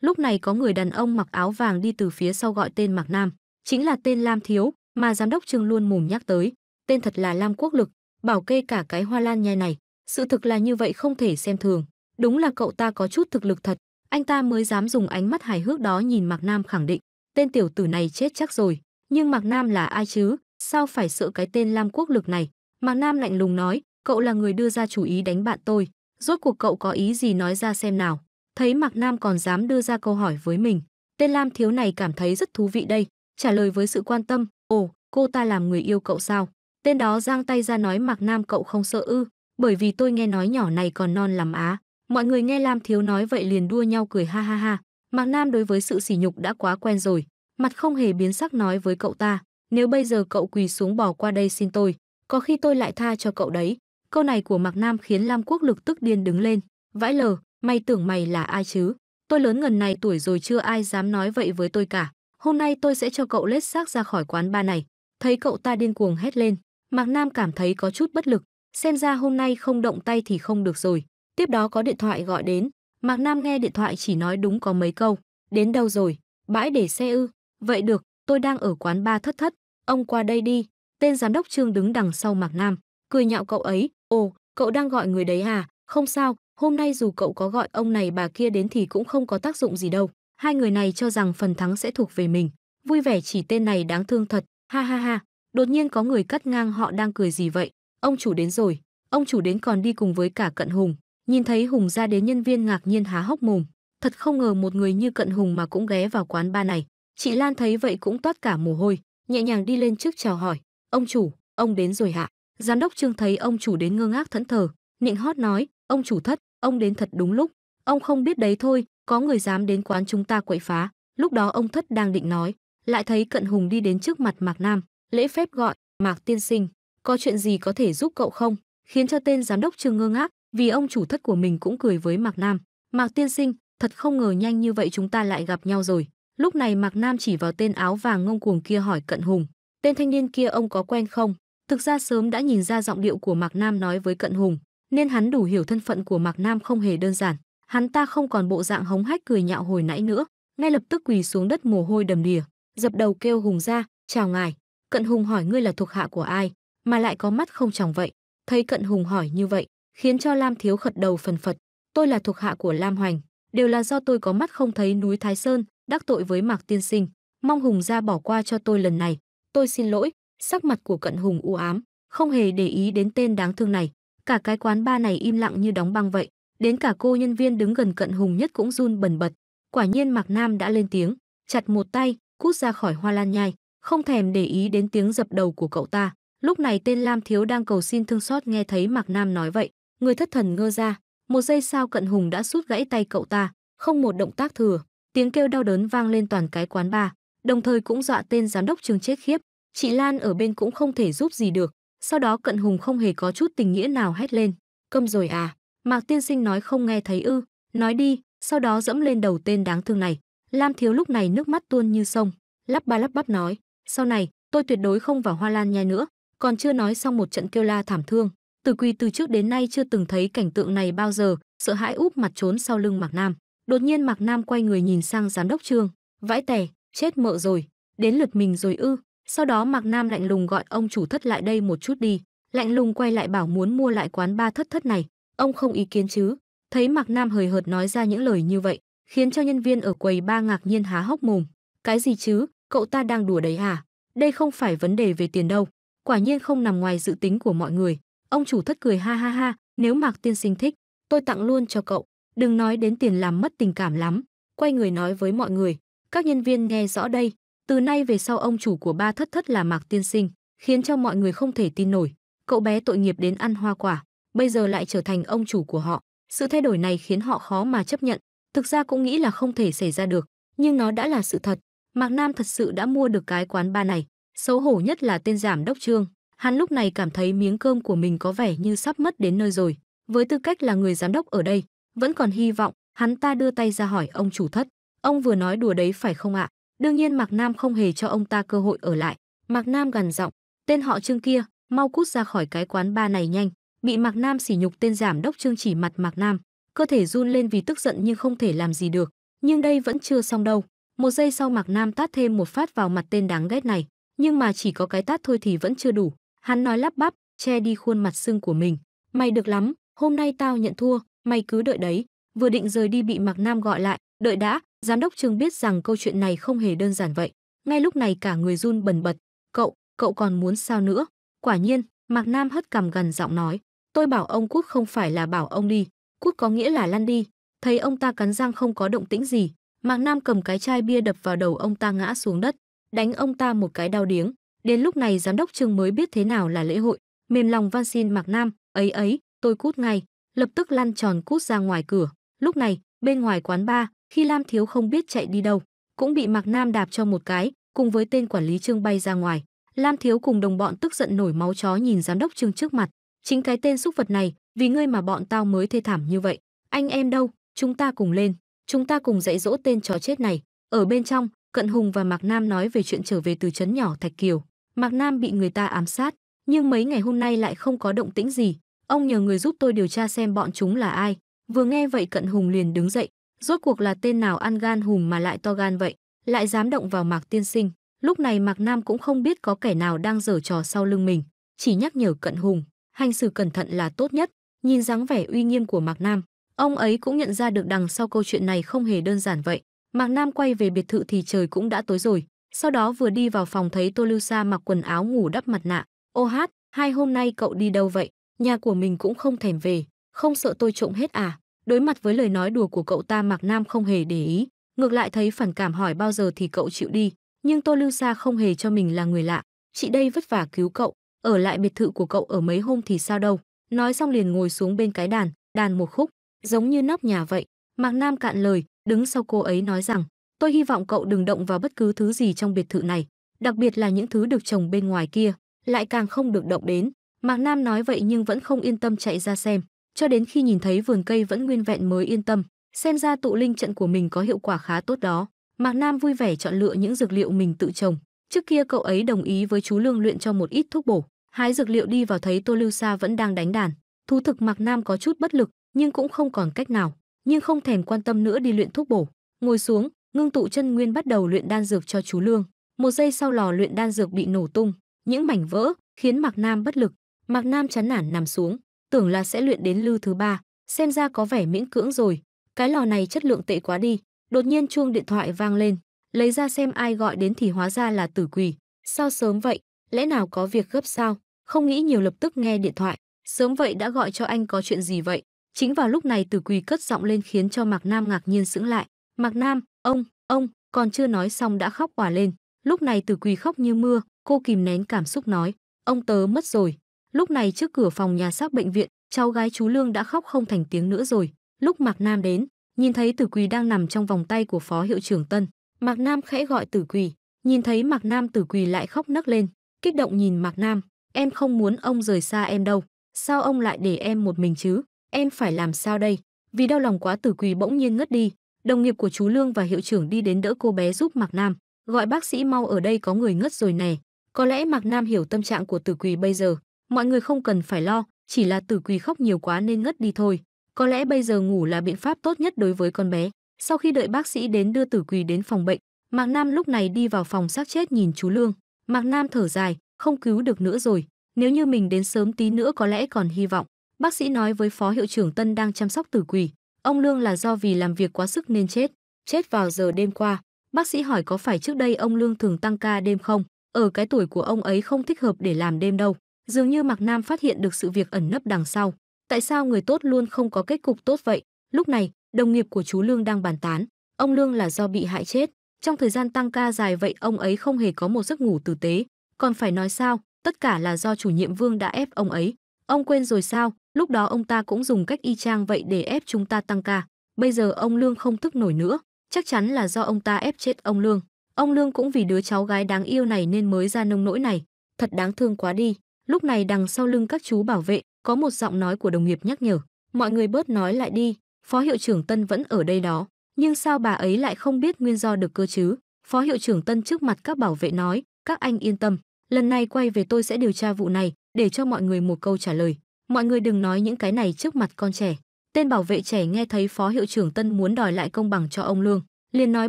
Lúc này có người đàn ông mặc áo vàng đi từ phía sau gọi tên Mạc Nam, chính là tên Lam Thiếu mà giám đốc Trương luôn mồm nhắc tới, tên thật là Lam Quốc Lực, bảo kê cả cái hoa lan nhai này, sự thực là như vậy không thể xem thường, đúng là cậu ta có chút thực lực thật, anh ta mới dám dùng ánh mắt hài hước đó nhìn Mạc Nam khẳng định, tên tiểu tử này chết chắc rồi, nhưng Mạc Nam là ai chứ, sao phải sợ cái tên Lam Quốc Lực này? Mạc Nam lạnh lùng nói, cậu là người đưa ra chủ ý đánh bạn tôi, rốt cuộc cậu có ý gì nói ra xem nào thấy Mạc Nam còn dám đưa ra câu hỏi với mình. Tên Lam thiếu này cảm thấy rất thú vị đây, trả lời với sự quan tâm, ồ, cô ta làm người yêu cậu sao? Tên đó giang tay ra nói Mạc Nam cậu không sợ ư, bởi vì tôi nghe nói nhỏ này còn non lắm á. Mọi người nghe Lam thiếu nói vậy liền đua nhau cười ha ha ha. Mạc Nam đối với sự sỉ nhục đã quá quen rồi, mặt không hề biến sắc nói với cậu ta, nếu bây giờ cậu quỳ xuống bỏ qua đây xin tôi, có khi tôi lại tha cho cậu đấy. Câu này của Mạc Nam khiến Lam Quốc Lực tức điên đứng lên, vãi lờ, Mày tưởng mày là ai chứ? Tôi lớn gần này tuổi rồi chưa ai dám nói vậy với tôi cả. Hôm nay tôi sẽ cho cậu lết xác ra khỏi quán ba này. Thấy cậu ta điên cuồng hét lên. Mạc Nam cảm thấy có chút bất lực. Xem ra hôm nay không động tay thì không được rồi. Tiếp đó có điện thoại gọi đến. Mạc Nam nghe điện thoại chỉ nói đúng có mấy câu. Đến đâu rồi? Bãi để xe ư? Vậy được, tôi đang ở quán ba thất thất. Ông qua đây đi. Tên giám đốc Trương đứng đằng sau Mạc Nam. Cười nhạo cậu ấy. Ồ, cậu đang gọi người đấy à? Không sao, Hôm nay dù cậu có gọi ông này bà kia đến thì cũng không có tác dụng gì đâu. Hai người này cho rằng phần thắng sẽ thuộc về mình. Vui vẻ chỉ tên này đáng thương thật. Ha ha ha. Đột nhiên có người cắt ngang họ đang cười gì vậy. Ông chủ đến rồi. Ông chủ đến còn đi cùng với cả cận hùng. Nhìn thấy Hùng ra đến nhân viên ngạc nhiên há hốc mồm. Thật không ngờ một người như cận Hùng mà cũng ghé vào quán ba này. Chị Lan thấy vậy cũng toát cả mồ hôi, nhẹ nhàng đi lên trước chào hỏi. Ông chủ, ông đến rồi hả? Giám đốc Trương thấy ông chủ đến ngơ ngác thẫn thờ, nịnh hót nói, Ông chủ thất, ông đến thật đúng lúc, ông không biết đấy thôi, có người dám đến quán chúng ta quậy phá. Lúc đó ông thất đang định nói, lại thấy Cận Hùng đi đến trước mặt Mạc Nam, lễ phép gọi, "Mạc tiên sinh, có chuyện gì có thể giúp cậu không?" Khiến cho tên giám đốc Trương ngơ ngác, vì ông chủ thất của mình cũng cười với Mạc Nam. "Mạc tiên sinh, thật không ngờ nhanh như vậy chúng ta lại gặp nhau rồi." Lúc này Mạc Nam chỉ vào tên áo vàng ngông cuồng kia hỏi Cận Hùng, "Tên thanh niên kia ông có quen không?" Thực ra sớm đã nhìn ra giọng điệu của Mạc Nam nói với Cận Hùng, nên hắn đủ hiểu thân phận của Mạc Nam không hề đơn giản. Hắn ta không còn bộ dạng hống hách cười nhạo hồi nãy nữa, ngay lập tức quỳ xuống đất mồ hôi đầm đìa, dập đầu kêu Hùng ra, "Chào ngài." Cận Hùng hỏi ngươi là thuộc hạ của ai, mà lại có mắt không chồng vậy? Thấy Cận Hùng hỏi như vậy, khiến cho Lam Thiếu khật đầu phần phật, "Tôi là thuộc hạ của Lam Hoành, đều là do tôi có mắt không thấy núi Thái Sơn, đắc tội với Mạc tiên sinh, mong Hùng gia bỏ qua cho tôi lần này, tôi xin lỗi." Sắc mặt của Cận Hùng u ám, không hề để ý đến tên đáng thương này, cả cái quán ba này im lặng như đóng băng vậy, đến cả cô nhân viên đứng gần cận Hùng nhất cũng run bần bật. Quả nhiên Mạc Nam đã lên tiếng, chặt một tay, cút ra khỏi hoa lan nhai, không thèm để ý đến tiếng dập đầu của cậu ta. Lúc này tên Lam Thiếu đang cầu xin thương xót nghe thấy Mạc Nam nói vậy, người thất thần ngơ ra, một giây sau cận Hùng đã sút gãy tay cậu ta, không một động tác thừa, tiếng kêu đau đớn vang lên toàn cái quán bar, đồng thời cũng dọa tên giám đốc trường chết khiếp. Chị Lan ở bên cũng không thể giúp gì được, sau đó cận hùng không hề có chút tình nghĩa nào hét lên. Câm rồi à, Mạc Tiên Sinh nói không nghe thấy ư, nói đi, sau đó dẫm lên đầu tên đáng thương này. Lam Thiếu lúc này nước mắt tuôn như sông, lắp ba lắp bắp nói, sau này, tôi tuyệt đối không vào hoa lan nhai nữa, còn chưa nói xong một trận kêu la thảm thương. Từ quy từ trước đến nay chưa từng thấy cảnh tượng này bao giờ, sợ hãi úp mặt trốn sau lưng Mạc Nam. Đột nhiên Mạc Nam quay người nhìn sang giám đốc trương, vãi tè, chết mợ rồi, đến lượt mình rồi ư. Sau đó Mạc Nam lạnh lùng gọi ông chủ thất lại đây một chút đi, lạnh lùng quay lại bảo muốn mua lại quán ba thất thất này, ông không ý kiến chứ? Thấy Mạc Nam hời hợt nói ra những lời như vậy, khiến cho nhân viên ở quầy ba ngạc nhiên há hốc mồm. Cái gì chứ, cậu ta đang đùa đấy à? Đây không phải vấn đề về tiền đâu, quả nhiên không nằm ngoài dự tính của mọi người. Ông chủ thất cười ha ha ha, nếu Mạc tiên sinh thích, tôi tặng luôn cho cậu, đừng nói đến tiền làm mất tình cảm lắm. Quay người nói với mọi người, các nhân viên nghe rõ đây, từ nay về sau ông chủ của ba thất thất là Mạc Tiên Sinh, khiến cho mọi người không thể tin nổi. Cậu bé tội nghiệp đến ăn hoa quả, bây giờ lại trở thành ông chủ của họ. Sự thay đổi này khiến họ khó mà chấp nhận, thực ra cũng nghĩ là không thể xảy ra được, nhưng nó đã là sự thật. Mạc Nam thật sự đã mua được cái quán ba này, xấu hổ nhất là tên giảm đốc trương. Hắn lúc này cảm thấy miếng cơm của mình có vẻ như sắp mất đến nơi rồi. Với tư cách là người giám đốc ở đây, vẫn còn hy vọng, hắn ta đưa tay ra hỏi ông chủ thất. Ông vừa nói đùa đấy phải không ạ? Đương nhiên Mạc Nam không hề cho ông ta cơ hội ở lại. Mạc Nam gằn giọng, tên họ Trương kia, mau cút ra khỏi cái quán ba này nhanh. Bị Mạc Nam sỉ nhục tên giảm đốc Trương chỉ mặt Mạc Nam, cơ thể run lên vì tức giận nhưng không thể làm gì được. Nhưng đây vẫn chưa xong đâu. Một giây sau Mạc Nam tát thêm một phát vào mặt tên đáng ghét này, nhưng mà chỉ có cái tát thôi thì vẫn chưa đủ. Hắn nói lắp bắp, che đi khuôn mặt sưng của mình. Mày được lắm, hôm nay tao nhận thua, mày cứ đợi đấy. Vừa định rời đi bị Mạc Nam gọi lại, Đợi đã, giám đốc Trương biết rằng câu chuyện này không hề đơn giản vậy. Ngay lúc này cả người run bần bật, "Cậu, cậu còn muốn sao nữa?" Quả nhiên, Mạc Nam hất cằm gần giọng nói, "Tôi bảo ông cút không phải là bảo ông đi, cút có nghĩa là lăn đi." Thấy ông ta cắn răng không có động tĩnh gì, Mạc Nam cầm cái chai bia đập vào đầu ông ta ngã xuống đất, đánh ông ta một cái đau điếng. Đến lúc này giám đốc Trương mới biết thế nào là lễ hội, mềm lòng van xin Mạc Nam, "Ấy ấy, tôi cút ngay." Lập tức lăn tròn cút ra ngoài cửa. Lúc này, bên ngoài quán bar, khi Lam Thiếu không biết chạy đi đâu, cũng bị Mạc Nam đạp cho một cái, cùng với tên quản lý Trương bay ra ngoài. Lam Thiếu cùng đồng bọn tức giận nổi máu chó nhìn giám đốc Trương trước mặt, chính cái tên xúc vật này, vì ngươi mà bọn tao mới thê thảm như vậy. Anh em đâu, chúng ta cùng lên, chúng ta cùng dạy dỗ tên chó chết này. Ở bên trong, Cận Hùng và Mạc Nam nói về chuyện trở về từ trấn nhỏ Thạch Kiều. Mạc Nam bị người ta ám sát, nhưng mấy ngày hôm nay lại không có động tĩnh gì. Ông nhờ người giúp tôi điều tra xem bọn chúng là ai. Vừa nghe vậy Cận Hùng liền đứng dậy, Rốt cuộc là tên nào ăn gan hùm mà lại to gan vậy, lại dám động vào Mạc Tiên Sinh. Lúc này Mạc Nam cũng không biết có kẻ nào đang giở trò sau lưng mình, chỉ nhắc nhở Cận Hùng, hành xử cẩn thận là tốt nhất. Nhìn dáng vẻ uy nghiêm của Mạc Nam, ông ấy cũng nhận ra được đằng sau câu chuyện này không hề đơn giản vậy. Mạc Nam quay về biệt thự thì trời cũng đã tối rồi, sau đó vừa đi vào phòng thấy Tô Lưu Sa mặc quần áo ngủ đắp mặt nạ. Ô hát, hai hôm nay cậu đi đâu vậy? Nhà của mình cũng không thèm về, không sợ tôi trộm hết à? Đối mặt với lời nói đùa của cậu ta Mạc Nam không hề để ý, ngược lại thấy phản cảm hỏi bao giờ thì cậu chịu đi, nhưng Tô Lưu Sa không hề cho mình là người lạ, chị đây vất vả cứu cậu, ở lại biệt thự của cậu ở mấy hôm thì sao đâu. Nói xong liền ngồi xuống bên cái đàn, đàn một khúc, giống như nóc nhà vậy. Mạc Nam cạn lời, đứng sau cô ấy nói rằng, tôi hy vọng cậu đừng động vào bất cứ thứ gì trong biệt thự này, đặc biệt là những thứ được trồng bên ngoài kia, lại càng không được động đến. Mạc Nam nói vậy nhưng vẫn không yên tâm chạy ra xem, cho đến khi nhìn thấy vườn cây vẫn nguyên vẹn mới yên tâm, xem ra tụ linh trận của mình có hiệu quả khá tốt đó. Mạc Nam vui vẻ chọn lựa những dược liệu mình tự trồng. Trước kia cậu ấy đồng ý với chú Lương luyện cho một ít thuốc bổ. Hái dược liệu đi vào thấy Tô Lưu Sa vẫn đang đánh đàn. Thú thực Mạc Nam có chút bất lực, nhưng cũng không còn cách nào, nhưng không thèm quan tâm nữa đi luyện thuốc bổ. Ngồi xuống, ngưng tụ chân nguyên bắt đầu luyện đan dược cho chú Lương. Một giây sau lò luyện đan dược bị nổ tung, những mảnh vỡ khiến Mạc Nam bất lực. Mạc Nam chán nản nằm xuống, tưởng là sẽ luyện đến lưu thứ ba, xem ra có vẻ miễn cưỡng rồi. Cái lò này chất lượng tệ quá đi. Đột nhiên chuông điện thoại vang lên, lấy ra xem ai gọi đến thì hóa ra là Tử Quỳ. Sao sớm vậy? Lẽ nào có việc gấp sao? Không nghĩ nhiều lập tức nghe điện thoại. Sớm vậy đã gọi cho anh có chuyện gì vậy? Chính vào lúc này Tử Quỳ cất giọng lên khiến cho Mạc Nam ngạc nhiên sững lại. Mạc Nam, ông, ông, còn chưa nói xong đã khóc òa lên. Lúc này Tử Quỳ khóc như mưa, cô kìm nén cảm xúc nói, ông tớ mất rồi. Lúc này trước cửa phòng nhà xác bệnh viện, cháu gái chú Lương đã khóc không thành tiếng nữa rồi. Lúc Mạc Nam đến, nhìn thấy Tử Quỳ đang nằm trong vòng tay của phó hiệu trưởng Tân, Mạc Nam khẽ gọi Tử Quỳ, nhìn thấy Mạc Nam Tử Quỳ lại khóc nấc lên, kích động nhìn Mạc Nam, em không muốn ông rời xa em đâu, sao ông lại để em một mình chứ, em phải làm sao đây? Vì đau lòng quá Tử Quỳ bỗng nhiên ngất đi, đồng nghiệp của chú Lương và hiệu trưởng đi đến đỡ cô bé giúp Mạc Nam, gọi bác sĩ mau ở đây có người ngất rồi nè. Có lẽ Mạc Nam hiểu tâm trạng của Tử Quỳ bây giờ, Mọi người không cần phải lo, chỉ là tử quỳ khóc nhiều quá nên ngất đi thôi. Có lẽ bây giờ ngủ là biện pháp tốt nhất đối với con bé. Sau khi đợi bác sĩ đến đưa tử quỳ đến phòng bệnh, Mạc Nam lúc này đi vào phòng xác chết nhìn chú Lương. Mạc Nam thở dài, không cứu được nữa rồi. Nếu như mình đến sớm tí nữa có lẽ còn hy vọng. Bác sĩ nói với phó hiệu trưởng Tân đang chăm sóc tử quỳ. Ông Lương là do vì làm việc quá sức nên chết. Chết vào giờ đêm qua. Bác sĩ hỏi có phải trước đây ông Lương thường tăng ca đêm không? Ở cái tuổi của ông ấy không thích hợp để làm đêm đâu. Dường như Mạc Nam phát hiện được sự việc ẩn nấp đằng sau. Tại sao người tốt luôn không có kết cục tốt vậy? Lúc này, đồng nghiệp của chú Lương đang bàn tán. Ông Lương là do bị hại chết. Trong thời gian tăng ca dài vậy ông ấy không hề có một giấc ngủ tử tế. Còn phải nói sao, tất cả là do chủ nhiệm Vương đã ép ông ấy. Ông quên rồi sao, lúc đó ông ta cũng dùng cách y chang vậy để ép chúng ta tăng ca. Bây giờ ông Lương không tức nổi nữa, chắc chắn là do ông ta ép chết ông Lương. Ông Lương cũng vì đứa cháu gái đáng yêu này nên mới ra nông nỗi này. Thật đáng thương quá đi. Lúc này đằng sau lưng các chú bảo vệ, có một giọng nói của đồng nghiệp nhắc nhở. Mọi người bớt nói lại đi, phó hiệu trưởng Tân vẫn ở đây đó. Nhưng sao bà ấy lại không biết nguyên do được cơ chứ? Phó hiệu trưởng Tân trước mặt các bảo vệ nói, các anh yên tâm, lần này quay về tôi sẽ điều tra vụ này, để cho mọi người một câu trả lời. Mọi người đừng nói những cái này trước mặt con trẻ. Tên bảo vệ trẻ nghe thấy phó hiệu trưởng Tân muốn đòi lại công bằng cho ông Lương, liền nói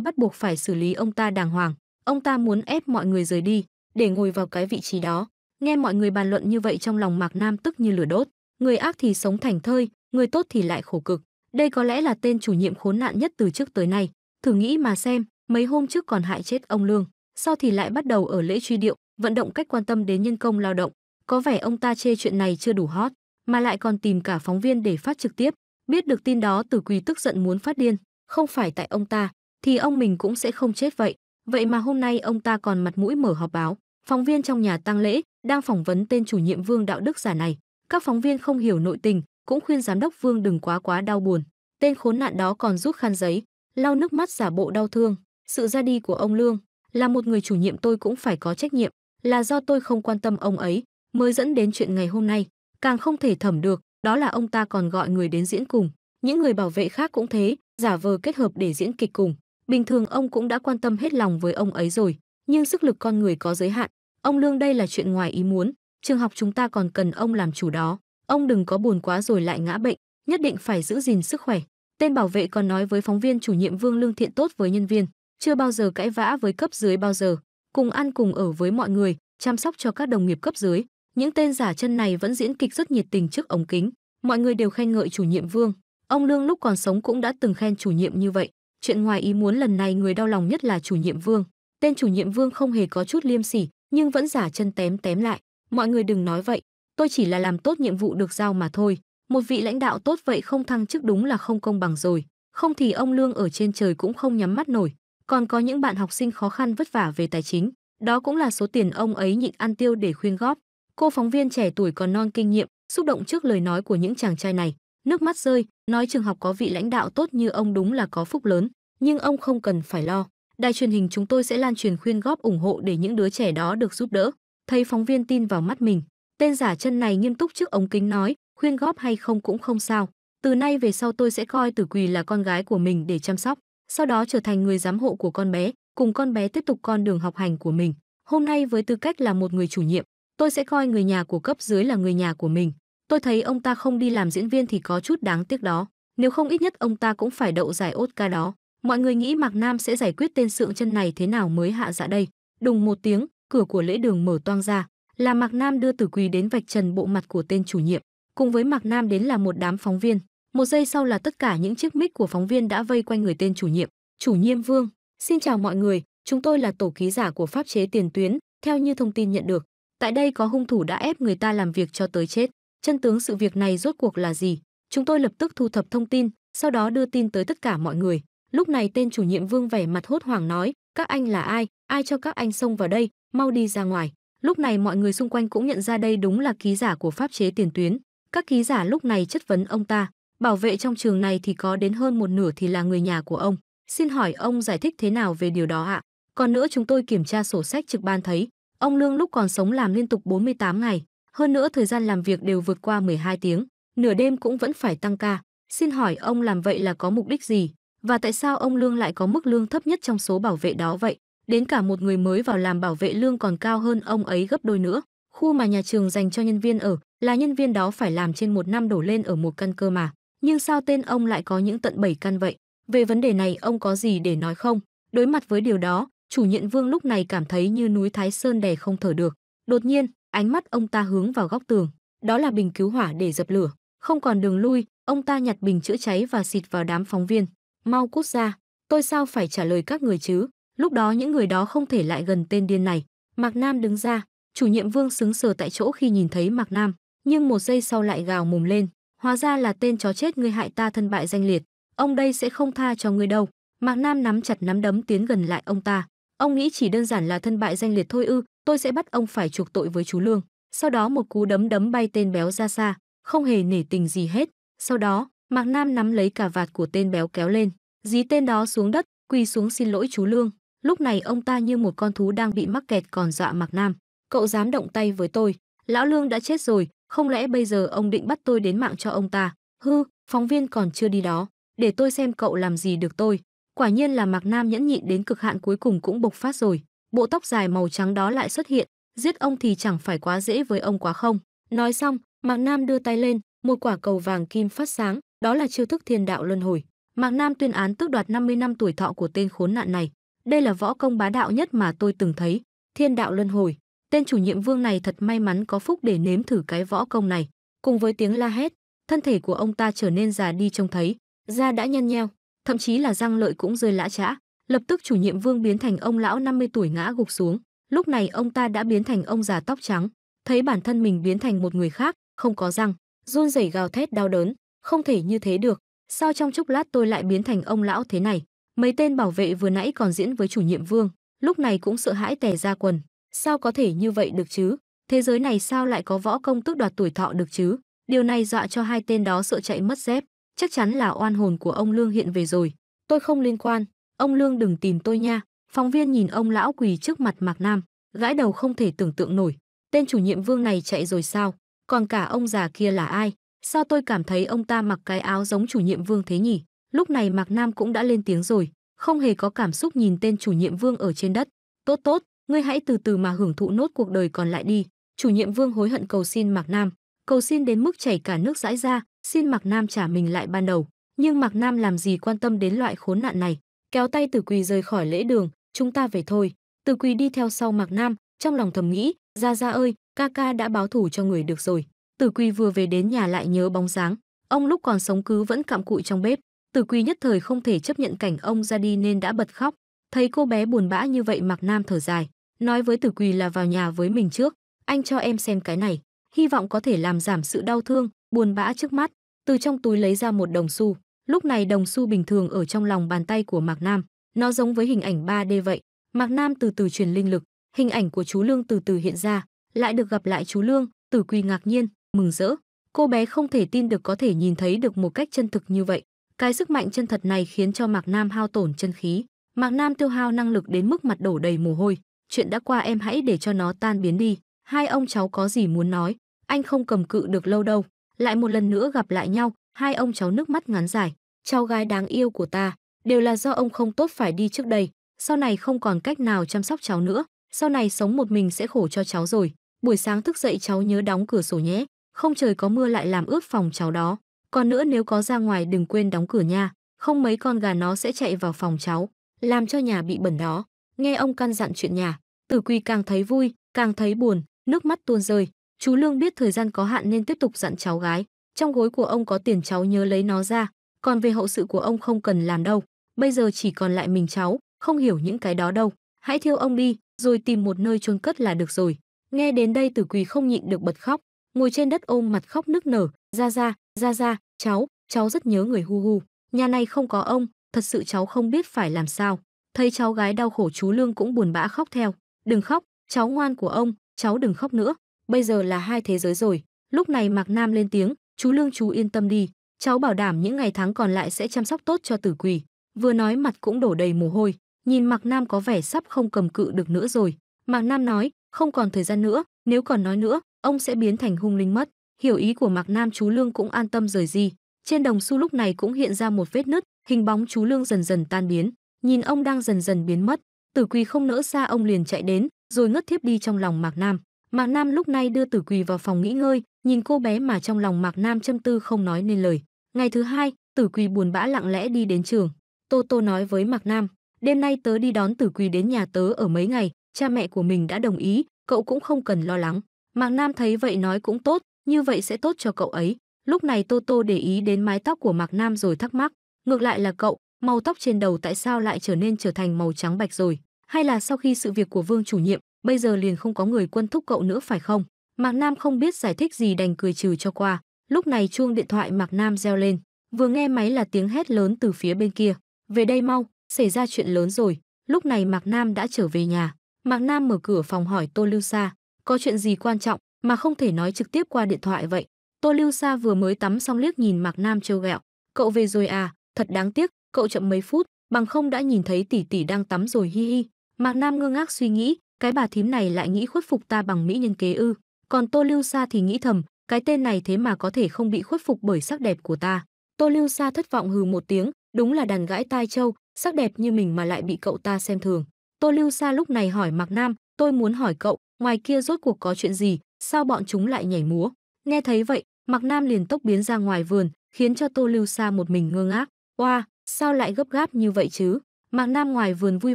bắt buộc phải xử lý ông ta đàng hoàng. Ông ta muốn ép mọi người rời đi, để ngồi vào cái vị trí đó. Nghe mọi người bàn luận như vậy trong lòng Mạc Nam tức như lửa đốt, người ác thì sống thành thơi, người tốt thì lại khổ cực. Đây có lẽ là tên chủ nhiệm khốn nạn nhất từ trước tới nay. Thử nghĩ mà xem, mấy hôm trước còn hại chết ông Lương, sau thì lại bắt đầu ở lễ truy điệu, vận động cách quan tâm đến nhân công lao động. Có vẻ ông ta chê chuyện này chưa đủ hot, mà lại còn tìm cả phóng viên để phát trực tiếp. Biết được tin đó Tử Quỳ tức giận muốn phát điên, không phải tại ông ta, thì ông mình cũng sẽ không chết vậy. Vậy mà hôm nay ông ta còn mặt mũi mở họp báo, phóng viên trong nhà tang lễ, đang phỏng vấn tên chủ nhiệm Vương Đạo Đức giả này. Các phóng viên không hiểu nội tình, cũng khuyên giám đốc Vương đừng quá quá đau buồn. Tên khốn nạn đó còn rút khăn giấy, lau nước mắt giả bộ đau thương. Sự ra đi của ông Lương là một người chủ nhiệm tôi cũng phải có trách nhiệm, là do tôi không quan tâm ông ấy mới dẫn đến chuyện ngày hôm nay, càng không thể thẩm được, đó là ông ta còn gọi người đến diễn cùng. Những người bảo vệ khác cũng thế, giả vờ kết hợp để diễn kịch cùng. Bình thường ông cũng đã quan tâm hết lòng với ông ấy rồi, nhưng sức lực con người có giới hạn, Ông Lương đây là chuyện ngoài ý muốn, trường học chúng ta còn cần ông làm chủ đó. Ông đừng có buồn quá rồi lại ngã bệnh, nhất định phải giữ gìn sức khỏe. Tên bảo vệ còn nói với phóng viên chủ nhiệm Vương Lương Thiện tốt với nhân viên, chưa bao giờ cãi vã với cấp dưới bao giờ, cùng ăn cùng ở với mọi người, chăm sóc cho các đồng nghiệp cấp dưới. Những tên giả chân này vẫn diễn kịch rất nhiệt tình trước ống kính, mọi người đều khen ngợi chủ nhiệm Vương. Ông Lương lúc còn sống cũng đã từng khen chủ nhiệm như vậy. Chuyện ngoài ý muốn lần này người đau lòng nhất là chủ nhiệm Vương. Tên chủ nhiệm Vương không hề có chút liêm sỉ, nhưng vẫn giả chân tém tém lại. Mọi người đừng nói vậy, tôi chỉ là làm tốt nhiệm vụ được giao mà thôi. Một vị lãnh đạo tốt vậy không thăng chức đúng là không công bằng rồi. Không thì ông Lương ở trên trời cũng không nhắm mắt nổi. Còn có những bạn học sinh khó khăn vất vả về tài chính. Đó cũng là số tiền ông ấy nhịn ăn tiêu để khuyên góp. Cô phóng viên trẻ tuổi còn non kinh nghiệm, xúc động trước lời nói của những chàng trai này. Nước mắt rơi, nói trường học có vị lãnh đạo tốt như ông đúng là có phúc lớn. Nhưng ông không cần phải lo. Đài truyền hình chúng tôi sẽ lan truyền khuyên góp ủng hộ để những đứa trẻ đó được giúp đỡ. Thấy phóng viên tin vào mắt mình, tên giả chân này nghiêm túc trước ống kính nói, khuyên góp hay không cũng không sao. Từ nay về sau tôi sẽ coi Tử Quỳ là con gái của mình để chăm sóc, sau đó trở thành người giám hộ của con bé, cùng con bé tiếp tục con đường học hành của mình. Hôm nay với tư cách là một người chủ nhiệm, tôi sẽ coi người nhà của cấp dưới là người nhà của mình. Tôi thấy ông ta không đi làm diễn viên thì có chút đáng tiếc đó, nếu không ít nhất ông ta cũng phải đậu giải Oscar đó. Mọi người nghĩ Mạc Nam sẽ giải quyết tên sượng chân này thế nào mới hạ dạ đây. Đùng một tiếng, cửa của lễ đường mở toang ra, là Mạc Nam đưa Tử Quỳ đến vạch trần bộ mặt của tên chủ nhiệm. Cùng với Mạc Nam đến là một đám phóng viên. Một giây sau là tất cả những chiếc mic của phóng viên đã vây quanh người tên chủ nhiệm. Chủ nhiệm Vương, xin chào mọi người, chúng tôi là tổ ký giả của pháp chế tiền tuyến, theo như thông tin nhận được. Tại đây có hung thủ đã ép người ta làm việc cho tới chết. Chân tướng sự việc này rốt cuộc là gì? Chúng tôi lập tức thu thập thông tin, sau đó đưa tin tới tất cả mọi người. Lúc này tên chủ nhiệm Vương vẻ mặt hốt hoảng nói, các anh là ai, ai cho các anh xông vào đây, mau đi ra ngoài. Lúc này mọi người xung quanh cũng nhận ra đây đúng là ký giả của pháp chế tiền tuyến. Các ký giả lúc này chất vấn ông ta, bảo vệ trong trường này thì có đến hơn một nửa thì là người nhà của ông. Xin hỏi ông giải thích thế nào về điều đó ạ? Còn nữa chúng tôi kiểm tra sổ sách trực ban thấy, ông Lương lúc còn sống làm liên tục 48 ngày, hơn nữa thời gian làm việc đều vượt qua 12 tiếng, nửa đêm cũng vẫn phải tăng ca. Xin hỏi ông làm vậy là có mục đích gì? Và tại sao ông Lương lại có mức lương thấp nhất trong số bảo vệ đó vậy? Đến cả một người mới vào làm bảo vệ lương còn cao hơn ông ấy gấp đôi nữa. Khu mà nhà trường dành cho nhân viên ở là nhân viên đó phải làm trên một năm đổ lên ở một căn cơ mà. Nhưng sao tên ông lại có những tận 7 căn vậy? Về vấn đề này ông có gì để nói không? Đối mặt với điều đó, chủ nhiệm Vương lúc này cảm thấy như núi Thái Sơn đè không thở được. Đột nhiên, ánh mắt ông ta hướng vào góc tường. Đó là bình cứu hỏa để dập lửa. Không còn đường lui, ông ta nhặt bình chữa cháy và xịt vào đám phóng viên. Mau cút ra, tôi sao phải trả lời các người chứ? Lúc đó những người đó không thể lại gần tên điên này. Mạc Nam đứng ra, chủ nhiệm Vương sững sờ tại chỗ khi nhìn thấy Mạc Nam, nhưng một giây sau lại gào mồm lên, hóa ra là tên chó chết ngươi hại ta thân bại danh liệt, ông đây sẽ không tha cho ngươi đâu. Mạc Nam nắm chặt nắm đấm tiến gần lại ông ta, ông nghĩ chỉ đơn giản là thân bại danh liệt thôi ư, tôi sẽ bắt ông phải chuộc tội với chú Lương. Sau đó một cú đấm đấm bay tên béo ra xa, không hề nể tình gì hết. Sau đó, Mạc Nam nắm lấy cả vạt của tên béo kéo lên, dí tên đó xuống đất, quỳ xuống xin lỗi chú Lương. Lúc này ông ta như một con thú đang bị mắc kẹt còn dọa Mạc Nam. Cậu dám động tay với tôi, lão Lương đã chết rồi, không lẽ bây giờ ông định bắt tôi đến mạng cho ông ta? Hư, phóng viên còn chưa đi đó, để tôi xem cậu làm gì được tôi. Quả nhiên là Mạc Nam nhẫn nhịn đến cực hạn cuối cùng cũng bộc phát rồi. Bộ tóc dài màu trắng đó lại xuất hiện, giết ông thì chẳng phải quá dễ với ông quá không. Nói xong, Mạc Nam đưa tay lên, một quả cầu vàng kim phát sáng, đó là chiêu thức thiên đạo luân hồi. Mạc Nam tuyên án tước đoạt 50 năm tuổi thọ của tên khốn nạn này. Đây là võ công bá đạo nhất mà tôi từng thấy. Thiên đạo luân hồi. Tên chủ nhiệm vương này thật may mắn có phúc để nếm thử cái võ công này. Cùng với tiếng la hét, thân thể của ông ta trở nên già đi trông thấy, da đã nhăn nheo, thậm chí là răng lợi cũng rơi lã chã. Lập tức chủ nhiệm vương biến thành ông lão 50 tuổi ngã gục xuống. Lúc này ông ta đã biến thành ông già tóc trắng, thấy bản thân mình biến thành một người khác, không có răng, run rẩy gào thét đau đớn không thể như thế được sao trong chốc lát tôi lại biến thành ông lão thế này mấy tên bảo vệ vừa nãy còn diễn với chủ nhiệm vương lúc này cũng sợ hãi tè ra quần sao có thể như vậy được chứ thế giới này sao lại có võ công tước đoạt tuổi thọ được chứ điều này dọa cho hai tên đó sợ chạy mất dép chắc chắn là oan hồn của ông lương hiện về rồi tôi không liên quan ông lương đừng tìm tôi nha phóng viên nhìn ông lão quỳ trước mặt mạc nam gãi đầu không thể tưởng tượng nổi tên chủ nhiệm vương này chạy rồi sao còn cả ông già kia là ai Sao tôi cảm thấy ông ta mặc cái áo giống chủ nhiệm Vương thế nhỉ? Lúc này Mạc Nam cũng đã lên tiếng rồi, không hề có cảm xúc nhìn tên chủ nhiệm Vương ở trên đất. Tốt tốt, ngươi hãy từ từ mà hưởng thụ nốt cuộc đời còn lại đi. Chủ nhiệm Vương hối hận cầu xin Mạc Nam, cầu xin đến mức chảy cả nước dãi ra, xin Mạc Nam trả mình lại ban đầu. Nhưng Mạc Nam làm gì quan tâm đến loại khốn nạn này, kéo tay Từ Quỳ rời khỏi lễ đường, chúng ta về thôi. Từ Quỳ đi theo sau Mạc Nam, trong lòng thầm nghĩ, Ra Ra ơi, ca ca đã báo thủ cho người được rồi. Tử Quy vừa về đến nhà lại nhớ bóng dáng, ông lúc còn sống cứ vẫn cặm cụi trong bếp. Tử Quy nhất thời không thể chấp nhận cảnh ông ra đi nên đã bật khóc. Thấy cô bé buồn bã như vậy Mạc Nam thở dài, nói với Tử Quy là vào nhà với mình trước, anh cho em xem cái này, hy vọng có thể làm giảm sự đau thương, buồn bã trước mắt. Từ trong túi lấy ra một đồng xu, lúc này đồng xu bình thường ở trong lòng bàn tay của Mạc Nam, nó giống với hình ảnh 3D vậy. Mạc Nam từ từ truyền linh lực, hình ảnh của chú Lương từ từ hiện ra, lại được gặp lại chú Lương, Tử Quy ngạc nhiên, mừng rỡ. Cô bé không thể tin được có thể nhìn thấy được một cách chân thực như vậy. Cái sức mạnh chân thật này khiến cho Mạc Nam hao tổn chân khí. Mạc Nam tiêu hao năng lực đến mức mặt đổ đầy mồ hôi. Chuyện đã qua em hãy để cho nó tan biến đi. Hai ông cháu có gì muốn nói. Anh không cầm cự được lâu đâu. Lại một lần nữa gặp lại nhau, hai ông cháu nước mắt ngắn dài. Cháu gái đáng yêu của ta, đều là do ông không tốt phải đi trước đây. Sau này không còn cách nào chăm sóc cháu nữa. Sau này sống một mình sẽ khổ cho cháu rồi. Buổi sáng thức dậy cháu nhớ đóng cửa sổ nhé không trời có mưa lại làm ướt phòng cháu đó. Còn nữa nếu có ra ngoài đừng quên đóng cửa nha, không mấy con gà nó sẽ chạy vào phòng cháu, làm cho nhà bị bẩn đó. Nghe ông căn dặn chuyện nhà, Tử Quy càng thấy vui, càng thấy buồn, nước mắt tuôn rơi. Chú Lương biết thời gian có hạn nên tiếp tục dặn cháu gái, trong gối của ông có tiền cháu nhớ lấy nó ra, còn về hậu sự của ông không cần làm đâu, bây giờ chỉ còn lại mình cháu, không hiểu những cái đó đâu, hãy thiêu ông đi, rồi tìm một nơi chôn cất là được rồi. Nghe đến đây Tử Quỳ không nhịn được bật khóc, ngồi trên đất ôm mặt khóc nức nở ra ra ra ra cháu cháu rất nhớ người hu hu nhà này không có ông thật sự cháu không biết phải làm sao thấy cháu gái đau khổ chú lương cũng buồn bã khóc theo đừng khóc cháu ngoan của ông cháu đừng khóc nữa bây giờ là hai thế giới rồi lúc này mạc nam lên tiếng chú lương chú yên tâm đi cháu bảo đảm những ngày tháng còn lại sẽ chăm sóc tốt cho tử quỳ vừa nói mặt cũng đổ đầy mồ hôi nhìn mạc nam có vẻ sắp không cầm cự được nữa rồi mạc nam nói không còn thời gian nữa nếu còn nói nữa ông sẽ biến thành hung linh mất. Hiểu ý của Mạc Nam chú Lương cũng an tâm rời di. Trên đồng xu lúc này cũng hiện ra một vết nứt, hình bóng chú Lương dần dần tan biến, nhìn ông đang dần dần biến mất, Tử Quỳ không nỡ xa ông liền chạy đến, rồi ngất thiếp đi trong lòng Mạc Nam. Mạc Nam lúc này đưa Tử Quỳ vào phòng nghỉ ngơi, nhìn cô bé mà trong lòng Mạc Nam châm tư không nói nên lời. Ngày thứ hai, Tử Quỳ buồn bã lặng lẽ đi đến trường. Tô Tô nói với Mạc Nam, đêm nay tớ đi đón Tử Quỳ đến nhà tớ ở mấy ngày, cha mẹ của mình đã đồng ý, cậu cũng không cần lo lắng. Mạc Nam thấy vậy nói cũng tốt, như vậy sẽ tốt cho cậu ấy. Lúc này Tô Tô để ý đến mái tóc của Mạc Nam rồi thắc mắc, ngược lại là cậu, màu tóc trên đầu tại sao lại trở nên trở thành màu trắng bạch rồi? Hay là sau khi sự việc của Vương chủ nhiệm, bây giờ liền không có người quân thúc cậu nữa phải không? Mạc Nam không biết giải thích gì đành cười trừ cho qua. Lúc này chuông điện thoại Mạc Nam reo lên, vừa nghe máy là tiếng hét lớn từ phía bên kia. Về đây mau, xảy ra chuyện lớn rồi. Lúc này Mạc Nam đã trở về nhà. Mạc Nam mở cửa phòng hỏi Tô Lưu Sa, có chuyện gì quan trọng mà không thể nói trực tiếp qua điện thoại vậy. Tô Lưu Sa vừa mới tắm xong liếc nhìn Mạc Nam trêu ghẹo, cậu về rồi à, thật đáng tiếc, cậu chậm mấy phút, bằng không đã nhìn thấy tỷ tỷ đang tắm rồi hi hi. Mạc Nam ngơ ngác suy nghĩ, cái bà thím này lại nghĩ khuất phục ta bằng mỹ nhân kế ư? Còn Tô Lưu Sa thì nghĩ thầm, cái tên này thế mà có thể không bị khuất phục bởi sắc đẹp của ta. Tô Lưu Sa thất vọng hừ một tiếng, đúng là đàn gãi tai trâu, sắc đẹp như mình mà lại bị cậu ta xem thường. Tô Lưu Sa lúc này hỏi Mạc Nam, tôi muốn hỏi cậu, ngoài kia rốt cuộc có chuyện gì, sao bọn chúng lại nhảy múa. Nghe thấy vậy, Mạc Nam liền tốc biến ra ngoài vườn, khiến cho Tô Lưu Sa một mình ngơ ngác. Oa, sao lại gấp gáp như vậy chứ? Mạc Nam ngoài vườn vui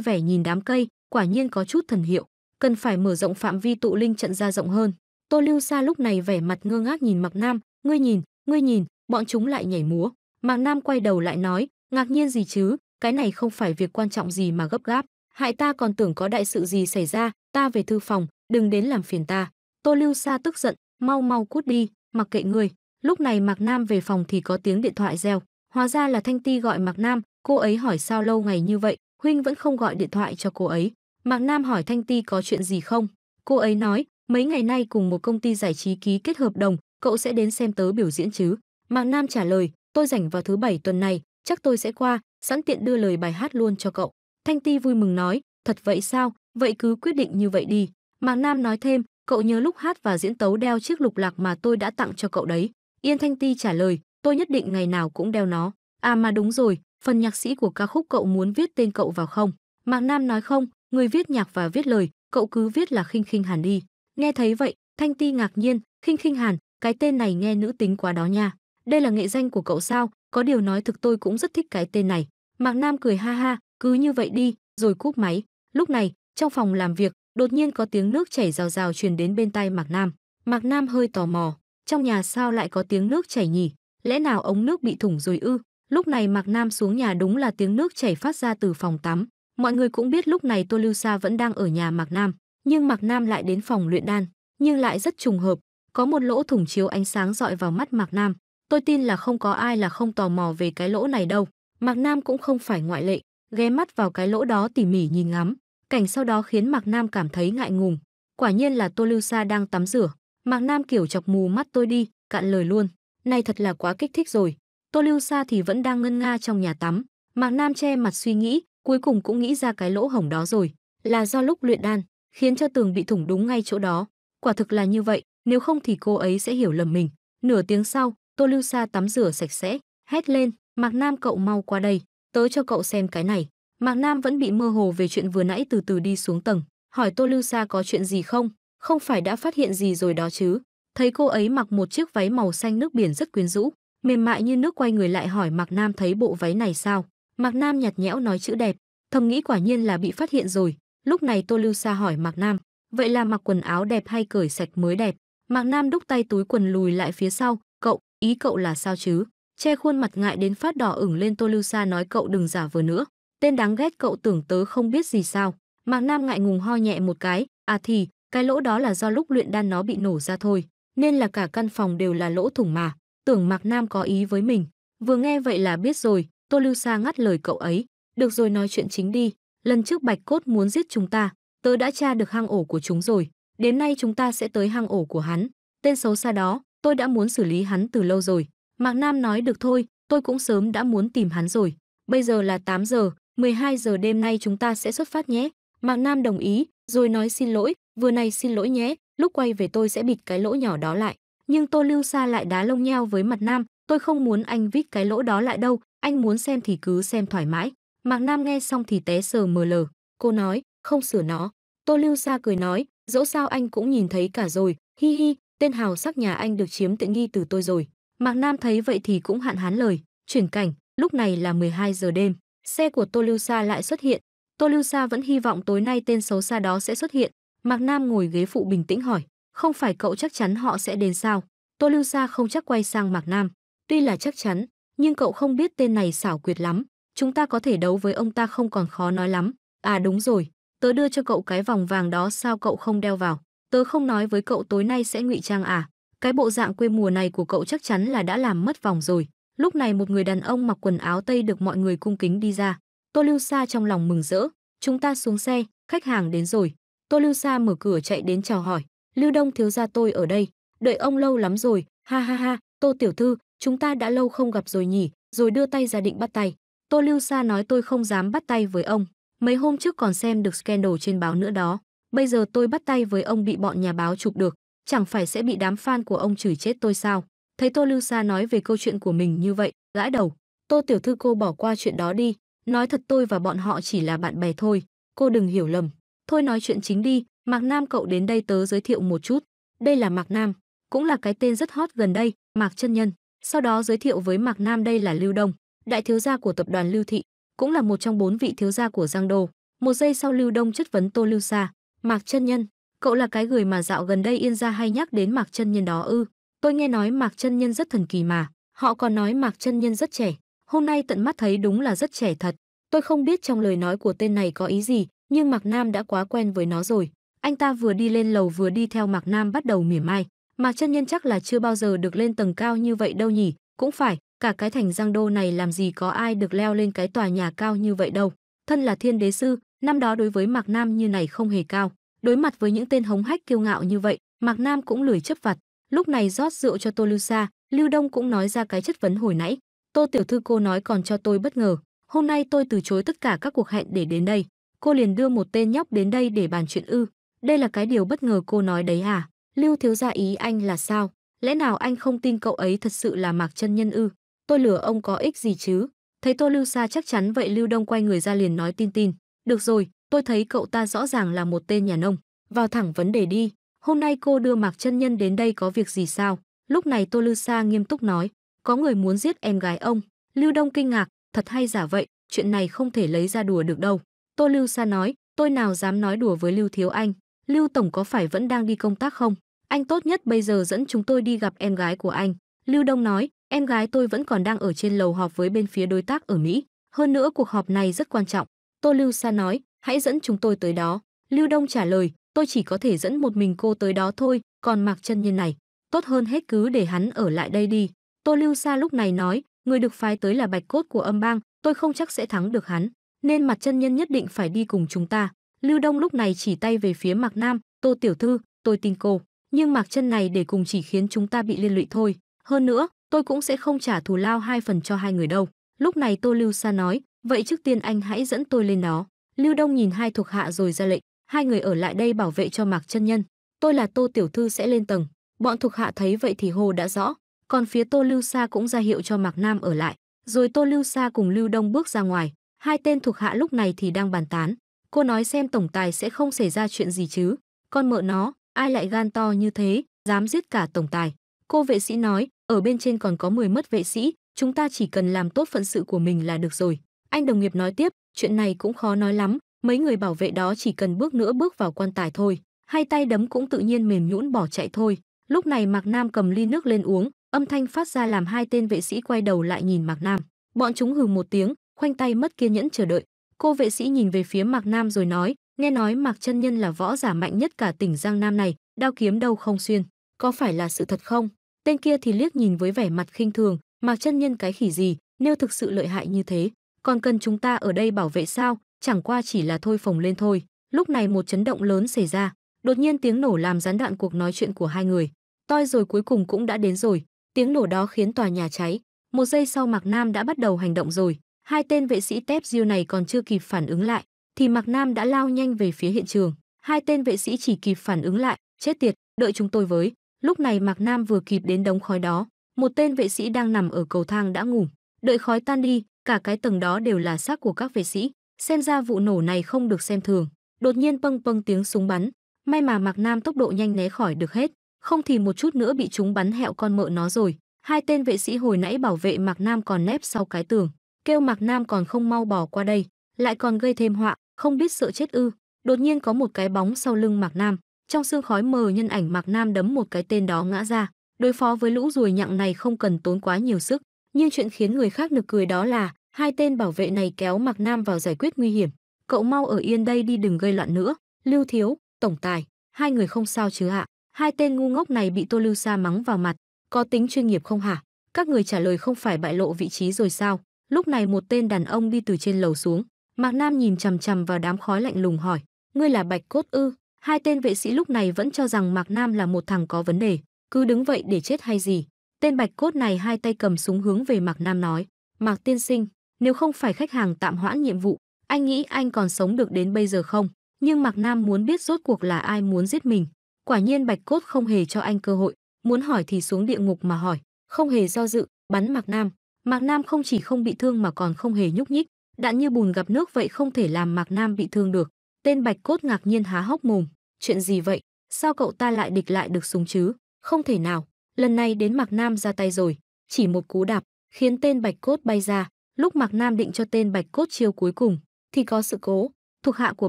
vẻ nhìn đám cây, quả nhiên có chút thần hiệu, cần phải mở rộng phạm vi tụ linh trận ra rộng hơn. Tô Lưu Sa lúc này vẻ mặt ngơ ngác nhìn Mạc Nam, "Ngươi nhìn, ngươi nhìn, bọn chúng lại nhảy múa." Mạc Nam quay đầu lại nói, "Ngạc nhiên gì chứ, cái này không phải việc quan trọng gì mà gấp gáp, hại ta còn tưởng có đại sự gì xảy ra, ta về thư phòng, đừng đến làm phiền ta. Tô Lưu Sa tức giận, mau mau cút đi, mặc kệ ngươi. Lúc này Mạc Nam về phòng thì có tiếng điện thoại reo, hóa ra là Thanh Ti gọi Mạc Nam, cô ấy hỏi sao lâu ngày như vậy, huynh vẫn không gọi điện thoại cho cô ấy. Mạc Nam hỏi Thanh Ti có chuyện gì không? Cô ấy nói, mấy ngày nay cùng một công ty giải trí ký kết hợp đồng, cậu sẽ đến xem tớ biểu diễn chứ? Mạc Nam trả lời, tôi rảnh vào thứ bảy tuần này, chắc tôi sẽ qua, sẵn tiện đưa lời bài hát luôn cho cậu. Thanh Ti vui mừng nói, thật vậy sao, vậy cứ quyết định như vậy đi. Mạc Nam nói thêm, cậu nhớ lúc hát và diễn tấu đeo chiếc lục lạc mà tôi đã tặng cho cậu đấy. Yên Thanh Ti trả lời, tôi nhất định ngày nào cũng đeo nó. À mà đúng rồi, phần nhạc sĩ của ca khúc cậu muốn viết tên cậu vào không? Mạc Nam nói không, người viết nhạc và viết lời, cậu cứ viết là khinh khinh hàn đi. Nghe thấy vậy, Thanh Ti ngạc nhiên, khinh khinh hàn, cái tên này nghe nữ tính quá đó nha. Đây là nghệ danh của cậu sao, có điều nói thực tôi cũng rất thích cái tên này. Mạc Nam cười ha ha, cứ như vậy đi, rồi cúp máy. Lúc này, trong phòng làm việc, đột nhiên có tiếng nước chảy rào rào truyền đến bên tai Mạc Nam. Mạc Nam hơi tò mò, trong nhà sao lại có tiếng nước chảy nhỉ? Lẽ nào ống nước bị thủng rồi ư? Lúc này Mạc Nam xuống nhà đúng là tiếng nước chảy phát ra từ phòng tắm. Mọi người cũng biết lúc này Tô Lưu Sa vẫn đang ở nhà Mạc Nam, nhưng Mạc Nam lại đến phòng luyện đan, nhưng lại rất trùng hợp, có một lỗ thủng chiếu ánh sáng dọi vào mắt Mạc Nam. Tôi tin là không có ai là không tò mò về cái lỗ này đâu. Mạc Nam cũng không phải ngoại lệ, ghé mắt vào cái lỗ đó tỉ mỉ nhìn ngắm. Cảnh sau đó khiến Mạc Nam cảm thấy ngại ngùng. Quả nhiên là Tô Lưu Sa đang tắm rửa. Mạc Nam kiểu chọc mù mắt tôi đi, cạn lời luôn. Này thật là quá kích thích rồi. Tô Lưu Sa thì vẫn đang ngân nga trong nhà tắm. Mạc Nam che mặt suy nghĩ, cuối cùng cũng nghĩ ra cái lỗ hổng đó rồi. Là do lúc luyện đan, khiến cho tường bị thủng đúng ngay chỗ đó. Quả thực là như vậy, nếu không thì cô ấy sẽ hiểu lầm mình. Nửa tiếng sau, Tô Lưu Sa tắm rửa sạch sẽ, hét lên, Mạc Nam cậu mau qua đây, tớ cho cậu xem cái này. Mạc Nam vẫn bị mơ hồ về chuyện vừa nãy từ từ đi xuống tầng, hỏi Tô Lưu Sa có chuyện gì không, không phải đã phát hiện gì rồi đó chứ. Thấy cô ấy mặc một chiếc váy màu xanh nước biển rất quyến rũ, mềm mại như nước quay người lại hỏi Mạc Nam thấy bộ váy này sao. Mạc Nam nhạt nhẽo nói chữ đẹp, thầm nghĩ quả nhiên là bị phát hiện rồi. Lúc này Tô Lưu Sa hỏi Mạc Nam, vậy là mặc quần áo đẹp hay cởi sạch mới đẹp. Mạc Nam đúc tay túi quần lùi lại phía sau, cậu, ý cậu là sao chứ? Che khuôn mặt ngại đến phát đỏ ửng lên Tô Lưu Sa nói cậu đừng giả vờ nữa. Tên đáng ghét cậu tưởng tớ không biết gì sao. Mạc Nam ngại ngùng ho nhẹ một cái. À thì, cái lỗ đó là do lúc luyện đan nó bị nổ ra thôi. Nên là cả căn phòng đều là lỗ thủng mà. Tưởng Mạc Nam có ý với mình. Vừa nghe vậy là biết rồi. Tô Lưu Sa ngắt lời cậu ấy. Được rồi nói chuyện chính đi. Lần trước Bạch Cốt muốn giết chúng ta. Tớ đã tra được hang ổ của chúng rồi. Đến nay chúng ta sẽ tới hang ổ của hắn. Tên xấu xa đó, tôi đã muốn xử lý hắn từ lâu rồi. Mạc Nam nói được thôi, tôi cũng sớm đã muốn tìm hắn rồi. Bây giờ là 8 giờ, 12 giờ đêm nay chúng ta sẽ xuất phát nhé. Mạc Nam đồng ý, rồi nói xin lỗi, vừa này xin lỗi nhé, lúc quay về tôi sẽ bịt cái lỗ nhỏ đó lại. Nhưng Tô Lưu Sa lại đá lông nheo với mặt Nam, tôi không muốn anh vít cái lỗ đó lại đâu, anh muốn xem thì cứ xem thoải mái. Mạc Nam nghe xong thì té sờ mờ lờ, cô nói, không sửa nó. Tô Lưu Sa cười nói, dẫu sao anh cũng nhìn thấy cả rồi, hi hi, tên hào sắc nhà anh được chiếm tiện nghi từ tôi rồi. Mạc Nam thấy vậy thì cũng hạn hán lời, chuyển cảnh, lúc này là 12 giờ đêm. Xe của Tô Lưu Sa lại xuất hiện, Tô Lưu Sa vẫn hy vọng tối nay tên xấu xa đó sẽ xuất hiện. Mạc Nam ngồi ghế phụ bình tĩnh hỏi, không phải cậu chắc chắn họ sẽ đến sao? Tô Lưu Sa không chắc quay sang Mạc Nam, tuy là chắc chắn, nhưng cậu không biết tên này xảo quyệt lắm, chúng ta có thể đấu với ông ta không còn khó nói lắm. À đúng rồi, tớ đưa cho cậu cái vòng vàng đó sao cậu không đeo vào? Tớ không nói với cậu tối nay sẽ ngụy trang à? Cái bộ dạng quê mùa này của cậu chắc chắn là đã làm mất vòng rồi. Lúc này một người đàn ông mặc quần áo tây được mọi người cung kính đi ra. Tô Lưu Sa trong lòng mừng rỡ, chúng ta xuống xe, khách hàng đến rồi. Tô Lưu Sa mở cửa chạy đến chào hỏi, Lưu Đông thiếu gia tôi ở đây, đợi ông lâu lắm rồi, ha ha ha, Tô tiểu thư, chúng ta đã lâu không gặp rồi nhỉ, rồi đưa tay ra định bắt tay. Tô Lưu Sa nói tôi không dám bắt tay với ông, mấy hôm trước còn xem được scandal trên báo nữa đó, bây giờ tôi bắt tay với ông bị bọn nhà báo chụp được, chẳng phải sẽ bị đám fan của ông chửi chết tôi sao? Thấy Tô Lưu Sa nói về câu chuyện của mình như vậy, gãi đầu. Tô tiểu thư cô bỏ qua chuyện đó đi. Nói thật tôi và bọn họ chỉ là bạn bè thôi. Cô đừng hiểu lầm. Thôi nói chuyện chính đi, Mạc Nam cậu đến đây tớ giới thiệu một chút. Đây là Mạc Nam, cũng là cái tên rất hot gần đây, Mạc Chân Nhân. Sau đó giới thiệu với Mạc Nam đây là Lưu Đông, đại thiếu gia của tập đoàn Lưu Thị, cũng là một trong bốn vị thiếu gia của Giang đồ Một giây sau Lưu Đông chất vấn Tô Lưu Sa, Mạc Chân Nhân, cậu là cái người mà dạo gần đây Yên gia hay nhắc đến Mạc Chân Nhân đó ư? Tôi nghe nói Mạc Chân Nhân rất thần kỳ mà, họ còn nói Mạc Chân Nhân rất trẻ, hôm nay tận mắt thấy đúng là rất trẻ thật. Tôi không biết trong lời nói của tên này có ý gì, nhưng Mạc Nam đã quá quen với nó rồi. Anh ta vừa đi lên lầu vừa đi theo Mạc Nam bắt đầu mỉa mai. Mạc Chân Nhân chắc là chưa bao giờ được lên tầng cao như vậy đâu nhỉ, cũng phải, cả cái thành Giang Đô này làm gì có ai được leo lên cái tòa nhà cao như vậy đâu. Thân là thiên đế sư, năm đó đối với Mạc Nam như này không hề cao. Đối mặt với những tên hống hách kiêu ngạo như vậy, Mạc Nam cũng lười chấp vặt, lúc này rót rượu cho tô lưu xa lưu đông cũng nói ra cái chất vấn hồi nãy tô tiểu thư cô nói còn cho tôi bất ngờ hôm nay tôi từ chối tất cả các cuộc hẹn để đến đây cô liền đưa một tên nhóc đến đây để bàn chuyện ư đây là cái điều bất ngờ cô nói đấy à lưu thiếu gia ý anh là sao lẽ nào anh không tin cậu ấy thật sự là mạc chân nhân ư tôi lừa ông có ích gì chứ thấy tô lưu xa chắc chắn vậy lưu đông quay người ra liền nói tin tin được rồi tôi thấy cậu ta rõ ràng là một tên nhà nông vào thẳng vấn đề đi Hôm nay cô đưa Mạc chân Nhân đến đây có việc gì sao? Lúc này Tô Lư Sa nghiêm túc nói, có người muốn giết em gái ông. Lưu Đông kinh ngạc, thật hay giả vậy, chuyện này không thể lấy ra đùa được đâu. Tô Lưu Sa nói, tôi nào dám nói đùa với Lưu Thiếu Anh. Lưu Tổng có phải vẫn đang đi công tác không? Anh tốt nhất bây giờ dẫn chúng tôi đi gặp em gái của anh. Lưu Đông nói, em gái tôi vẫn còn đang ở trên lầu họp với bên phía đối tác ở Mỹ. Hơn nữa cuộc họp này rất quan trọng. Tô Lưu Sa nói, hãy dẫn chúng tôi tới đó. Lưu Đông trả lời, tôi chỉ có thể dẫn một mình cô tới đó thôi, còn Mạc Chân Nhân này, tốt hơn hết cứ để hắn ở lại đây đi. Tô Lưu Sa lúc này nói, người được phái tới là bạch cốt của âm bang, tôi không chắc sẽ thắng được hắn, nên Mạc Chân Nhân nhất định phải đi cùng chúng ta. Lưu Đông lúc này chỉ tay về phía Mạc Nam, "Tô tiểu thư, tôi tin cô, nhưng Mạc Chân này để cùng chỉ khiến chúng ta bị liên lụy thôi, hơn nữa, tôi cũng sẽ không trả thù lao hai phần cho hai người đâu." Lúc này Tô Lưu Sa nói, "Vậy trước tiên anh hãy dẫn tôi lên đó." Lưu Đông nhìn hai thuộc hạ rồi ra lệnh, hai người ở lại đây bảo vệ cho Mạc chân nhân, tôi là Tô tiểu thư sẽ lên tầng. Bọn thuộc hạ thấy vậy thì hồ đã rõ, còn phía Tô Lưu Sa cũng ra hiệu cho Mạc Nam ở lại, rồi Tô Lưu Sa cùng Lưu Đông bước ra ngoài, hai tên thuộc hạ lúc này thì đang bàn tán, cô nói xem tổng tài sẽ không xảy ra chuyện gì chứ, con mợ nó, ai lại gan to như thế, dám giết cả tổng tài. Cô vệ sĩ nói, ở bên trên còn có 10 mất vệ sĩ, chúng ta chỉ cần làm tốt phận sự của mình là được rồi. Anh đồng nghiệp nói tiếp, chuyện này cũng khó nói lắm, mấy người bảo vệ đó chỉ cần bước nữa bước vào quan tài thôi, hai tay đấm cũng tự nhiên mềm nhũn bỏ chạy thôi. Lúc này Mạc Nam cầm ly nước lên uống, âm thanh phát ra làm hai tên vệ sĩ quay đầu lại nhìn Mạc Nam. Bọn chúng hừ một tiếng, khoanh tay mất kiên nhẫn chờ đợi. Cô vệ sĩ nhìn về phía Mạc Nam rồi nói, nghe nói Mạc chân nhân là võ giả mạnh nhất cả tỉnh Giang Nam này, đao kiếm đâu không xuyên, có phải là sự thật không? Tên kia thì liếc nhìn với vẻ mặt khinh thường, Mạc chân nhân cái khỉ gì, nếu thực sự lợi hại như thế, còn cần chúng ta ở đây bảo vệ sao? chẳng qua chỉ là thôi phồng lên thôi. Lúc này một chấn động lớn xảy ra, đột nhiên tiếng nổ làm gián đoạn cuộc nói chuyện của hai người. Toi rồi cuối cùng cũng đã đến rồi, tiếng nổ đó khiến tòa nhà cháy. Một giây sau Mạc Nam đã bắt đầu hành động rồi, hai tên vệ sĩ tép diêu này còn chưa kịp phản ứng lại, thì Mạc Nam đã lao nhanh về phía hiện trường. Hai tên vệ sĩ chỉ kịp phản ứng lại, chết tiệt, đợi chúng tôi với. Lúc này Mạc Nam vừa kịp đến đống khói đó, một tên vệ sĩ đang nằm ở cầu thang đã ngủ, đợi khói tan đi, cả cái tầng đó đều là xác của các vệ sĩ. Xem ra vụ nổ này không được xem thường. Đột nhiên pâng pâng tiếng súng bắn, may mà Mạc Nam tốc độ nhanh né khỏi được hết, không thì một chút nữa bị chúng bắn hẹo con mợ nó rồi. Hai tên vệ sĩ hồi nãy bảo vệ Mạc Nam còn nép sau cái tường, kêu Mạc Nam còn không mau bỏ qua đây, lại còn gây thêm họa, không biết sợ chết ư. Đột nhiên có một cái bóng sau lưng Mạc Nam, trong sương khói mờ nhân ảnh Mạc Nam đấm một cái tên đó ngã ra. Đối phó với lũ ruồi nhặng này không cần tốn quá nhiều sức, nhưng chuyện khiến người khác nực cười đó là Hai tên bảo vệ này kéo Mạc Nam vào giải quyết nguy hiểm. Cậu mau ở yên đây đi đừng gây loạn nữa. Lưu Thiếu, Tổng Tài, hai người không sao chứ ạ. Hai tên ngu ngốc này bị Tô Lưu Sa mắng vào mặt. Có tính chuyên nghiệp không hả? Các người trả lời không phải bại lộ vị trí rồi sao? Lúc này một tên đàn ông đi từ trên lầu xuống. Mạc Nam nhìn chằm chằm vào đám khói lạnh lùng hỏi. Ngươi là Bạch Cốt Ư? Hai tên vệ sĩ lúc này vẫn cho rằng Mạc Nam là một thằng có vấn đề. Cứ đứng vậy để chết hay gì? Tên Bạch Cốt này hai tay cầm súng hướng về Mạc Nam nói. Mạc Tiên Sinh, nếu không phải khách hàng tạm hoãn nhiệm vụ, anh nghĩ anh còn sống được đến bây giờ không? Nhưng Mạc Nam muốn biết rốt cuộc là ai muốn giết mình. Quả nhiên Bạch Cốt không hề cho anh cơ hội, muốn hỏi thì xuống địa ngục mà hỏi, không hề do dự, bắn Mạc Nam. Mạc Nam không chỉ không bị thương mà còn không hề nhúc nhích, đạn như bùn gặp nước vậy không thể làm Mạc Nam bị thương được. Tên Bạch Cốt ngạc nhiên há hốc mồm, chuyện gì vậy? Sao cậu ta lại địch lại được súng chứ? Không thể nào, lần này đến Mạc Nam ra tay rồi, chỉ một cú đạp, khiến tên Bạch Cốt bay ra, Lúc Mạc Nam định cho tên Bạch Cốt chiêu cuối cùng, thì có sự cố, thuộc hạ của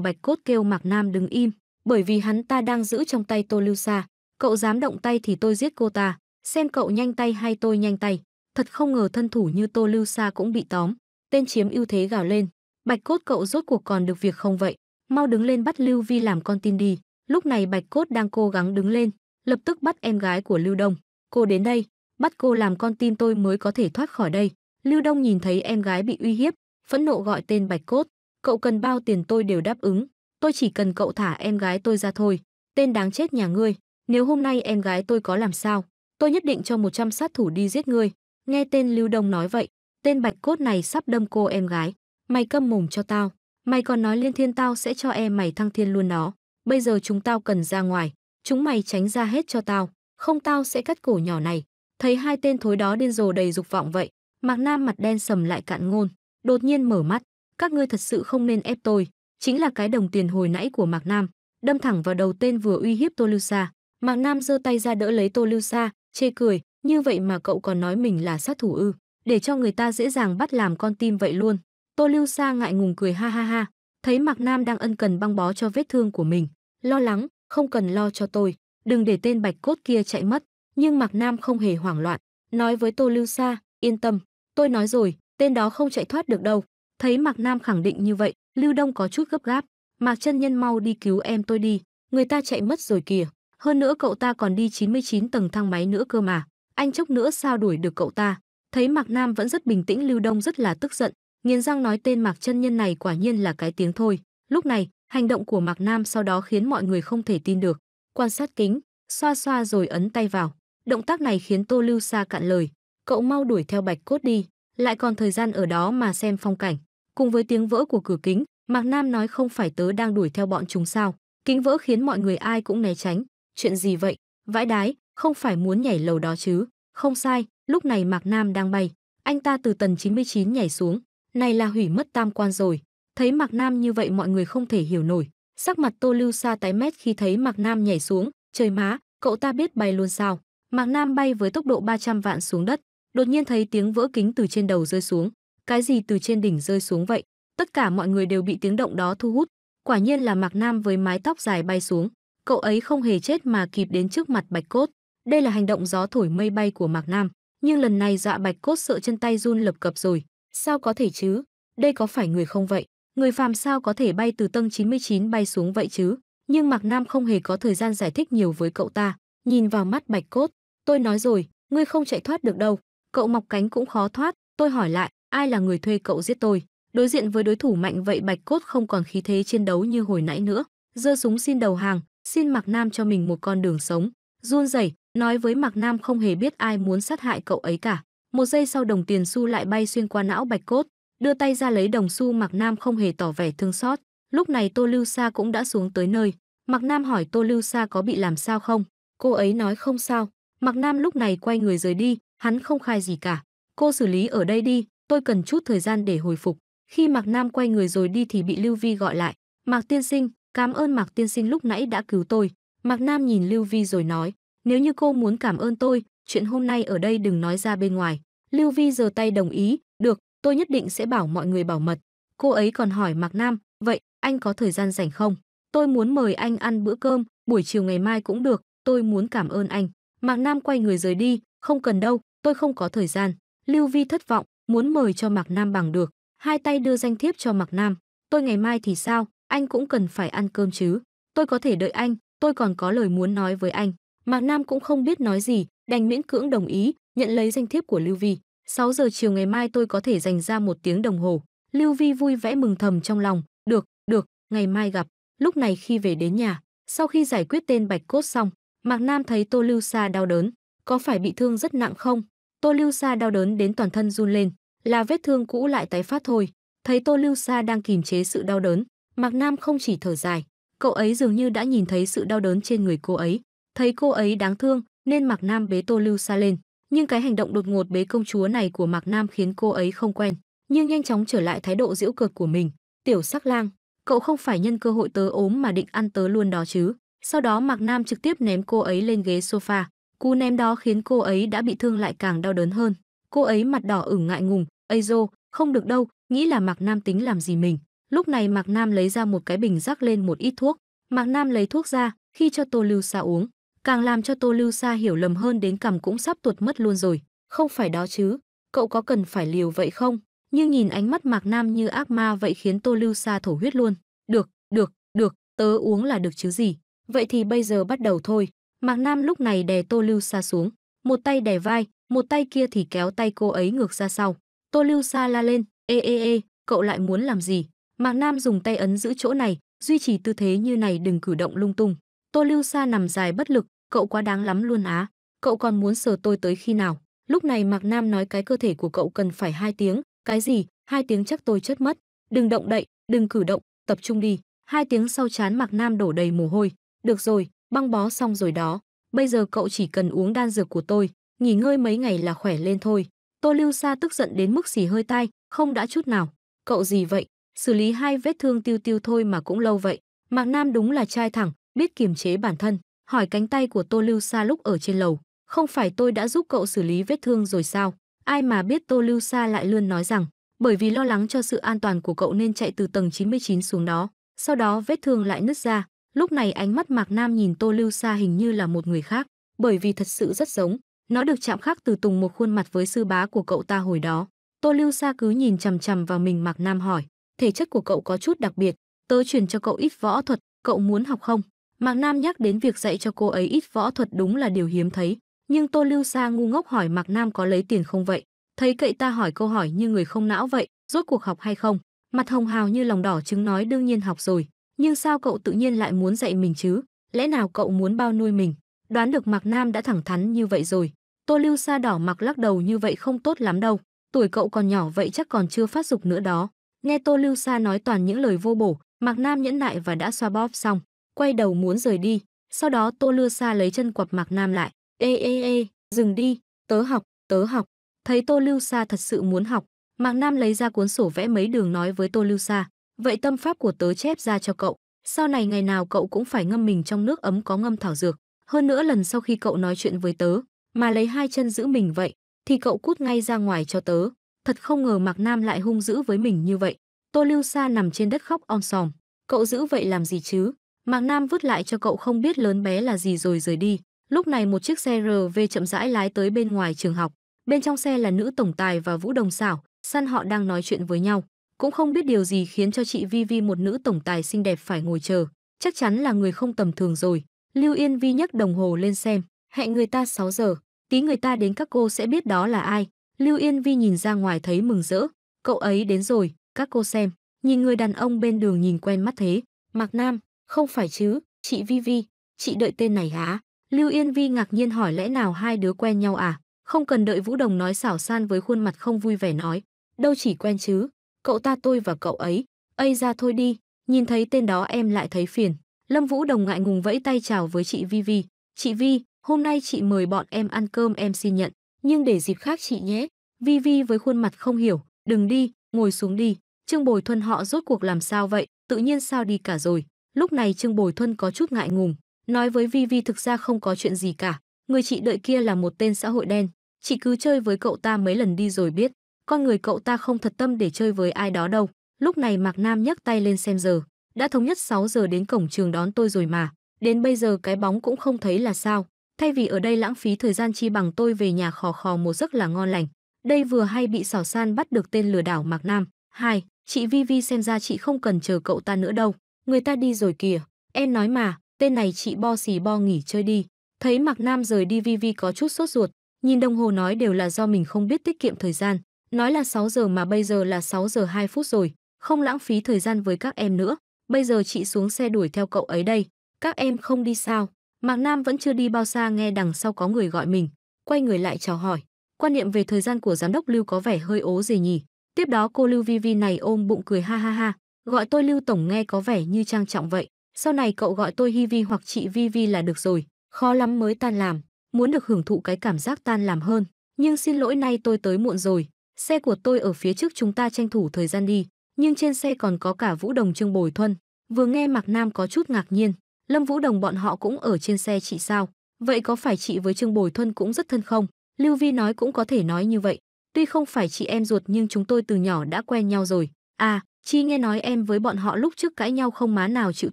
Bạch Cốt kêu Mạc Nam đứng im, bởi vì hắn ta đang giữ trong tay Tô Lưu Sa, cậu dám động tay thì tôi giết cô ta, xem cậu nhanh tay hay tôi nhanh tay. Thật không ngờ thân thủ như Tô Lưu Sa cũng bị tóm, tên chiếm ưu thế gào lên, Bạch Cốt cậu rốt cuộc còn được việc không vậy, mau đứng lên bắt Lưu Vi làm con tin đi. Lúc này Bạch Cốt đang cố gắng đứng lên, lập tức bắt em gái của Lưu Đông, cô đến đây, bắt cô làm con tin tôi mới có thể thoát khỏi đây. Lưu Đông nhìn thấy em gái bị uy hiếp, phẫn nộ gọi tên Bạch Cốt, cậu cần bao tiền tôi đều đáp ứng, tôi chỉ cần cậu thả em gái tôi ra thôi, tên đáng chết nhà ngươi, nếu hôm nay em gái tôi có làm sao, tôi nhất định cho 100 sát thủ đi giết ngươi. Nghe tên Lưu Đông nói vậy, tên Bạch Cốt này sắp đâm cô em gái, mày câm mồm cho tao, mày còn nói liên thiên tao sẽ cho em mày thăng thiên luôn đó, bây giờ chúng tao cần ra ngoài, chúng mày tránh ra hết cho tao, không tao sẽ cắt cổ nhỏ này. Thấy hai tên thối đó điên rồ đầy dục vọng vậy, Mạc Nam mặt đen sầm lại cạn ngôn, đột nhiên mở mắt, các ngươi thật sự không nên ép tôi, chính là cái đồng tiền hồi nãy của Mạc Nam, đâm thẳng vào đầu tên vừa uy hiếp Tô Lưu Sa. Mạc Nam giơ tay ra đỡ lấy Tô Lưu Sa, chê cười, như vậy mà cậu còn nói mình là sát thủ ư, để cho người ta dễ dàng bắt làm con tim vậy luôn. Tô Lưu Sa ngại ngùng cười ha ha ha, thấy Mạc Nam đang ân cần băng bó cho vết thương của mình, lo lắng, không cần lo cho tôi, đừng để tên bạch cốt kia chạy mất. Nhưng Mạc Nam không hề hoảng loạn, nói với Tô Lưu Sa, yên tâm tôi nói rồi tên đó không chạy thoát được đâu thấy mạc nam khẳng định như vậy lưu đông có chút gấp gáp mạc chân nhân mau đi cứu em tôi đi người ta chạy mất rồi kìa hơn nữa cậu ta còn đi 99 tầng thang máy nữa cơ mà anh chốc nữa sao đuổi được cậu ta thấy mạc nam vẫn rất bình tĩnh lưu đông rất là tức giận nghiền răng nói tên mạc chân nhân này quả nhiên là cái tiếng thôi lúc này hành động của mạc nam sau đó khiến mọi người không thể tin được quan sát kính xoa xoa rồi ấn tay vào động tác này khiến tô lưu xa cạn lời cậu mau đuổi theo Bạch Cốt đi, lại còn thời gian ở đó mà xem phong cảnh. Cùng với tiếng vỡ của cửa kính, Mạc Nam nói không phải tớ đang đuổi theo bọn chúng sao? Kính vỡ khiến mọi người ai cũng né tránh, chuyện gì vậy? Vãi đái, không phải muốn nhảy lầu đó chứ? Không sai, lúc này Mạc Nam đang bay, anh ta từ tầng 99 nhảy xuống, này là hủy mất tam quan rồi. Thấy Mạc Nam như vậy mọi người không thể hiểu nổi, sắc mặt Tô Lưu xa tái mét khi thấy Mạc Nam nhảy xuống, trời má, cậu ta biết bay luôn sao? Mạc Nam bay với tốc độ 300 vạn xuống đất, đột nhiên thấy tiếng vỡ kính từ trên đầu rơi xuống cái gì từ trên đỉnh rơi xuống vậy tất cả mọi người đều bị tiếng động đó thu hút quả nhiên là mạc nam với mái tóc dài bay xuống cậu ấy không hề chết mà kịp đến trước mặt bạch cốt đây là hành động gió thổi mây bay của mạc nam nhưng lần này dọa bạch cốt sợ chân tay run lập cập rồi sao có thể chứ đây có phải người không vậy người phàm sao có thể bay từ tầng 99 bay xuống vậy chứ nhưng mạc nam không hề có thời gian giải thích nhiều với cậu ta nhìn vào mắt bạch cốt tôi nói rồi ngươi không chạy thoát được đâu cậu mọc cánh cũng khó thoát, tôi hỏi lại, ai là người thuê cậu giết tôi? Đối diện với đối thủ mạnh vậy Bạch Cốt không còn khí thế chiến đấu như hồi nãy nữa, giơ súng xin đầu hàng, xin Mạc Nam cho mình một con đường sống. Run rẩy, nói với Mạc Nam không hề biết ai muốn sát hại cậu ấy cả. Một giây sau đồng tiền xu lại bay xuyên qua não Bạch Cốt, đưa tay ra lấy đồng xu Mạc Nam không hề tỏ vẻ thương xót. Lúc này Tô Lưu Sa cũng đã xuống tới nơi, Mạc Nam hỏi Tô Lưu Sa có bị làm sao không? Cô ấy nói không sao. Mạc Nam lúc này quay người rời đi, Hắn không khai gì cả. Cô xử lý ở đây đi, tôi cần chút thời gian để hồi phục. Khi Mạc Nam quay người rồi đi thì bị Lưu Vi gọi lại. Mạc Tiên Sinh, cảm ơn Mạc Tiên Sinh lúc nãy đã cứu tôi. Mạc Nam nhìn Lưu Vi rồi nói, nếu như cô muốn cảm ơn tôi, chuyện hôm nay ở đây đừng nói ra bên ngoài. Lưu Vi giơ tay đồng ý, được, tôi nhất định sẽ bảo mọi người bảo mật. Cô ấy còn hỏi Mạc Nam, vậy anh có thời gian rảnh không? Tôi muốn mời anh ăn bữa cơm, buổi chiều ngày mai cũng được, tôi muốn cảm ơn anh. Mạc Nam quay người rời đi, không cần đâu, tôi không có thời gian. Lưu Vi thất vọng, muốn mời cho Mạc Nam bằng được. Hai tay đưa danh thiếp cho Mạc Nam. Tôi ngày mai thì sao, anh cũng cần phải ăn cơm chứ. Tôi có thể đợi anh, tôi còn có lời muốn nói với anh. Mạc Nam cũng không biết nói gì, đành miễn cưỡng đồng ý, nhận lấy danh thiếp của Lưu Vi. 6 giờ chiều ngày mai tôi có thể dành ra một tiếng đồng hồ. Lưu Vi vui vẻ mừng thầm trong lòng, được, được, ngày mai gặp. Lúc này khi về đến nhà, sau khi giải quyết tên Bạch Cốt xong, Mạc Nam thấy Tô Lưu Sa đau đớn, có phải bị thương rất nặng không? Tô Lưu Sa đau đớn đến toàn thân run lên, là vết thương cũ lại tái phát thôi. Thấy Tô Lưu Sa đang kìm chế sự đau đớn, Mạc Nam không chỉ thở dài, cậu ấy dường như đã nhìn thấy sự đau đớn trên người cô ấy. Thấy cô ấy đáng thương, nên Mạc Nam bế Tô Lưu Sa lên. Nhưng cái hành động đột ngột bế công chúa này của Mạc Nam khiến cô ấy không quen, nhưng nhanh chóng trở lại thái độ giễu cợt của mình. Tiểu sắc lang, cậu không phải nhân cơ hội tớ ốm mà định ăn tớ luôn đó chứ. Sau đó Mạc Nam trực tiếp ném cô ấy lên ghế sofa, Cú ném đó khiến cô ấy đã bị thương lại càng đau đớn hơn. Cô ấy mặt đỏ ửng ngại ngùng, "Ây dô, không được đâu, nghĩ là Mạc Nam tính làm gì mình." Lúc này Mạc Nam lấy ra một cái bình rắc lên một ít thuốc. Mạc Nam lấy thuốc ra, khi cho Tô Lưu Sa uống, càng làm cho Tô Lưu Sa hiểu lầm hơn đến cầm cũng sắp tuột mất luôn rồi. Không phải đó chứ, cậu có cần phải liều vậy không? Nhưng nhìn ánh mắt Mạc Nam như ác ma vậy khiến Tô Lưu Sa thổ huyết luôn. Được, được, được, tớ uống là được chứ gì. Vậy thì bây giờ bắt đầu thôi. Mạc Nam lúc này đè Tô Lưu Sa xuống, một tay đè vai, một tay kia thì kéo tay cô ấy ngược ra sau. Tô Lưu Sa la lên, "Ê ê ê, cậu lại muốn làm gì?" Mạc Nam dùng tay ấn giữ chỗ này, duy trì tư thế như này đừng cử động lung tung. Tô Lưu Sa nằm dài bất lực, "Cậu quá đáng lắm luôn á, cậu còn muốn sờ tôi tới khi nào?" Lúc này Mạc Nam nói cái cơ thể của cậu cần phải hai tiếng, "Cái gì? Hai tiếng chắc tôi chết mất, đừng động đậy, đừng cử động, tập trung đi." Hai tiếng sau chán Mạc Nam đổ đầy mồ hôi, "Được rồi, băng bó xong rồi đó, bây giờ cậu chỉ cần uống đan dược của tôi, nghỉ ngơi mấy ngày là khỏe lên thôi. Tô Lưu Sa tức giận đến mức xì hơi tai, không đã chút nào. Cậu gì vậy, xử lý hai vết thương tiêu tiêu thôi mà cũng lâu vậy. Mạc Nam đúng là trai thẳng, biết kiềm chế bản thân. Hỏi cánh tay của Tô Lưu Sa lúc ở trên lầu, không phải tôi đã giúp cậu xử lý vết thương rồi sao? Ai mà biết Tô Lưu Sa lại luôn nói rằng, bởi vì lo lắng cho sự an toàn của cậu nên chạy từ tầng 99 xuống đó. Sau đó vết thương lại nứt ra, Lúc này ánh mắt Mạc Nam nhìn Tô Lưu xa hình như là một người khác, bởi vì thật sự rất giống, nó được chạm khắc từ tùng một khuôn mặt với sư bá của cậu ta hồi đó. Tô Lưu xa cứ nhìn chằm chằm vào mình Mạc Nam hỏi, thể chất của cậu có chút đặc biệt, tớ truyền cho cậu ít võ thuật, cậu muốn học không? Mạc Nam nhắc đến việc dạy cho cô ấy ít võ thuật đúng là điều hiếm thấy, nhưng Tô Lưu xa ngu ngốc hỏi Mạc Nam có lấy tiền không vậy? Thấy cậy ta hỏi câu hỏi như người không não vậy, rốt cuộc học hay không? Mặt hồng hào như lòng đỏ trứng nói đương nhiên học rồi, nhưng sao cậu tự nhiên lại muốn dạy mình chứ? Lẽ nào cậu muốn bao nuôi mình? Đoán được Mạc Nam đã thẳng thắn như vậy rồi. Tô Lưu Sa đỏ mặc lắc đầu như vậy không tốt lắm đâu. Tuổi cậu còn nhỏ vậy chắc còn chưa phát dục nữa đó. Nghe Tô Lưu Sa nói toàn những lời vô bổ, Mạc Nam nhẫn nại và đã xoa bóp xong, quay đầu muốn rời đi. Sau đó Tô Lưu Sa lấy chân quặp Mạc Nam lại. Ê ê ê, dừng đi, tớ học, tớ học. Thấy Tô Lưu Sa thật sự muốn học, Mạc Nam lấy ra cuốn sổ vẽ mấy đường nói với Tô Lưu Sa. Vậy tâm pháp của tớ chép ra cho cậu, sau này ngày nào cậu cũng phải ngâm mình trong nước ấm có ngâm thảo dược. Hơn nữa lần sau khi cậu nói chuyện với tớ, mà lấy hai chân giữ mình vậy, thì cậu cút ngay ra ngoài cho tớ. Thật không ngờ Mạc Nam lại hung dữ với mình như vậy. Tô Lưu Sa nằm trên đất khóc om sòm. Cậu giữ vậy làm gì chứ? Mạc Nam vứt lại cho cậu không biết lớn bé là gì rồi rời đi. Lúc này một chiếc xe RV chậm rãi lái tới bên ngoài trường học. Bên trong xe là nữ tổng tài và Vũ Đồng Xảo, săn họ đang nói chuyện với nhau. Cũng không biết điều gì khiến cho chị Vi Vi một nữ tổng tài xinh đẹp phải ngồi chờ. Chắc chắn là người không tầm thường rồi. Lưu Yên Vi nhấc đồng hồ lên xem. Hẹn người ta 6 giờ. Tí người ta đến các cô sẽ biết đó là ai. Lưu Yên Vi nhìn ra ngoài thấy mừng rỡ. Cậu ấy đến rồi, các cô xem. Nhìn người đàn ông bên đường nhìn quen mắt thế. Mạc Nam, không phải chứ, chị Vi Vi, chị đợi tên này hả? Lưu Yên Vi ngạc nhiên hỏi lẽ nào hai đứa quen nhau à? Không cần đợi Vũ Đồng nói xảo san với khuôn mặt không vui vẻ nói. Đâu chỉ quen chứ, cậu ta tôi và cậu ấy, ây ra thôi đi, nhìn thấy tên đó em lại thấy phiền. Lâm Vũ Đồng ngại ngùng vẫy tay chào với chị Vi Vi. Chị Vi, hôm nay chị mời bọn em ăn cơm em xin nhận, nhưng để dịp khác chị nhé. Vi Vi với khuôn mặt không hiểu, đừng đi, ngồi xuống đi. Trương Bồi Thuân họ rốt cuộc làm sao vậy, tự nhiên sao đi cả rồi. Lúc này Trương Bồi Thuân có chút ngại ngùng, nói với Vi Vi thực ra không có chuyện gì cả. Người chị đợi kia là một tên xã hội đen, chị cứ chơi với cậu ta mấy lần đi rồi biết con người cậu ta không thật tâm để chơi với ai đó đâu. Lúc này Mạc Nam nhấc tay lên xem giờ, đã thống nhất 6 giờ đến cổng trường đón tôi rồi mà, đến bây giờ cái bóng cũng không thấy là sao. Thay vì ở đây lãng phí thời gian chi bằng tôi về nhà khò khò một giấc là ngon lành. Đây vừa hay bị sỏ san bắt được tên lừa đảo Mạc Nam. Hai, chị Vi Vi xem ra chị không cần chờ cậu ta nữa đâu. Người ta đi rồi kìa. Em nói mà, tên này chị bo xì bo nghỉ chơi đi. Thấy Mạc Nam rời đi Vi Vi có chút sốt ruột. Nhìn đồng hồ nói đều là do mình không biết tiết kiệm thời gian. Nói là 6 giờ mà bây giờ là 6 giờ 2 phút rồi, không lãng phí thời gian với các em nữa. Bây giờ chị xuống xe đuổi theo cậu ấy đây. Các em không đi sao? Mạc Nam vẫn chưa đi bao xa nghe đằng sau có người gọi mình. Quay người lại chào hỏi. Quan niệm về thời gian của giám đốc Lưu có vẻ hơi ố gì nhỉ? Tiếp đó cô Lưu Vi Vi này ôm bụng cười ha ha ha. Gọi tôi Lưu Tổng nghe có vẻ như trang trọng vậy. Sau này cậu gọi tôi Hi Vi hoặc chị Vi Vi là được rồi. Khó lắm mới tan làm. Muốn được hưởng thụ cái cảm giác tan làm hơn. Nhưng xin lỗi nay tôi tới muộn rồi Xe của tôi ở phía trước chúng ta tranh thủ thời gian đi, nhưng trên xe còn có cả Vũ Đồng Trương Bồi Thuân. Vừa nghe Mạc Nam có chút ngạc nhiên, Lâm Vũ Đồng bọn họ cũng ở trên xe chị sao? Vậy có phải chị với Trương Bồi Thuân cũng rất thân không? Lưu Vi nói cũng có thể nói như vậy. Tuy không phải chị em ruột nhưng chúng tôi từ nhỏ đã quen nhau rồi. À, Chi nghe nói em với bọn họ lúc trước cãi nhau không má nào chịu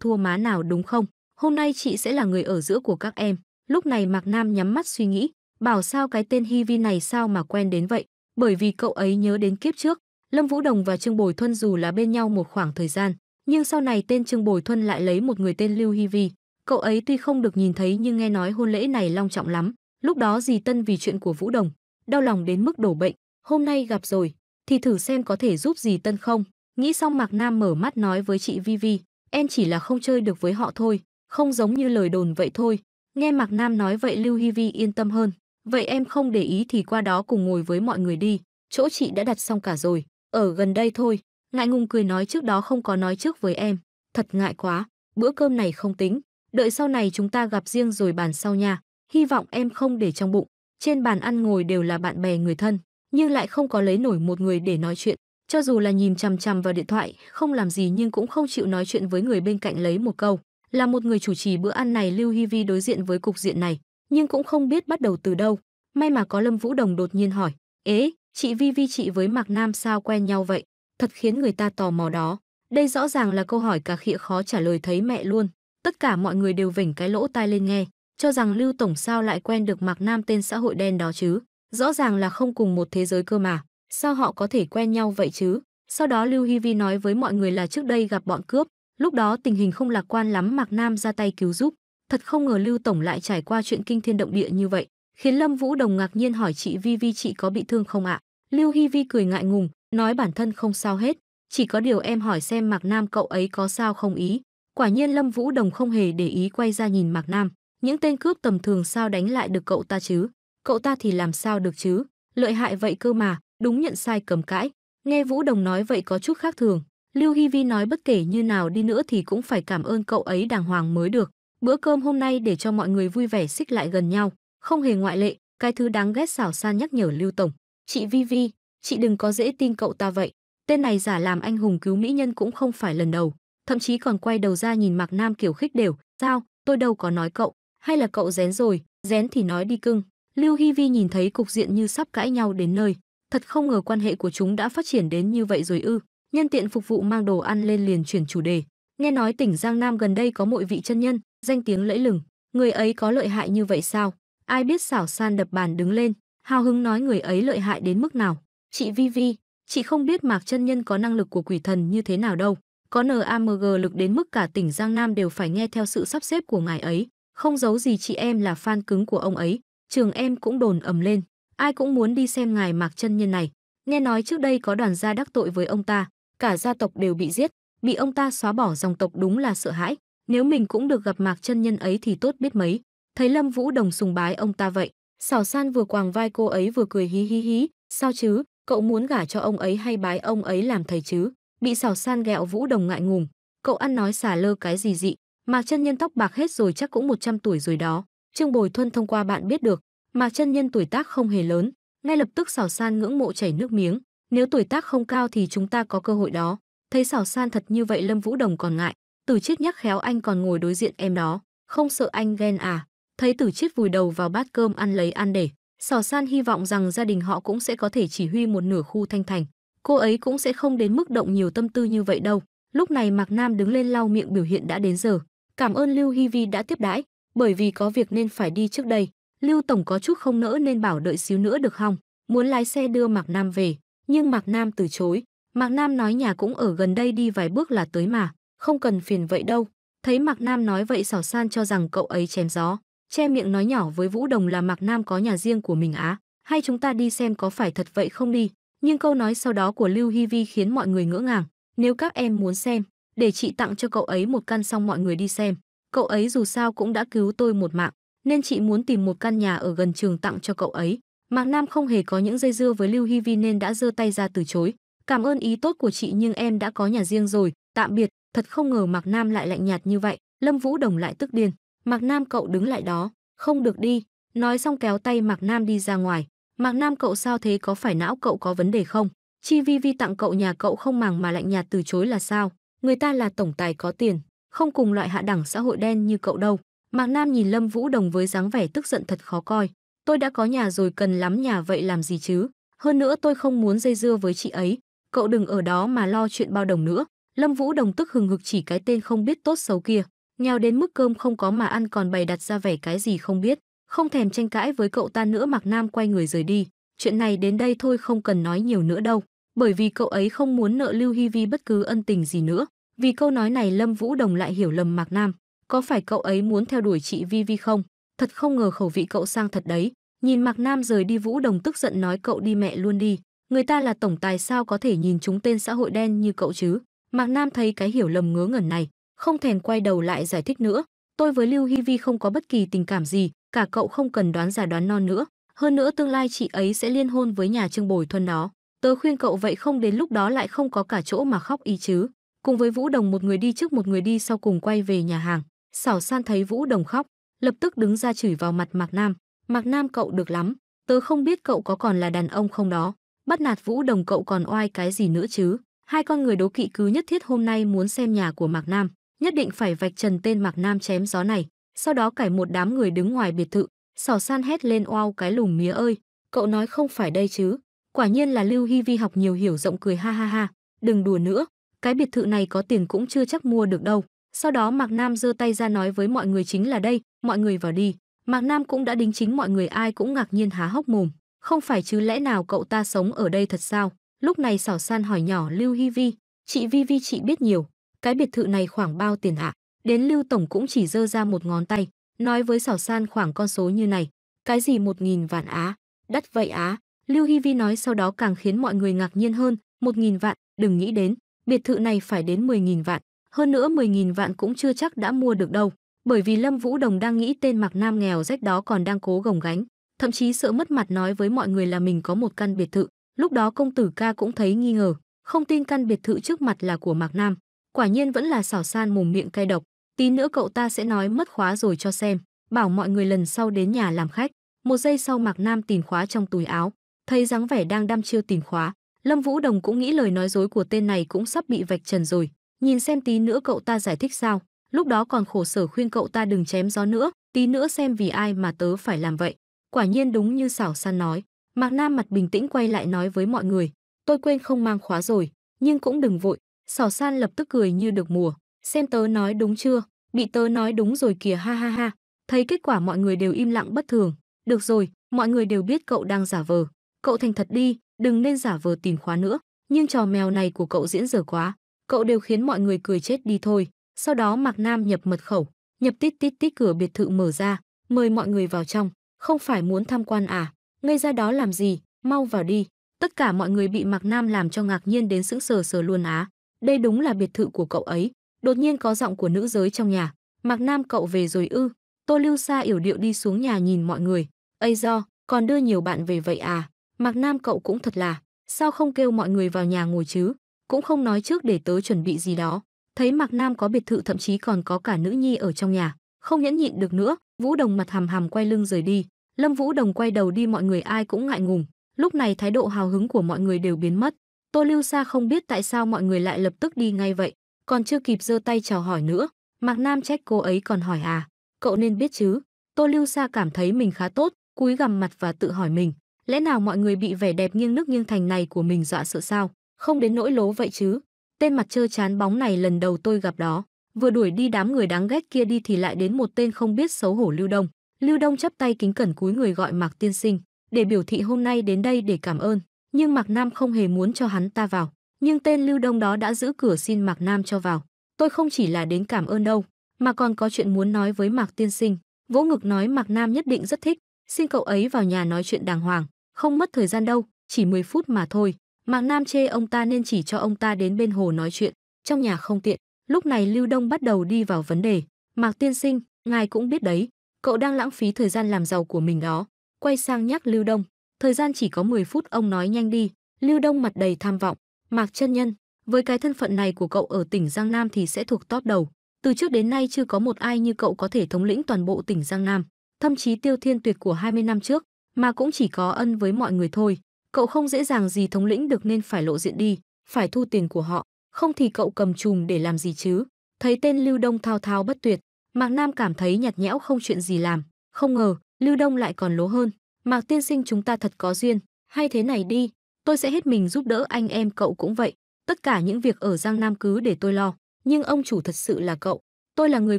thua má nào đúng không? Hôm nay chị sẽ là người ở giữa của các em. Lúc này Mạc Nam nhắm mắt suy nghĩ, bảo sao cái tên Hi Vi này sao mà quen đến vậy? bởi vì cậu ấy nhớ đến kiếp trước, Lâm Vũ Đồng và Trương Bồi Thuân dù là bên nhau một khoảng thời gian, nhưng sau này tên Trương Bồi Thuân lại lấy một người tên Lưu Hy Vi. Cậu ấy tuy không được nhìn thấy nhưng nghe nói hôn lễ này long trọng lắm, lúc đó dì Tân vì chuyện của Vũ Đồng, đau lòng đến mức đổ bệnh, hôm nay gặp rồi, thì thử xem có thể giúp dì Tân không. Nghĩ xong Mạc Nam mở mắt nói với chị Vi Vi, em chỉ là không chơi được với họ thôi, không giống như lời đồn vậy thôi. Nghe Mạc Nam nói vậy Lưu Hy Vi yên tâm hơn, Vậy em không để ý thì qua đó cùng ngồi với mọi người đi, chỗ chị đã đặt xong cả rồi, ở gần đây thôi. Ngại ngùng cười nói trước đó không có nói trước với em, thật ngại quá, bữa cơm này không tính, đợi sau này chúng ta gặp riêng rồi bàn sau nha, hy vọng em không để trong bụng. Trên bàn ăn ngồi đều là bạn bè người thân, nhưng lại không có lấy nổi một người để nói chuyện, cho dù là nhìn chằm chằm vào điện thoại, không làm gì nhưng cũng không chịu nói chuyện với người bên cạnh lấy một câu. Là một người chủ trì bữa ăn này Lưu Hi Vi đối diện với cục diện này, nhưng cũng không biết bắt đầu từ đâu. May mà có Lâm Vũ Đồng đột nhiên hỏi, "Ế, chị Vi Vi chị với Mạc Nam sao quen nhau vậy? Thật khiến người ta tò mò đó." Đây rõ ràng là câu hỏi cả khịa khó trả lời thấy mẹ luôn. Tất cả mọi người đều vểnh cái lỗ tai lên nghe, cho rằng Lưu tổng sao lại quen được Mạc Nam tên xã hội đen đó chứ? Rõ ràng là không cùng một thế giới cơ mà, sao họ có thể quen nhau vậy chứ? Sau đó Lưu Hi Vi nói với mọi người là trước đây gặp bọn cướp, lúc đó tình hình không lạc quan lắm Mạc Nam ra tay cứu giúp, thật không ngờ Lưu tổng lại trải qua chuyện kinh thiên động địa như vậy, khiến Lâm Vũ Đồng ngạc nhiên hỏi chị Vi Vi chị có bị thương không ạ? Lưu Hi Vi cười ngại ngùng, nói bản thân không sao hết, chỉ có điều em hỏi xem Mạc Nam cậu ấy có sao không ý. Quả nhiên Lâm Vũ Đồng không hề để ý quay ra nhìn Mạc Nam, những tên cướp tầm thường sao đánh lại được cậu ta chứ? Cậu ta thì làm sao được chứ? Lợi hại vậy cơ mà, đúng nhận sai cầm cãi. Nghe Vũ Đồng nói vậy có chút khác thường, Lưu Hi Vi nói bất kể như nào đi nữa thì cũng phải cảm ơn cậu ấy đàng hoàng mới được. Bữa cơm hôm nay để cho mọi người vui vẻ xích lại gần nhau, không hề ngoại lệ, cái thứ đáng ghét xảo xa nhắc nhở Lưu tổng. "Chị Vi Vi, chị đừng có dễ tin cậu ta vậy, tên này giả làm anh hùng cứu mỹ nhân cũng không phải lần đầu, thậm chí còn quay đầu ra nhìn Mạc Nam kiểu khích đều, "Sao, tôi đâu có nói cậu, hay là cậu rén rồi, rén thì nói đi cưng." Lưu Hi Vi nhìn thấy cục diện như sắp cãi nhau đến nơi, thật không ngờ quan hệ của chúng đã phát triển đến như vậy rồi ư. Nhân tiện phục vụ mang đồ ăn lên liền chuyển chủ đề. Nghe nói tỉnh Giang Nam gần đây có mọi vị chân nhân, danh tiếng lẫy lừng. Người ấy có lợi hại như vậy sao? Ai biết xảo san đập bàn đứng lên, hào hứng nói người ấy lợi hại đến mức nào. Chị Vi Vi, chị không biết Mạc chân Nhân có năng lực của quỷ thần như thế nào đâu. Có NAMG lực đến mức cả tỉnh Giang Nam đều phải nghe theo sự sắp xếp của ngài ấy. Không giấu gì chị em là fan cứng của ông ấy. Trường em cũng đồn ầm lên. Ai cũng muốn đi xem ngài Mạc chân Nhân này. Nghe nói trước đây có đoàn gia đắc tội với ông ta. Cả gia tộc đều bị giết. Bị ông ta xóa bỏ dòng tộc đúng là sợ hãi. Nếu mình cũng được gặp mạc chân nhân ấy thì tốt biết mấy. Thấy Lâm Vũ Đồng sùng bái ông ta vậy, Sảo San vừa quàng vai cô ấy vừa cười hí hí hí, sao chứ, cậu muốn gả cho ông ấy hay bái ông ấy làm thầy chứ? Bị Sảo San ghẹo Vũ Đồng ngại ngùng, cậu ăn nói xả lơ cái gì dị, Mạc Chân Nhân tóc bạc hết rồi chắc cũng 100 tuổi rồi đó. Trương Bồi Thuân thông qua bạn biết được, Mạc Chân Nhân tuổi tác không hề lớn, ngay lập tức Sảo San ngưỡng mộ chảy nước miếng, nếu tuổi tác không cao thì chúng ta có cơ hội đó. Thấy Sảo San thật như vậy Lâm Vũ Đồng còn ngại, Tử Chiết nhắc khéo anh còn ngồi đối diện em đó, không sợ anh ghen à? Thấy Tử Chiết vùi đầu vào bát cơm ăn lấy ăn để, Sỏ San hy vọng rằng gia đình họ cũng sẽ có thể chỉ huy một nửa khu Thanh Thành. Cô ấy cũng sẽ không đến mức động nhiều tâm tư như vậy đâu. Lúc này Mạc Nam đứng lên lau miệng biểu hiện đã đến giờ. Cảm ơn Lưu Hy Vi đã tiếp đãi, bởi vì có việc nên phải đi trước đây. Lưu Tổng có chút không nỡ nên bảo đợi xíu nữa được không? Muốn lái xe đưa Mạc Nam về, nhưng Mạc Nam từ chối. Mạc Nam nói nhà cũng ở gần đây đi vài bước là tới mà không cần phiền vậy đâu. Thấy Mạc Nam nói vậy Sảo San cho rằng cậu ấy chém gió, che miệng nói nhỏ với Vũ Đồng là Mạc Nam có nhà riêng của mình á, hay chúng ta đi xem có phải thật vậy không đi. Nhưng câu nói sau đó của Lưu Hi Vi khiến mọi người ngỡ ngàng, nếu các em muốn xem, để chị tặng cho cậu ấy một căn xong mọi người đi xem. Cậu ấy dù sao cũng đã cứu tôi một mạng, nên chị muốn tìm một căn nhà ở gần trường tặng cho cậu ấy. Mạc Nam không hề có những dây dưa với Lưu Hi Vi nên đã giơ tay ra từ chối. Cảm ơn ý tốt của chị nhưng em đã có nhà riêng rồi, tạm biệt, thật không ngờ Mạc Nam lại lạnh nhạt như vậy, Lâm Vũ Đồng lại tức điên. Mạc Nam cậu đứng lại đó, không được đi, nói xong kéo tay Mạc Nam đi ra ngoài. Mạc Nam cậu sao thế có phải não cậu có vấn đề không? Chi Vi Vi tặng cậu nhà cậu không màng mà lạnh nhạt từ chối là sao? Người ta là tổng tài có tiền, không cùng loại hạ đẳng xã hội đen như cậu đâu. Mạc Nam nhìn Lâm Vũ Đồng với dáng vẻ tức giận thật khó coi. Tôi đã có nhà rồi cần lắm nhà vậy làm gì chứ? Hơn nữa tôi không muốn dây dưa với chị ấy. Cậu đừng ở đó mà lo chuyện bao đồng nữa. Lâm Vũ Đồng tức hừng hực chỉ cái tên không biết tốt xấu kia, nghèo đến mức cơm không có mà ăn còn bày đặt ra vẻ cái gì không biết, không thèm tranh cãi với cậu ta nữa Mạc Nam quay người rời đi, chuyện này đến đây thôi không cần nói nhiều nữa đâu, bởi vì cậu ấy không muốn nợ Lưu Hi Vi bất cứ ân tình gì nữa, vì câu nói này Lâm Vũ Đồng lại hiểu lầm Mạc Nam, có phải cậu ấy muốn theo đuổi chị Vi Vi không? Thật không ngờ khẩu vị cậu sang thật đấy. Nhìn Mạc Nam rời đi Vũ Đồng tức giận nói cậu đi mẹ luôn đi, người ta là tổng tài sao có thể nhìn chúng tên xã hội đen như cậu chứ? Mạc Nam thấy cái hiểu lầm ngớ ngẩn này, không thèm quay đầu lại giải thích nữa. Tôi với Lưu Hy Vi không có bất kỳ tình cảm gì, cả cậu không cần đoán giả đoán non nữa. Hơn nữa tương lai chị ấy sẽ liên hôn với nhà Trương Bồi Thuần đó. Tớ khuyên cậu vậy không đến lúc đó lại không có cả chỗ mà khóc ý chứ. Cùng với Vũ Đồng một người đi trước một người đi sau cùng quay về nhà hàng. Sảo San thấy Vũ Đồng khóc, lập tức đứng ra chửi vào mặt Mạc Nam. Mạc Nam cậu được lắm, tớ không biết cậu có còn là đàn ông không đó. Bắt nạt Vũ Đồng cậu còn oai cái gì nữa chứ. Hai con người đố kỵ cứ nhất thiết hôm nay muốn xem nhà của Mạc Nam, nhất định phải vạch trần tên Mạc Nam chém gió này, sau đó cải một đám người đứng ngoài biệt thự, sỏ san hét lên oao cái lùm mía ơi, cậu nói không phải đây chứ. Quả nhiên là Lưu Hy Vi học nhiều hiểu rộng cười ha ha ha, đừng đùa nữa, cái biệt thự này có tiền cũng chưa chắc mua được đâu. Sau đó Mạc Nam giơ tay ra nói với mọi người chính là đây, mọi người vào đi. Mạc Nam cũng đã đính chính mọi người ai cũng ngạc nhiên há hốc mồm. Không phải chứ lẽ nào cậu ta sống ở đây thật sao? Lúc này sảo san hỏi nhỏ Lưu Hi Vi, chị Vi Vi chị biết nhiều, cái biệt thự này khoảng bao tiền ạ? Đến Lưu Tổng cũng chỉ dơ ra một ngón tay, nói với sảo san khoảng con số như này. Cái gì một nghìn vạn á? Đắt vậy á? Lưu Hi Vi nói sau đó càng khiến mọi người ngạc nhiên hơn, một nghìn vạn, đừng nghĩ đến, biệt thự này phải đến mười nghìn vạn. Hơn nữa mười nghìn vạn cũng chưa chắc đã mua được đâu, bởi vì Lâm Vũ Đồng đang nghĩ tên Mạc Nam nghèo rách đó còn đang cố gồng gánh, thậm chí sợ mất mặt nói với mọi người là mình có một căn biệt thự, Lúc đó công tử ca cũng thấy nghi ngờ, không tin căn biệt thự trước mặt là của Mạc Nam. Quả nhiên vẫn là xảo san mồm miệng cay độc, tí nữa cậu ta sẽ nói mất khóa rồi cho xem, bảo mọi người lần sau đến nhà làm khách. Một giây sau Mạc Nam tìm khóa trong túi áo, thấy dáng vẻ đang đăm chiêu tìm khóa, Lâm Vũ Đồng cũng nghĩ lời nói dối của tên này cũng sắp bị vạch trần rồi, nhìn xem tí nữa cậu ta giải thích sao, lúc đó còn khổ sở khuyên cậu ta đừng chém gió nữa, tí nữa xem vì ai mà tớ phải làm vậy. Quả nhiên đúng như xảo san nói, Mạc Nam mặt bình tĩnh quay lại nói với mọi người, tôi quên không mang khóa rồi, nhưng cũng đừng vội. Sỏ san lập tức cười như được mùa, xem tớ nói đúng chưa, bị tớ nói đúng rồi kìa ha ha ha. Thấy kết quả mọi người đều im lặng bất thường. Được rồi, mọi người đều biết cậu đang giả vờ. Cậu thành thật đi, đừng nên giả vờ tìm khóa nữa. Nhưng trò mèo này của cậu diễn dở quá. Cậu đều khiến mọi người cười chết đi thôi. Sau đó Mạc Nam nhập mật khẩu, nhập tít tít tít cửa biệt thự mở ra, mời mọi người vào trong. Không phải muốn tham quan à? ngây ra đó làm gì, mau vào đi. Tất cả mọi người bị Mạc Nam làm cho ngạc nhiên đến sững sờ sờ luôn á. Đây đúng là biệt thự của cậu ấy. Đột nhiên có giọng của nữ giới trong nhà. Mạc Nam cậu về rồi ư. Tô Lưu xa yểu điệu đi xuống nhà nhìn mọi người. Ây do, còn đưa nhiều bạn về vậy à. Mạc Nam cậu cũng thật là, sao không kêu mọi người vào nhà ngồi chứ. Cũng không nói trước để tớ chuẩn bị gì đó. Thấy Mạc Nam có biệt thự thậm chí còn có cả nữ nhi ở trong nhà. Không nhẫn nhịn được nữa, Vũ Đồng mặt hầm hầm quay lưng rời đi. Lâm Vũ Đồng quay đầu đi mọi người ai cũng ngại ngùng, lúc này thái độ hào hứng của mọi người đều biến mất. Tô Lưu Sa không biết tại sao mọi người lại lập tức đi ngay vậy, còn chưa kịp giơ tay chào hỏi nữa, Mạc Nam trách cô ấy còn hỏi à, cậu nên biết chứ. Tô Lưu Sa cảm thấy mình khá tốt, cúi gằm mặt và tự hỏi mình, lẽ nào mọi người bị vẻ đẹp nghiêng nước nghiêng thành này của mình dọa sợ sao, không đến nỗi lố vậy chứ. Tên mặt trơ chán bóng này lần đầu tôi gặp đó, vừa đuổi đi đám người đáng ghét kia đi thì lại đến một tên không biết xấu hổ lưu đông. Lưu Đông chắp tay kính cẩn cúi người gọi Mạc Tiên Sinh, để biểu thị hôm nay đến đây để cảm ơn, nhưng Mạc Nam không hề muốn cho hắn ta vào, nhưng tên Lưu Đông đó đã giữ cửa xin Mạc Nam cho vào. Tôi không chỉ là đến cảm ơn đâu, mà còn có chuyện muốn nói với Mạc Tiên Sinh. Vỗ ngực nói Mạc Nam nhất định rất thích, xin cậu ấy vào nhà nói chuyện đàng hoàng, không mất thời gian đâu, chỉ 10 phút mà thôi. Mạc Nam chê ông ta nên chỉ cho ông ta đến bên hồ nói chuyện, trong nhà không tiện. Lúc này Lưu Đông bắt đầu đi vào vấn đề. Mạc Tiên Sinh, ngài cũng biết đấy, Cậu đang lãng phí thời gian làm giàu của mình đó. Quay sang nhắc Lưu Đông. Thời gian chỉ có 10 phút ông nói nhanh đi. Lưu Đông mặt đầy tham vọng. Mạc chân nhân, với cái thân phận này của cậu ở tỉnh Giang Nam thì sẽ thuộc top đầu. Từ trước đến nay chưa có một ai như cậu có thể thống lĩnh toàn bộ tỉnh Giang Nam. Thậm chí tiêu thiên tuyệt của 20 năm trước, mà cũng chỉ có ân với mọi người thôi. Cậu không dễ dàng gì thống lĩnh được nên phải lộ diện đi, phải thu tiền của họ. Không thì cậu cầm chùm để làm gì chứ? Thấy tên Lưu Đông thao thao bất tuyệt, Mạc Nam cảm thấy nhạt nhẽo không chuyện gì làm, không ngờ, Lưu Đông lại còn lố hơn. Mạc tiên sinh chúng ta thật có duyên, hay thế này đi, tôi sẽ hết mình giúp đỡ anh em cậu cũng vậy. Tất cả những việc ở Giang Nam cứ để tôi lo, nhưng ông chủ thật sự là cậu. Tôi là người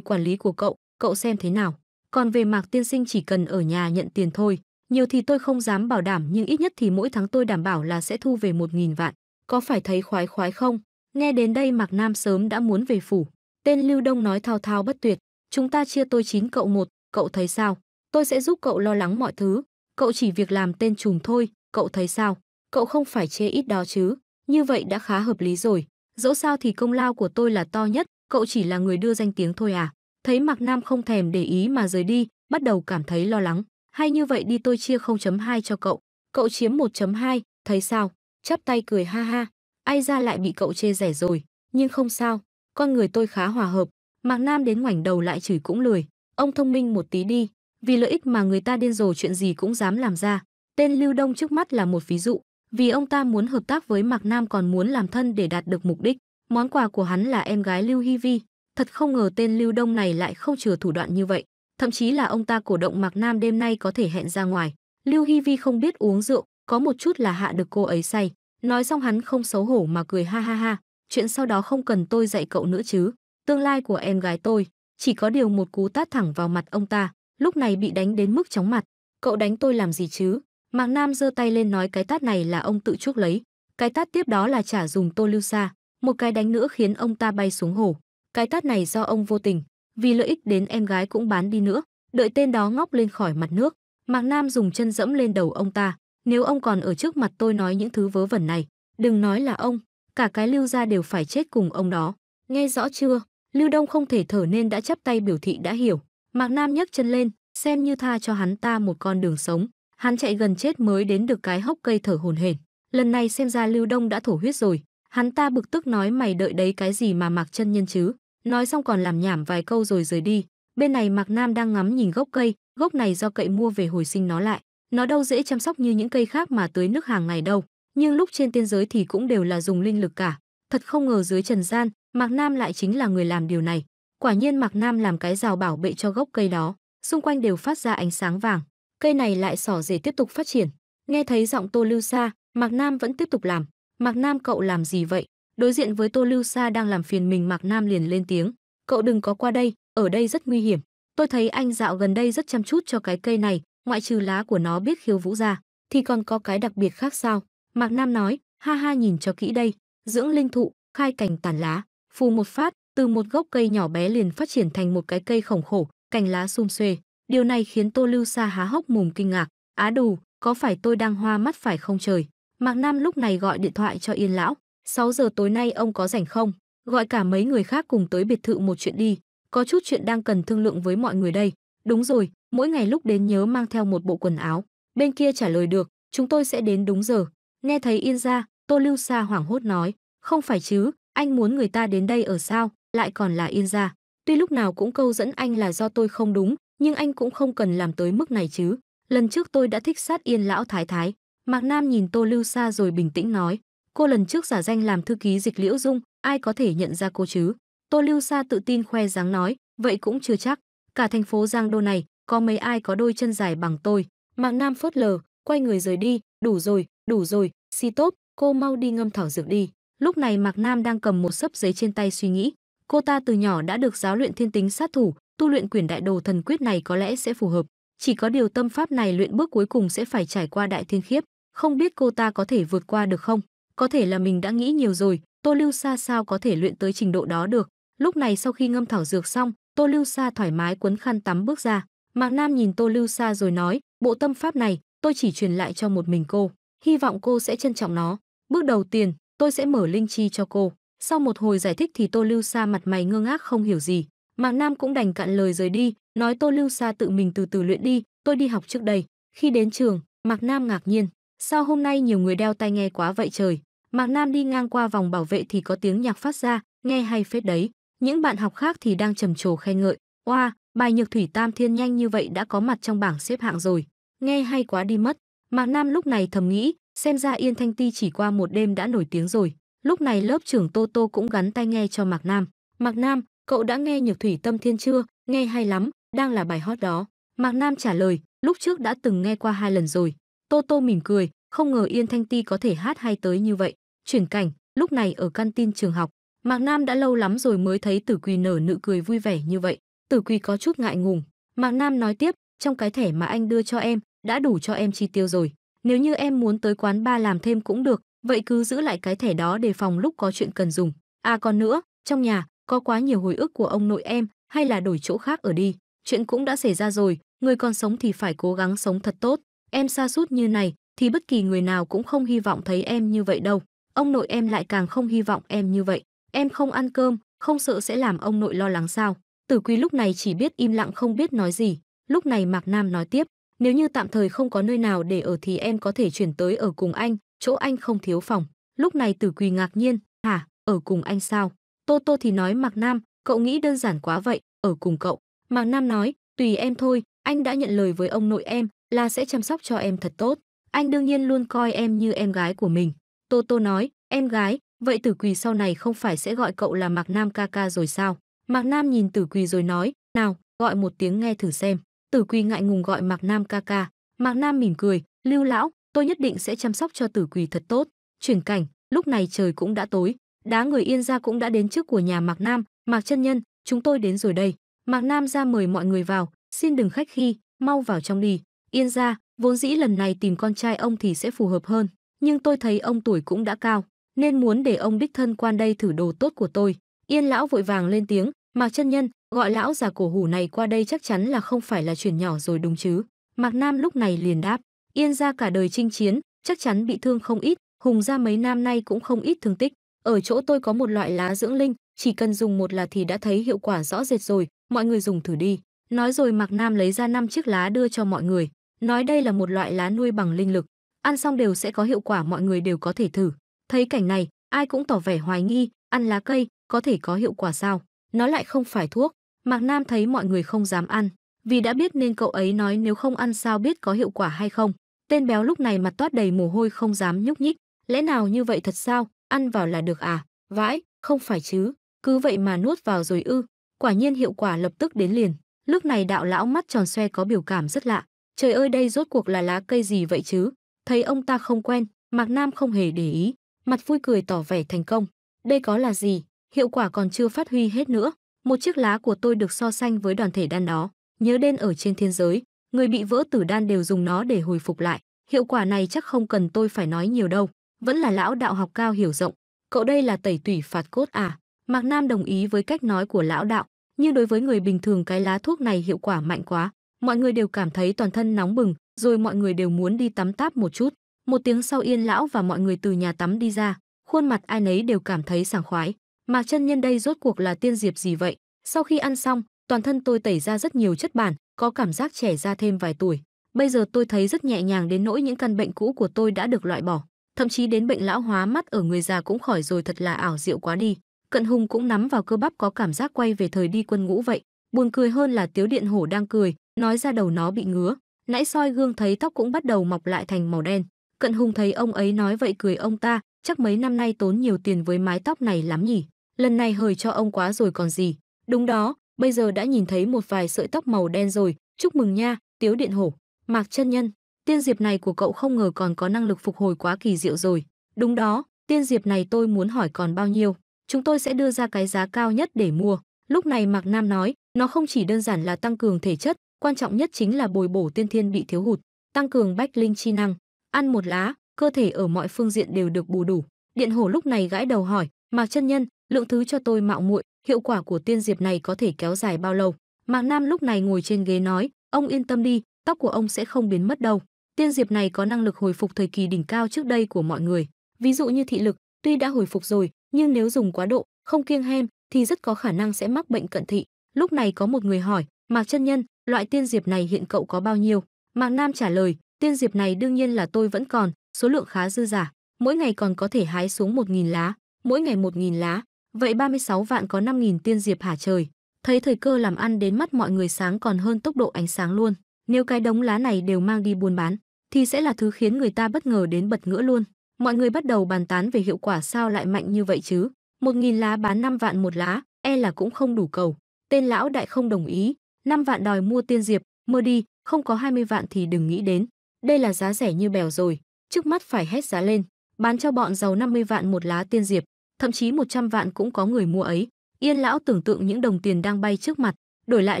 quản lý của cậu, cậu xem thế nào. Còn về Mạc tiên sinh chỉ cần ở nhà nhận tiền thôi, nhiều thì tôi không dám bảo đảm nhưng ít nhất thì mỗi tháng tôi đảm bảo là sẽ thu về một nghìn vạn. Có phải thấy khoái khoái không? Nghe đến đây Mạc Nam sớm đã muốn về phủ. Tên Lưu Đông nói thao thao bất tuyệt, Chúng ta chia tôi chín cậu một, cậu thấy sao? Tôi sẽ giúp cậu lo lắng mọi thứ. Cậu chỉ việc làm tên trùm thôi, cậu thấy sao? Cậu không phải chê ít đó chứ. Như vậy đã khá hợp lý rồi. Dẫu sao thì công lao của tôi là to nhất, cậu chỉ là người đưa danh tiếng thôi à. Thấy Mạc Nam không thèm để ý mà rời đi, bắt đầu cảm thấy lo lắng. Hay như vậy đi tôi chia 0.2 cho cậu. Cậu chiếm 1.2, thấy sao? Chắp tay cười ha ha. Ai ra lại bị cậu chê rẻ rồi. Nhưng không sao, con người tôi khá hòa hợp, Mạc Nam đến ngoảnh đầu lại chửi cũng lười, ông thông minh một tí đi, vì lợi ích mà người ta điên rồ chuyện gì cũng dám làm ra. Tên Lưu Đông trước mắt là một ví dụ, vì ông ta muốn hợp tác với Mạc Nam còn muốn làm thân để đạt được mục đích. Món quà của hắn là em gái Lưu Hy Vi, thật không ngờ tên Lưu Đông này lại không chừa thủ đoạn như vậy. Thậm chí là ông ta cổ động Mạc Nam đêm nay có thể hẹn ra ngoài. Lưu Hy Vi không biết uống rượu, có một chút là hạ được cô ấy say. Nói xong hắn không xấu hổ mà cười ha ha ha, chuyện sau đó không cần tôi dạy cậu nữa chứ tương lai của em gái tôi, chỉ có điều một cú tát thẳng vào mặt ông ta, lúc này bị đánh đến mức chóng mặt. Cậu đánh tôi làm gì chứ? Mạc Nam giơ tay lên nói cái tát này là ông tự chuốc lấy. Cái tát tiếp đó là trả dùng Tô Lưu Sa, một cái đánh nữa khiến ông ta bay xuống hồ. Cái tát này do ông vô tình, vì lợi ích đến em gái cũng bán đi nữa. Đợi tên đó ngóc lên khỏi mặt nước, Mạc Nam dùng chân dẫm lên đầu ông ta. Nếu ông còn ở trước mặt tôi nói những thứ vớ vẩn này, đừng nói là ông, cả cái lưu gia đều phải chết cùng ông đó. Nghe rõ chưa? Lưu Đông không thể thở nên đã chắp tay biểu thị đã hiểu. Mạc Nam nhấc chân lên, xem như tha cho hắn ta một con đường sống. Hắn chạy gần chết mới đến được cái hốc cây thở hồn hển. Lần này xem ra Lưu Đông đã thổ huyết rồi. Hắn ta bực tức nói mày đợi đấy cái gì mà Mạc chân nhân chứ. Nói xong còn làm nhảm vài câu rồi rời đi. Bên này Mạc Nam đang ngắm nhìn gốc cây, gốc này do cậy mua về hồi sinh nó lại. Nó đâu dễ chăm sóc như những cây khác mà tưới nước hàng ngày đâu. Nhưng lúc trên tiên giới thì cũng đều là dùng linh lực cả. Thật không ngờ dưới trần gian, Mạc Nam lại chính là người làm điều này. Quả nhiên Mạc Nam làm cái rào bảo vệ cho gốc cây đó, xung quanh đều phát ra ánh sáng vàng. Cây này lại sỏ rể tiếp tục phát triển. Nghe thấy giọng Tô Lưu Sa, Mạc Nam vẫn tiếp tục làm. Mạc Nam cậu làm gì vậy? Đối diện với Tô Lưu Sa đang làm phiền mình Mạc Nam liền lên tiếng. Cậu đừng có qua đây, ở đây rất nguy hiểm. Tôi thấy anh dạo gần đây rất chăm chút cho cái cây này, ngoại trừ lá của nó biết khiêu vũ ra, thì còn có cái đặc biệt khác sao? Mạc Nam nói, ha ha nhìn cho kỹ đây, dưỡng linh thụ, khai cảnh tàn lá. Phù một phát, từ một gốc cây nhỏ bé liền phát triển thành một cái cây khổng khổ, cành lá xum xuê. Điều này khiến Tô Lưu Sa há hốc mồm kinh ngạc. Á đù, có phải tôi đang hoa mắt phải không trời? Mạc Nam lúc này gọi điện thoại cho Yên Lão. 6 giờ tối nay ông có rảnh không? Gọi cả mấy người khác cùng tới biệt thự một chuyện đi. Có chút chuyện đang cần thương lượng với mọi người đây. Đúng rồi, mỗi ngày lúc đến nhớ mang theo một bộ quần áo. Bên kia trả lời được, chúng tôi sẽ đến đúng giờ. Nghe thấy Yên ra, Tô Lưu Sa hoảng hốt nói. Không phải chứ, anh muốn người ta đến đây ở sao, lại còn là Yên gia. Tuy lúc nào cũng câu dẫn anh là do tôi không đúng, nhưng anh cũng không cần làm tới mức này chứ. Lần trước tôi đã thích sát Yên lão thái thái. Mạc Nam nhìn Tô Lưu Sa rồi bình tĩnh nói, cô lần trước giả danh làm thư ký dịch Liễu Dung, ai có thể nhận ra cô chứ? Tô Lưu Sa tự tin khoe dáng nói, vậy cũng chưa chắc. Cả thành phố Giang Đô này, có mấy ai có đôi chân dài bằng tôi. Mạc Nam phớt lờ, quay người rời đi, đủ rồi, đủ rồi, si tốt, cô mau đi ngâm thảo dược đi. Lúc này Mạc Nam đang cầm một sấp giấy trên tay suy nghĩ, cô ta từ nhỏ đã được giáo luyện thiên tính sát thủ, tu luyện quyển đại đồ thần quyết này có lẽ sẽ phù hợp, chỉ có điều tâm pháp này luyện bước cuối cùng sẽ phải trải qua đại thiên khiếp, không biết cô ta có thể vượt qua được không? Có thể là mình đã nghĩ nhiều rồi, Tô Lưu Sa sao có thể luyện tới trình độ đó được. Lúc này sau khi ngâm thảo dược xong, Tô Lưu Sa thoải mái quấn khăn tắm bước ra, Mạc Nam nhìn Tô Lưu Sa rồi nói, bộ tâm pháp này tôi chỉ truyền lại cho một mình cô, hy vọng cô sẽ trân trọng nó. Bước đầu tiên, tôi sẽ mở linh chi cho cô. Sau một hồi giải thích thì Tô Lưu Sa mặt mày ngơ ngác không hiểu gì. Mạc Nam cũng đành cạn lời rời đi, nói Tô Lưu Sa tự mình từ từ luyện đi, tôi đi học trước đây. Khi đến trường, Mạc Nam ngạc nhiên, sao hôm nay nhiều người đeo tai nghe quá vậy trời. Mạc Nam đi ngang qua vòng bảo vệ thì có tiếng nhạc phát ra, nghe hay phết đấy. Những bạn học khác thì đang trầm trồ khen ngợi, oa, wow, bài nhược thủy tam thiên nhanh như vậy đã có mặt trong bảng xếp hạng rồi. Nghe hay quá đi mất. Mạc Nam lúc này thầm nghĩ, Xem ra Yên Thanh Ti chỉ qua một đêm đã nổi tiếng rồi. Lúc này lớp trưởng Tô Tô cũng gắn tai nghe cho Mạc Nam. Mạc Nam, cậu đã nghe Nhược Thủy Tâm Thiên chưa? Nghe hay lắm, đang là bài hot đó. Mạc Nam trả lời, lúc trước đã từng nghe qua hai lần rồi. Tô Tô mỉm cười, không ngờ Yên Thanh Ti có thể hát hay tới như vậy. Chuyển cảnh, lúc này ở căn tin trường học, Mạc Nam đã lâu lắm rồi mới thấy Tử Quỳ nở nụ cười vui vẻ như vậy. Tử Quỳ có chút ngại ngùng. Mạc Nam nói tiếp, trong cái thẻ mà anh đưa cho em, đã đủ cho em chi tiêu rồi. Nếu như em muốn tới quán ba làm thêm cũng được, vậy cứ giữ lại cái thẻ đó để phòng lúc có chuyện cần dùng. À còn nữa, trong nhà có quá nhiều hồi ức của ông nội em, hay là đổi chỗ khác ở đi. Chuyện cũng đã xảy ra rồi, người còn sống thì phải cố gắng sống thật tốt. Em xa suốt như này thì bất kỳ người nào cũng không hy vọng thấy em như vậy đâu. Ông nội em lại càng không hy vọng em như vậy. Em không ăn cơm, không sợ sẽ làm ông nội lo lắng sao? Tử Quy lúc này chỉ biết im lặng không biết nói gì. Lúc này Mạc Nam nói tiếp, nếu như tạm thời không có nơi nào để ở thì em có thể chuyển tới ở cùng anh, chỗ anh không thiếu phòng. Lúc này Tử Quỳ ngạc nhiên, hả, ở cùng anh sao? Tô Tô thì nói Mạc Nam, cậu nghĩ đơn giản quá vậy, ở cùng cậu. Mạc Nam nói, tùy em thôi, anh đã nhận lời với ông nội em là sẽ chăm sóc cho em thật tốt. Anh đương nhiên luôn coi em như em gái của mình. Tô Tô nói, em gái, vậy Tử Quỳ sau này không phải sẽ gọi cậu là Mạc Nam ca ca rồi sao? Mạc Nam nhìn Tử Quỳ rồi nói, nào, gọi một tiếng nghe thử xem. Tử Quỳ ngại ngùng gọi Mạc Nam ca ca. Mạc Nam mỉm cười, "Lưu lão, tôi nhất định sẽ chăm sóc cho Tử Quỳ thật tốt." Chuyển cảnh, lúc này trời cũng đã tối, đá người Yên gia cũng đã đến trước của nhà Mạc Nam, "Mạc chân nhân, chúng tôi đến rồi đây." Mạc Nam ra mời mọi người vào, "Xin đừng khách khi, mau vào trong đi." Yên gia, vốn dĩ lần này tìm con trai ông thì sẽ phù hợp hơn, nhưng tôi thấy ông tuổi cũng đã cao, nên muốn để ông đích thân quan đây thử đồ tốt của tôi. Yên lão vội vàng lên tiếng, Mạc chân nhân, gọi lão già cổ hủ này qua đây chắc chắn là không phải là chuyện nhỏ rồi đúng chứ? Mạc Nam lúc này liền đáp, Yên ra cả đời chinh chiến, chắc chắn bị thương không ít, Hùng ra mấy năm nay cũng không ít thương tích. Ở chỗ tôi có một loại lá dưỡng linh, chỉ cần dùng một là thì đã thấy hiệu quả rõ rệt rồi, mọi người dùng thử đi. Nói rồi Mạc Nam lấy ra năm chiếc lá đưa cho mọi người, nói đây là một loại lá nuôi bằng linh lực, ăn xong đều sẽ có hiệu quả mọi người đều có thể thử. Thấy cảnh này, ai cũng tỏ vẻ hoài nghi, ăn lá cây có thể có hiệu quả sao? nó lại không phải thuốc. Mạc Nam thấy mọi người không dám ăn, vì đã biết nên cậu ấy nói nếu không ăn sao biết có hiệu quả hay không. Tên béo lúc này mặt toát đầy mồ hôi không dám nhúc nhích, lẽ nào như vậy thật sao, ăn vào là được à, vãi, không phải chứ, cứ vậy mà nuốt vào rồi ư, quả nhiên hiệu quả lập tức đến liền. Lúc này đạo lão mắt tròn xoe có biểu cảm rất lạ, trời ơi đây rốt cuộc là lá cây gì vậy chứ, thấy ông ta không quen, Mạc Nam không hề để ý, mặt vui cười tỏ vẻ thành công. Đây có là gì, hiệu quả còn chưa phát huy hết nữa. Một chiếc lá của tôi được so sánh với đoàn thể đan đó. Nhớ đến ở trên thiên giới, người bị vỡ tử đan đều dùng nó để hồi phục lại. Hiệu quả này chắc không cần tôi phải nói nhiều đâu. Vẫn là lão đạo học cao hiểu rộng. Cậu đây là tẩy tủy phạt cốt à? Mạc Nam đồng ý với cách nói của lão đạo. Nhưng đối với người bình thường cái lá thuốc này hiệu quả mạnh quá. Mọi người đều cảm thấy toàn thân nóng bừng, rồi mọi người đều muốn đi tắm táp một chút. Một tiếng sau yên lão và mọi người từ nhà tắm đi ra, khuôn mặt ai nấy đều cảm thấy sảng khoái. Mạc chân nhân đây rốt cuộc là tiên diệp gì vậy? Sau khi ăn xong, toàn thân tôi tẩy ra rất nhiều chất bản, có cảm giác trẻ ra thêm vài tuổi. Bây giờ tôi thấy rất nhẹ nhàng đến nỗi những căn bệnh cũ của tôi đã được loại bỏ, thậm chí đến bệnh lão hóa mắt ở người già cũng khỏi rồi thật là ảo diệu quá đi. Cận Hùng cũng nắm vào cơ bắp có cảm giác quay về thời đi quân ngũ vậy, buồn cười hơn là Tiếu Điện Hổ đang cười, nói ra đầu nó bị ngứa. Nãy soi gương thấy tóc cũng bắt đầu mọc lại thành màu đen. Cận Hùng thấy ông ấy nói vậy cười ông ta, chắc mấy năm nay tốn nhiều tiền với mái tóc này lắm nhỉ lần này hời cho ông quá rồi còn gì. Đúng đó, bây giờ đã nhìn thấy một vài sợi tóc màu đen rồi, chúc mừng nha, Tiếu Điện Hổ. Mạc chân nhân, tiên diệp này của cậu không ngờ còn có năng lực phục hồi quá kỳ diệu rồi. Đúng đó, tiên diệp này tôi muốn hỏi còn bao nhiêu, chúng tôi sẽ đưa ra cái giá cao nhất để mua. Lúc này Mạc Nam nói, nó không chỉ đơn giản là tăng cường thể chất, quan trọng nhất chính là bồi bổ tiên thiên bị thiếu hụt, tăng cường bách linh chi năng. Ăn một lá, cơ thể ở mọi phương diện đều được bù đủ. Điện hổ lúc này gãi đầu hỏi, Mạc chân nhân, lượng thứ cho tôi mạo muội, hiệu quả của tiên diệp này có thể kéo dài bao lâu? Mạc Nam lúc này ngồi trên ghế nói, ông yên tâm đi, tóc của ông sẽ không biến mất đâu. Tiên diệp này có năng lực hồi phục thời kỳ đỉnh cao trước đây của mọi người. Ví dụ như thị lực, tuy đã hồi phục rồi, nhưng nếu dùng quá độ, không kiêng hem, thì rất có khả năng sẽ mắc bệnh cận thị. Lúc này có một người hỏi, Mạc chân nhân, loại tiên diệp này hiện cậu có bao nhiêu? Mạc Nam trả lời, tiên diệp này đương nhiên là tôi vẫn còn, số lượng khá dư giả, mỗi ngày còn có thể hái xuống một nghìn lá, mỗi ngày một nghìn lá, Vậy 36 vạn có 5.000 tiên diệp hả trời. Thấy thời cơ làm ăn đến mắt mọi người sáng còn hơn tốc độ ánh sáng luôn. Nếu cái đống lá này đều mang đi buôn bán, thì sẽ là thứ khiến người ta bất ngờ đến bật ngửa luôn. Mọi người bắt đầu bàn tán về hiệu quả sao lại mạnh như vậy chứ. 1.000 lá bán 5 vạn một lá, e là cũng không đủ cầu. Tên lão đại không đồng ý, 5 vạn đòi mua tiên diệp, mơ đi, không có 20 vạn thì đừng nghĩ đến. Đây là giá rẻ như bèo rồi, trước mắt phải hét giá lên, bán cho bọn giàu 50 vạn một lá tiên diệp thậm chí 100 vạn cũng có người mua ấy. Yên lão tưởng tượng những đồng tiền đang bay trước mặt, đổi lại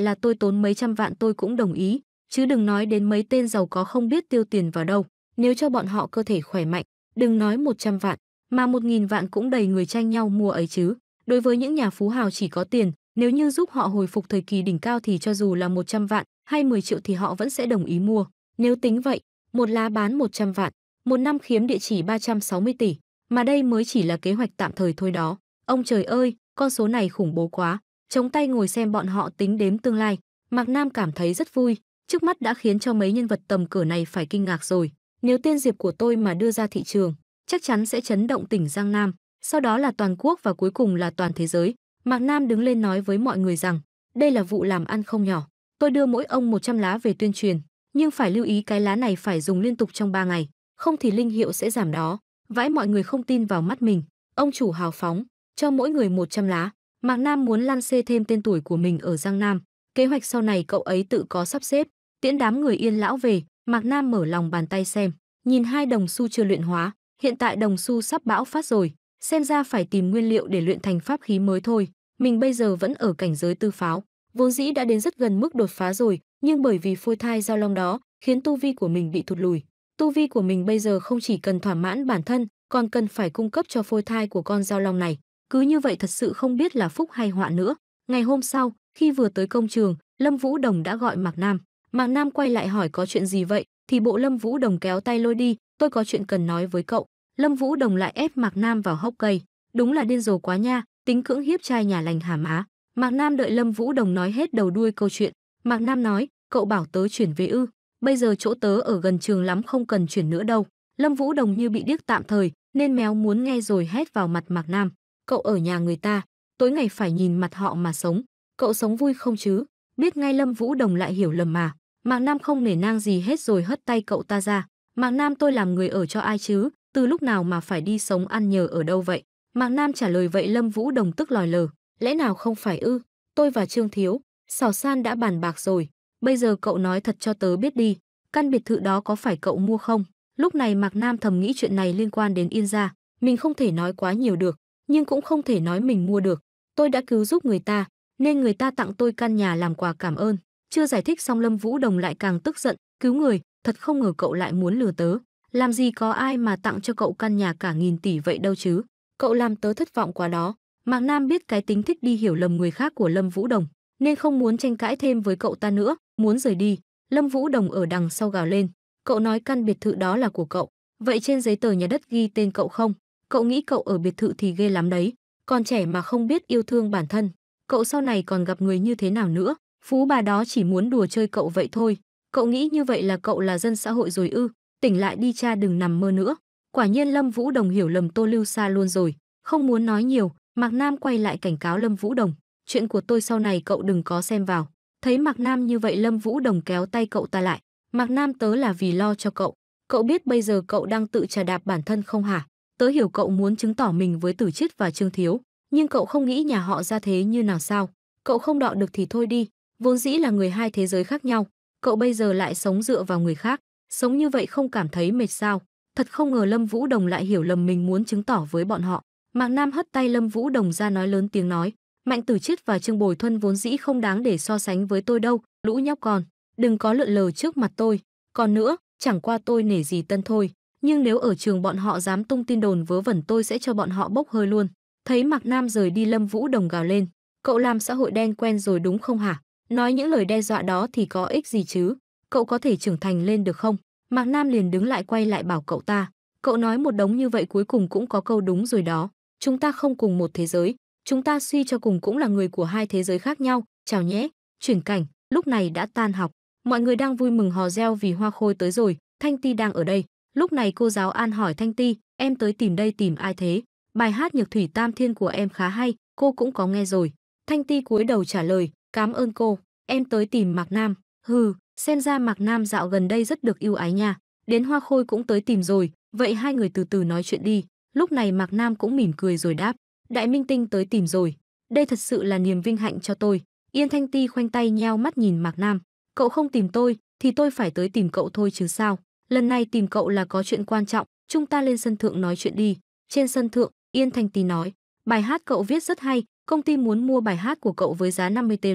là tôi tốn mấy trăm vạn tôi cũng đồng ý, chứ đừng nói đến mấy tên giàu có không biết tiêu tiền vào đâu. Nếu cho bọn họ cơ thể khỏe mạnh, đừng nói 100 vạn, mà 1.000 vạn cũng đầy người tranh nhau mua ấy chứ. Đối với những nhà phú hào chỉ có tiền, nếu như giúp họ hồi phục thời kỳ đỉnh cao thì cho dù là 100 vạn hay 10 triệu thì họ vẫn sẽ đồng ý mua. Nếu tính vậy, một lá bán 100 vạn, một năm khiếm địa chỉ 360 tỷ. Mà đây mới chỉ là kế hoạch tạm thời thôi đó. Ông trời ơi, con số này khủng bố quá. Chống tay ngồi xem bọn họ tính đếm tương lai. Mạc Nam cảm thấy rất vui, trước mắt đã khiến cho mấy nhân vật tầm cỡ này phải kinh ngạc rồi. Nếu tiên diệp của tôi mà đưa ra thị trường, chắc chắn sẽ chấn động tỉnh Giang Nam, sau đó là toàn quốc và cuối cùng là toàn thế giới. Mạc Nam đứng lên nói với mọi người rằng, đây là vụ làm ăn không nhỏ. Tôi đưa mỗi ông 100 lá về tuyên truyền, nhưng phải lưu ý cái lá này phải dùng liên tục trong 3 ngày, không thì linh hiệu sẽ giảm đó vãi mọi người không tin vào mắt mình. Ông chủ hào phóng, cho mỗi người 100 lá. Mạc Nam muốn lan xê thêm tên tuổi của mình ở Giang Nam. Kế hoạch sau này cậu ấy tự có sắp xếp. Tiễn đám người yên lão về, Mạc Nam mở lòng bàn tay xem. Nhìn hai đồng xu chưa luyện hóa, hiện tại đồng xu sắp bão phát rồi. Xem ra phải tìm nguyên liệu để luyện thành pháp khí mới thôi. Mình bây giờ vẫn ở cảnh giới tư pháo. Vốn dĩ đã đến rất gần mức đột phá rồi, nhưng bởi vì phôi thai giao long đó, khiến tu vi của mình bị thụt lùi. Tu vi của mình bây giờ không chỉ cần thỏa mãn bản thân, còn cần phải cung cấp cho phôi thai của con giao long này. Cứ như vậy thật sự không biết là phúc hay họa nữa. Ngày hôm sau, khi vừa tới công trường, Lâm Vũ Đồng đã gọi Mạc Nam. Mạc Nam quay lại hỏi có chuyện gì vậy, thì bộ Lâm Vũ Đồng kéo tay lôi đi, tôi có chuyện cần nói với cậu. Lâm Vũ Đồng lại ép Mạc Nam vào hốc cây. Đúng là điên rồ quá nha, tính cưỡng hiếp trai nhà lành hàm á. Mạc Nam đợi Lâm Vũ Đồng nói hết đầu đuôi câu chuyện. Mạc Nam nói, cậu bảo tớ chuyển về ư bây giờ chỗ tớ ở gần trường lắm không cần chuyển nữa đâu. Lâm Vũ Đồng như bị điếc tạm thời, nên méo muốn nghe rồi hét vào mặt Mạc Nam. Cậu ở nhà người ta, tối ngày phải nhìn mặt họ mà sống. Cậu sống vui không chứ? Biết ngay Lâm Vũ Đồng lại hiểu lầm mà. Mạc Nam không nể nang gì hết rồi hất tay cậu ta ra. Mạc Nam tôi làm người ở cho ai chứ? Từ lúc nào mà phải đi sống ăn nhờ ở đâu vậy? Mạc Nam trả lời vậy Lâm Vũ Đồng tức lòi lờ. Lẽ nào không phải ư? Tôi và Trương Thiếu, Sảo San đã bàn bạc rồi. Bây giờ cậu nói thật cho tớ biết đi, căn biệt thự đó có phải cậu mua không? Lúc này Mạc Nam thầm nghĩ chuyện này liên quan đến Yên gia, mình không thể nói quá nhiều được, nhưng cũng không thể nói mình mua được. Tôi đã cứu giúp người ta, nên người ta tặng tôi căn nhà làm quà cảm ơn. Chưa giải thích xong Lâm Vũ Đồng lại càng tức giận, cứu người, thật không ngờ cậu lại muốn lừa tớ. Làm gì có ai mà tặng cho cậu căn nhà cả nghìn tỷ vậy đâu chứ. Cậu làm tớ thất vọng quá đó. Mạc Nam biết cái tính thích đi hiểu lầm người khác của Lâm Vũ Đồng, nên không muốn tranh cãi thêm với cậu ta nữa, muốn rời đi. Lâm Vũ Đồng ở đằng sau gào lên, cậu nói căn biệt thự đó là của cậu, vậy trên giấy tờ nhà đất ghi tên cậu không? Cậu nghĩ cậu ở biệt thự thì ghê lắm đấy, còn trẻ mà không biết yêu thương bản thân, cậu sau này còn gặp người như thế nào nữa? Phú bà đó chỉ muốn đùa chơi cậu vậy thôi, cậu nghĩ như vậy là cậu là dân xã hội rồi ư? Tỉnh lại đi cha đừng nằm mơ nữa. Quả nhiên Lâm Vũ Đồng hiểu lầm Tô Lưu Sa luôn rồi, không muốn nói nhiều, Mạc Nam quay lại cảnh cáo Lâm Vũ Đồng, chuyện của tôi sau này cậu đừng có xem vào. Thấy Mạc Nam như vậy Lâm Vũ Đồng kéo tay cậu ta lại. Mạc Nam tớ là vì lo cho cậu. Cậu biết bây giờ cậu đang tự trà đạp bản thân không hả? Tớ hiểu cậu muốn chứng tỏ mình với Tử Chiết và Trương Thiếu, nhưng cậu không nghĩ nhà họ ra thế như nào sao? Cậu không đọ được thì thôi đi, vốn dĩ là người hai thế giới khác nhau, cậu bây giờ lại sống dựa vào người khác, sống như vậy không cảm thấy mệt sao? Thật không ngờ Lâm Vũ Đồng lại hiểu lầm mình muốn chứng tỏ với bọn họ. Mạc Nam hất tay Lâm Vũ Đồng ra nói lớn tiếng nói, Mạnh Tử Chiết và Trương Bồi Thuân vốn dĩ không đáng để so sánh với tôi đâu, lũ nhóc con, đừng có lượn lờ trước mặt tôi. Còn nữa, chẳng qua tôi nể gì tân thôi, nhưng nếu ở trường bọn họ dám tung tin đồn vớ vẩn tôi sẽ cho bọn họ bốc hơi luôn. Thấy Mạc Nam rời đi Lâm Vũ Đồng gào lên, cậu làm xã hội đen quen rồi đúng không hả? Nói những lời đe dọa đó thì có ích gì chứ? Cậu có thể trưởng thành lên được không? Mạc Nam liền đứng lại quay lại bảo cậu ta. Cậu nói một đống như vậy cuối cùng cũng có câu đúng rồi đó. Chúng ta không cùng một thế giới, Chúng ta suy cho cùng cũng là người của hai thế giới khác nhau, chào nhé, chuyển cảnh, lúc này đã tan học. Mọi người đang vui mừng hò reo vì hoa khôi tới rồi, Thanh Ti đang ở đây. Lúc này cô giáo An hỏi Thanh Ti, em tới tìm đây tìm ai thế? Bài hát nhược thủy tam thiên của em khá hay, cô cũng có nghe rồi. Thanh Ti cúi đầu trả lời, cảm ơn cô, em tới tìm Mạc Nam. Hừ, xem ra Mạc Nam dạo gần đây rất được yêu ái nha. Đến Hoa Khôi cũng tới tìm rồi, vậy hai người từ từ nói chuyện đi. Lúc này Mạc Nam cũng mỉm cười rồi đáp, Đại Minh Tinh tới tìm rồi. Đây thật sự là niềm vinh hạnh cho tôi. Yên Thanh Ti khoanh tay nheo mắt nhìn Mạc Nam. Cậu không tìm tôi, thì tôi phải tới tìm cậu thôi chứ sao. Lần này tìm cậu là có chuyện quan trọng, chúng ta lên sân thượng nói chuyện đi. Trên sân thượng, Yên Thanh Ti nói. Bài hát cậu viết rất hay, công ty muốn mua bài hát của cậu với giá 50 TR.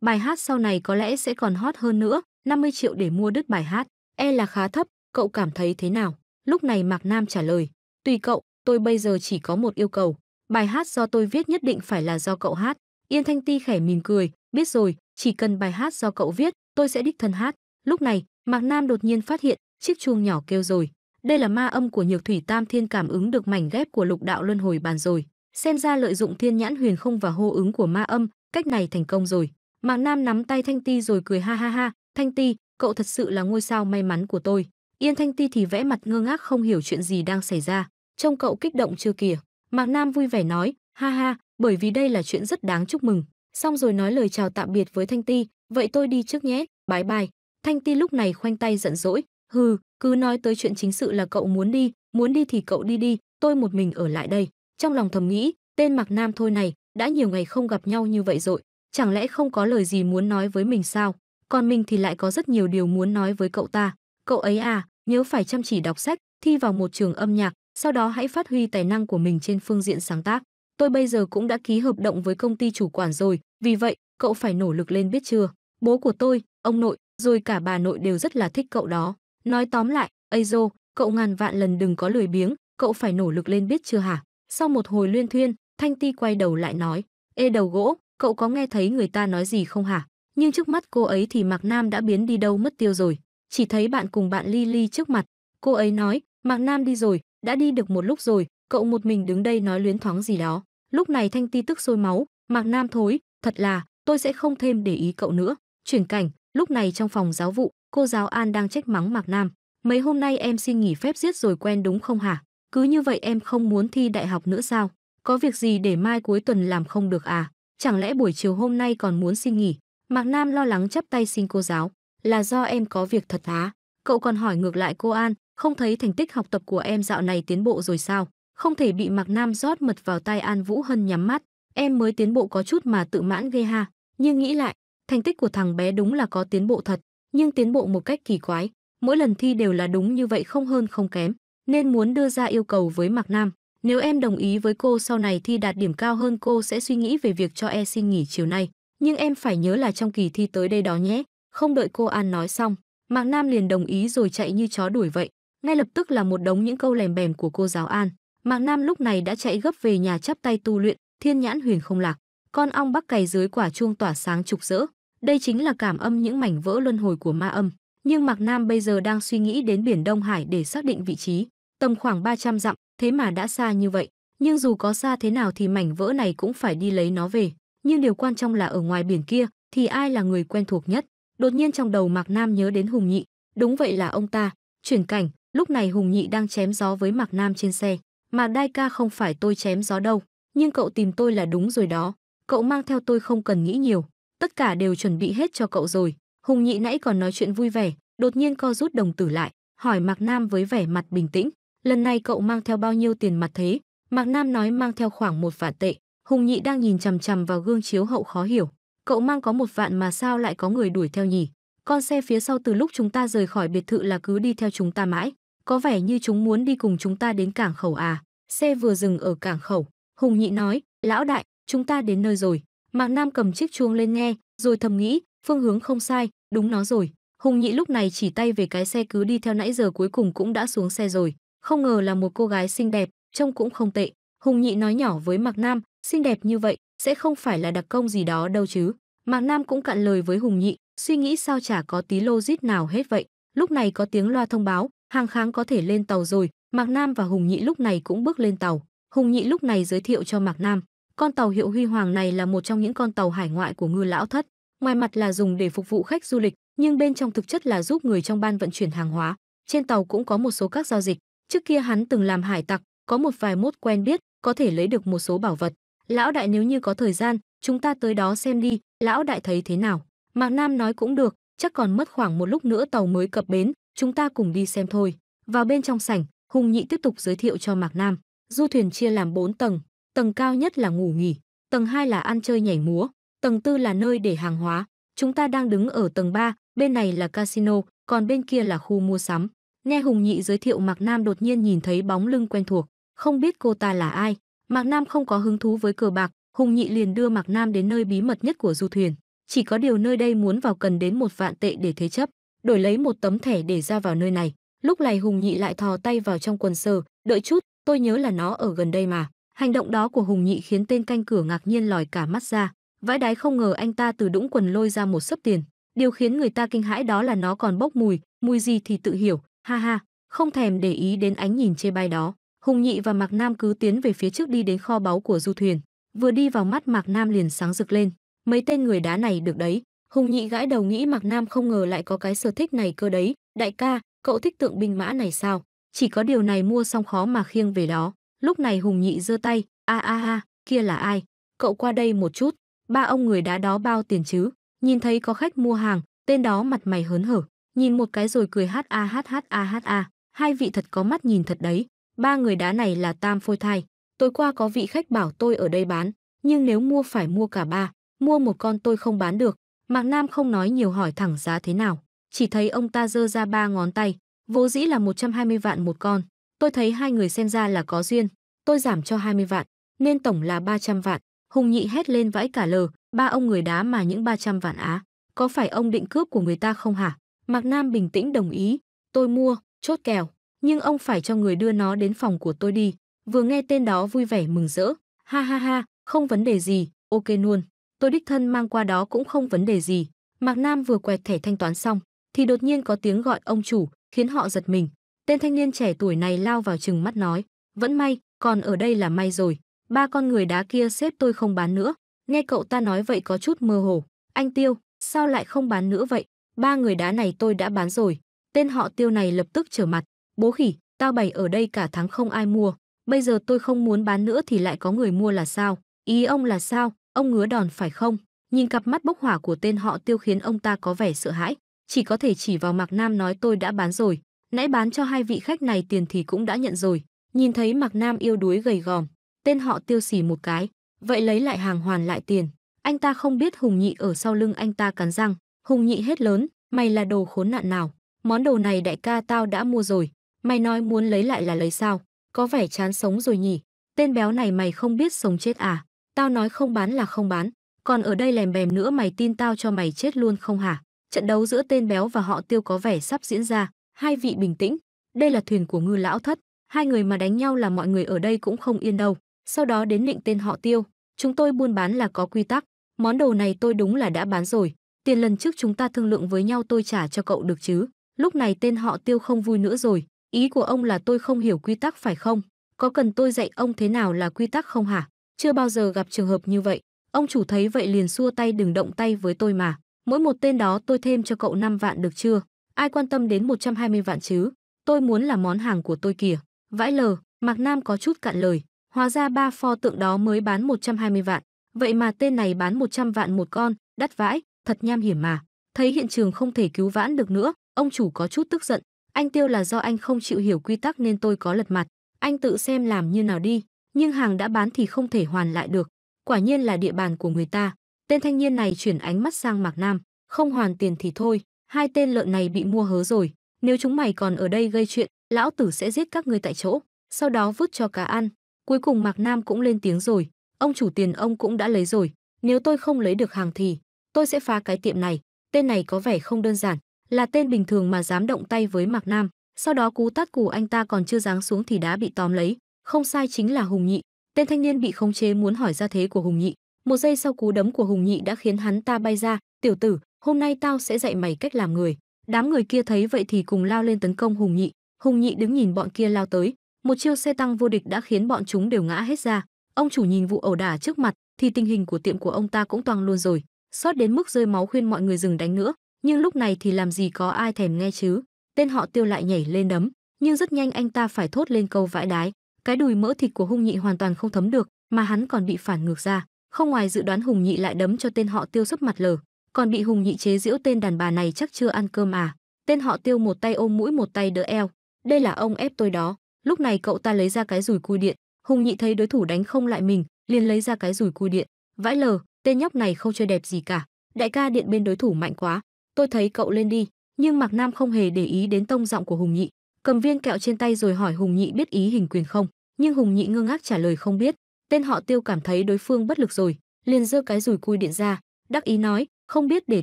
Bài hát sau này có lẽ sẽ còn hot hơn nữa, 50 triệu để mua đứt bài hát. E là khá thấp, cậu cảm thấy thế nào? Lúc này Mạc Nam trả lời. Tùy cậu, tôi bây giờ chỉ có một yêu cầu. Bài hát do tôi viết nhất định phải là do cậu hát. Yên Thanh Ti khẽ mỉm cười, biết rồi, chỉ cần bài hát do cậu viết, tôi sẽ đích thân hát. Lúc này, Mạc Nam đột nhiên phát hiện, chiếc chuông nhỏ kêu rồi. Đây là ma âm của Nhược Thủy Tam Thiên cảm ứng được mảnh ghép của lục đạo luân hồi bàn rồi. Xem ra lợi dụng thiên nhãn huyền không và hô ứng của ma âm, cách này thành công rồi. Mạc Nam nắm tay Thanh Ti rồi cười ha ha ha, Thanh Ti, cậu thật sự là ngôi sao may mắn của tôi. Yên Thanh Ti thì vẽ mặt ngơ ngác không hiểu chuyện gì đang xảy ra. Trông cậu kích động chưa kìa. Mạc Nam vui vẻ nói, ha ha, bởi vì đây là chuyện rất đáng chúc mừng. Xong rồi nói lời chào tạm biệt với Thanh Ti, vậy tôi đi trước nhé, bái bai. Thanh Ti lúc này khoanh tay giận dỗi, hừ, cứ nói tới chuyện chính sự là cậu muốn đi, muốn đi thì cậu đi đi, tôi một mình ở lại đây. Trong lòng thầm nghĩ, tên Mạc Nam thôi này, đã nhiều ngày không gặp nhau như vậy rồi, chẳng lẽ không có lời gì muốn nói với mình sao? Còn mình thì lại có rất nhiều điều muốn nói với cậu ta. Cậu ấy à, nhớ phải chăm chỉ đọc sách, thi vào một trường âm nhạc, sau đó hãy phát huy tài năng của mình trên phương diện sáng tác. Tôi bây giờ cũng đã ký hợp đồng với công ty chủ quản rồi, vì vậy, cậu phải nỗ lực lên biết chưa? Bố của tôi, ông nội, rồi cả bà nội đều rất là thích cậu đó. Nói tóm lại, Azo, cậu ngàn vạn lần đừng có lười biếng, cậu phải nỗ lực lên biết chưa hả? Sau một hồi luyên thuyên, Thanh Ti quay đầu lại nói, Ê đầu gỗ, cậu có nghe thấy người ta nói gì không hả? Nhưng trước mắt cô ấy thì Mạc Nam đã biến đi đâu mất tiêu rồi. Chỉ thấy bạn cùng bạn Lily trước mặt. Cô ấy nói, Mạc Nam đi rồi, đã đi được một lúc rồi, cậu một mình đứng đây nói luyến thoáng gì đó. Lúc này Thanh Ti tức sôi máu, Mạc Nam thối, thật là, tôi sẽ không thêm để ý cậu nữa. Chuyển cảnh, lúc này trong phòng giáo vụ, cô giáo An đang trách mắng Mạc Nam. Mấy hôm nay em xin nghỉ phép giết rồi quen đúng không hả? Cứ như vậy em không muốn thi đại học nữa sao? Có việc gì để mai cuối tuần làm không được à? Chẳng lẽ buổi chiều hôm nay còn muốn xin nghỉ? Mạc Nam lo lắng chắp tay xin cô giáo. Là do em có việc thật á. Cậu còn hỏi ngược lại cô An, không thấy thành tích học tập của em dạo này tiến bộ rồi sao? Không thể bị Mạc Nam rót mật vào tai An Vũ Hân nhắm mắt, em mới tiến bộ có chút mà tự mãn ghê ha. Nhưng nghĩ lại, thành tích của thằng bé đúng là có tiến bộ thật, nhưng tiến bộ một cách kỳ quái, mỗi lần thi đều là đúng như vậy không hơn không kém, nên muốn đưa ra yêu cầu với Mạc Nam. Nếu em đồng ý với cô sau này thi đạt điểm cao hơn cô sẽ suy nghĩ về việc cho e xin nghỉ chiều nay. Nhưng em phải nhớ là trong kỳ thi tới đây đó nhé, không đợi cô An nói xong. Mạc Nam liền đồng ý rồi chạy như chó đuổi vậy. Ngay lập tức là một đống những câu lèm bèm của cô giáo An. Mạc Nam lúc này đã chạy gấp về nhà chắp tay tu luyện, thiên nhãn huyền không lạc. Con ong bắc cày dưới quả chuông tỏa sáng trục rỡ. Đây chính là cảm âm những mảnh vỡ luân hồi của ma âm. Nhưng Mạc Nam bây giờ đang suy nghĩ đến biển Đông Hải để xác định vị trí. Tầm khoảng 300 dặm, thế mà đã xa như vậy. Nhưng dù có xa thế nào thì mảnh vỡ này cũng phải đi lấy nó về. Nhưng điều quan trọng là ở ngoài biển kia thì ai là người quen thuộc nhất. Đột nhiên trong đầu Mạc Nam nhớ đến Hùng Nhị. Đúng vậy là ông ta. Chuyển cảnh, Lúc này Hùng Nhị đang chém gió với Mạc Nam trên xe. Mà Đai ca không phải tôi chém gió đâu, nhưng cậu tìm tôi là đúng rồi đó. Cậu mang theo tôi không cần nghĩ nhiều. Tất cả đều chuẩn bị hết cho cậu rồi. Hùng Nhị nãy còn nói chuyện vui vẻ, đột nhiên co rút đồng tử lại, hỏi Mạc Nam với vẻ mặt bình tĩnh. Lần này cậu mang theo bao nhiêu tiền mặt thế? Mạc Nam nói mang theo khoảng một vạn tệ. Hùng Nhị đang nhìn chằm chằm vào gương chiếu hậu khó hiểu. Cậu mang có một vạn mà sao lại có người đuổi theo nhỉ? Con xe phía sau từ lúc chúng ta rời khỏi biệt thự là cứ đi theo chúng ta mãi, có vẻ như chúng muốn đi cùng chúng ta đến cảng khẩu à. Xe vừa dừng ở cảng khẩu, Hùng Nhị nói, lão đại, chúng ta đến nơi rồi. Mạc Nam cầm chiếc chuông lên nghe, rồi thầm nghĩ, phương hướng không sai, đúng nó rồi. Hùng Nhị lúc này chỉ tay về cái xe cứ đi theo nãy giờ cuối cùng cũng đã xuống xe rồi. Không ngờ là một cô gái xinh đẹp, trông cũng không tệ. Hùng Nhị nói nhỏ với Mạc Nam, xinh đẹp như vậy, sẽ không phải là đặc công gì đó đâu chứ. Mạc Nam cũng cạn lời với Hùng Nhị, Suy nghĩ sao chả có tí logic nào hết vậy. Lúc này có tiếng loa thông báo, hàng kháng có thể lên tàu rồi, Mạc Nam và Hùng Nhị lúc này cũng bước lên tàu. Hùng Nhị lúc này giới thiệu cho Mạc Nam, con tàu hiệu Huy Hoàng này là một trong những con tàu hải ngoại của Ngư lão thất, ngoài mặt là dùng để phục vụ khách du lịch, nhưng bên trong thực chất là giúp người trong ban vận chuyển hàng hóa. Trên tàu cũng có một số các giao dịch, trước kia hắn từng làm hải tặc, có một vài mốt quen biết, có thể lấy được một số bảo vật. Lão đại nếu như có thời gian, chúng ta tới đó xem đi, lão đại thấy thế nào? Mạc Nam nói cũng được, chắc còn mất khoảng một lúc nữa tàu mới cập bến, chúng ta cùng đi xem thôi. Vào bên trong sảnh, Hùng Nhị tiếp tục giới thiệu cho Mạc Nam. Du thuyền chia làm 4 tầng, tầng cao nhất là ngủ nghỉ, tầng 2 là ăn chơi nhảy múa, tầng 4 là nơi để hàng hóa. Chúng ta đang đứng ở tầng 3, bên này là casino, còn bên kia là khu mua sắm. Nghe Hùng Nhị giới thiệu Mạc Nam đột nhiên nhìn thấy bóng lưng quen thuộc, không biết cô ta là ai. Mạc Nam không có hứng thú với cờ bạc, Hùng Nhị liền đưa Mạc Nam đến nơi bí mật nhất của du thuyền chỉ có điều nơi đây muốn vào cần đến một vạn tệ để thế chấp, đổi lấy một tấm thẻ để ra vào nơi này. Lúc này Hùng Nhị lại thò tay vào trong quần sơ đợi chút, tôi nhớ là nó ở gần đây mà. Hành động đó của Hùng Nhị khiến tên canh cửa ngạc nhiên lòi cả mắt ra. Vãi đái không ngờ anh ta từ đũng quần lôi ra một sấp tiền. Điều khiến người ta kinh hãi đó là nó còn bốc mùi, mùi gì thì tự hiểu, ha ha, không thèm để ý đến ánh nhìn chê bai đó. Hùng Nhị và Mạc Nam cứ tiến về phía trước đi đến kho báu của du thuyền. Vừa đi vào mắt Mạc Nam liền sáng rực lên, mấy tên người đá này được đấy. Hùng nhị gãi đầu nghĩ Mạc Nam không ngờ lại có cái sở thích này cơ đấy. Đại ca, cậu thích tượng binh mã này sao? Chỉ có điều này mua xong khó mà khiêng về đó. Lúc này Hùng nhị giơ tay, a a a, kia là ai? Cậu qua đây một chút, ba ông người đá đó bao tiền chứ? Nhìn thấy có khách mua hàng, tên đó mặt mày hớn hở, nhìn một cái rồi cười hát a hát hát a hát a. Hai vị thật có mắt nhìn thật đấy. Ba người đá này là tam phôi thai. Tối qua có vị khách bảo tôi ở đây bán, nhưng nếu mua phải mua cả ba, mua một con tôi không bán được. Mạc Nam không nói nhiều hỏi thẳng giá thế nào, chỉ thấy ông ta giơ ra ba ngón tay, vô dĩ là 120 vạn một con. Tôi thấy hai người xem ra là có duyên, tôi giảm cho 20 vạn, nên tổng là 300 vạn. Hùng nhị hét lên vãi cả lờ, ba ông người đá mà những 300 vạn á. Có phải ông định cướp của người ta không hả? Mạc Nam bình tĩnh đồng ý, tôi mua, chốt kèo, nhưng ông phải cho người đưa nó đến phòng của tôi đi. Vừa nghe tên đó vui vẻ mừng rỡ, ha ha ha, không vấn đề gì, ok luôn tôi đích thân mang qua đó cũng không vấn đề gì. Mạc Nam vừa quẹt thẻ thanh toán xong, thì đột nhiên có tiếng gọi ông chủ, khiến họ giật mình. Tên thanh niên trẻ tuổi này lao vào chừng mắt nói, vẫn may, còn ở đây là may rồi, ba con người đá kia xếp tôi không bán nữa. Nghe cậu ta nói vậy có chút mơ hồ, anh Tiêu, sao lại không bán nữa vậy? Ba người đá này tôi đã bán rồi. Tên họ Tiêu này lập tức trở mặt, bố khỉ, tao bày ở đây cả tháng không ai mua, bây giờ tôi không muốn bán nữa thì lại có người mua là sao? Ý ông là sao? Ông ngứa đòn phải không? Nhìn cặp mắt bốc hỏa của tên họ Tiêu khiến ông ta có vẻ sợ hãi, chỉ có thể chỉ vào Mạc Nam nói tôi đã bán rồi, nãy bán cho hai vị khách này tiền thì cũng đã nhận rồi. Nhìn thấy Mạc Nam yêu đuối gầy gòm, tên họ Tiêu xỉ một cái, vậy lấy lại hàng hoàn lại tiền. Anh ta không biết Hùng Nhị ở sau lưng anh ta cắn răng, Hùng Nhị hết lớn, mày là đồ khốn nạn nào, món đồ này đại ca tao đã mua rồi, mày nói muốn lấy lại là lấy sao, có vẻ chán sống rồi nhỉ, tên béo này mày không biết sống chết à tao nói không bán là không bán, còn ở đây lèm bèm nữa mày tin tao cho mày chết luôn không hả? Trận đấu giữa tên béo và họ tiêu có vẻ sắp diễn ra, hai vị bình tĩnh, đây là thuyền của ngư lão thất, hai người mà đánh nhau là mọi người ở đây cũng không yên đâu. Sau đó đến định tên họ tiêu, chúng tôi buôn bán là có quy tắc, món đồ này tôi đúng là đã bán rồi, tiền lần trước chúng ta thương lượng với nhau tôi trả cho cậu được chứ. Lúc này tên họ tiêu không vui nữa rồi, ý của ông là tôi không hiểu quy tắc phải không? Có cần tôi dạy ông thế nào là quy tắc không hả? chưa bao giờ gặp trường hợp như vậy. Ông chủ thấy vậy liền xua tay đừng động tay với tôi mà. Mỗi một tên đó tôi thêm cho cậu 5 vạn được chưa? Ai quan tâm đến 120 vạn chứ? Tôi muốn là món hàng của tôi kìa. Vãi lờ, Mạc Nam có chút cạn lời. Hóa ra ba pho tượng đó mới bán 120 vạn. Vậy mà tên này bán 100 vạn một con, đắt vãi, thật nham hiểm mà. Thấy hiện trường không thể cứu vãn được nữa, ông chủ có chút tức giận. Anh Tiêu là do anh không chịu hiểu quy tắc nên tôi có lật mặt. Anh tự xem làm như nào đi nhưng hàng đã bán thì không thể hoàn lại được. Quả nhiên là địa bàn của người ta. Tên thanh niên này chuyển ánh mắt sang Mạc Nam, không hoàn tiền thì thôi, hai tên lợn này bị mua hớ rồi, nếu chúng mày còn ở đây gây chuyện, lão tử sẽ giết các ngươi tại chỗ, sau đó vứt cho cá ăn. Cuối cùng Mạc Nam cũng lên tiếng rồi, ông chủ tiền ông cũng đã lấy rồi, nếu tôi không lấy được hàng thì tôi sẽ phá cái tiệm này. Tên này có vẻ không đơn giản, là tên bình thường mà dám động tay với Mạc Nam, sau đó cú tát cù anh ta còn chưa giáng xuống thì đã bị tóm lấy không sai chính là hùng nhị tên thanh niên bị khống chế muốn hỏi ra thế của hùng nhị một giây sau cú đấm của hùng nhị đã khiến hắn ta bay ra tiểu tử hôm nay tao sẽ dạy mày cách làm người đám người kia thấy vậy thì cùng lao lên tấn công hùng nhị hùng nhị đứng nhìn bọn kia lao tới một chiêu xe tăng vô địch đã khiến bọn chúng đều ngã hết ra ông chủ nhìn vụ ẩu đả trước mặt thì tình hình của tiệm của ông ta cũng toang luôn rồi sót đến mức rơi máu khuyên mọi người dừng đánh nữa nhưng lúc này thì làm gì có ai thèm nghe chứ tên họ tiêu lại nhảy lên đấm nhưng rất nhanh anh ta phải thốt lên câu vãi đái cái đùi mỡ thịt của hung nhị hoàn toàn không thấm được mà hắn còn bị phản ngược ra không ngoài dự đoán hùng nhị lại đấm cho tên họ tiêu sấp mặt lở còn bị hùng nhị chế giễu tên đàn bà này chắc chưa ăn cơm à tên họ tiêu một tay ôm mũi một tay đỡ eo đây là ông ép tôi đó lúc này cậu ta lấy ra cái rùi cui điện hùng nhị thấy đối thủ đánh không lại mình liền lấy ra cái rùi cui điện vãi lờ tên nhóc này không chơi đẹp gì cả đại ca điện bên đối thủ mạnh quá tôi thấy cậu lên đi nhưng mạc nam không hề để ý đến tông giọng của hùng nhị cầm viên kẹo trên tay rồi hỏi hùng nhị biết ý hình quyền không nhưng Hùng Nhị ngơ ngác trả lời không biết, tên họ Tiêu cảm thấy đối phương bất lực rồi, liền giơ cái dùi cui điện ra, đắc ý nói, không biết để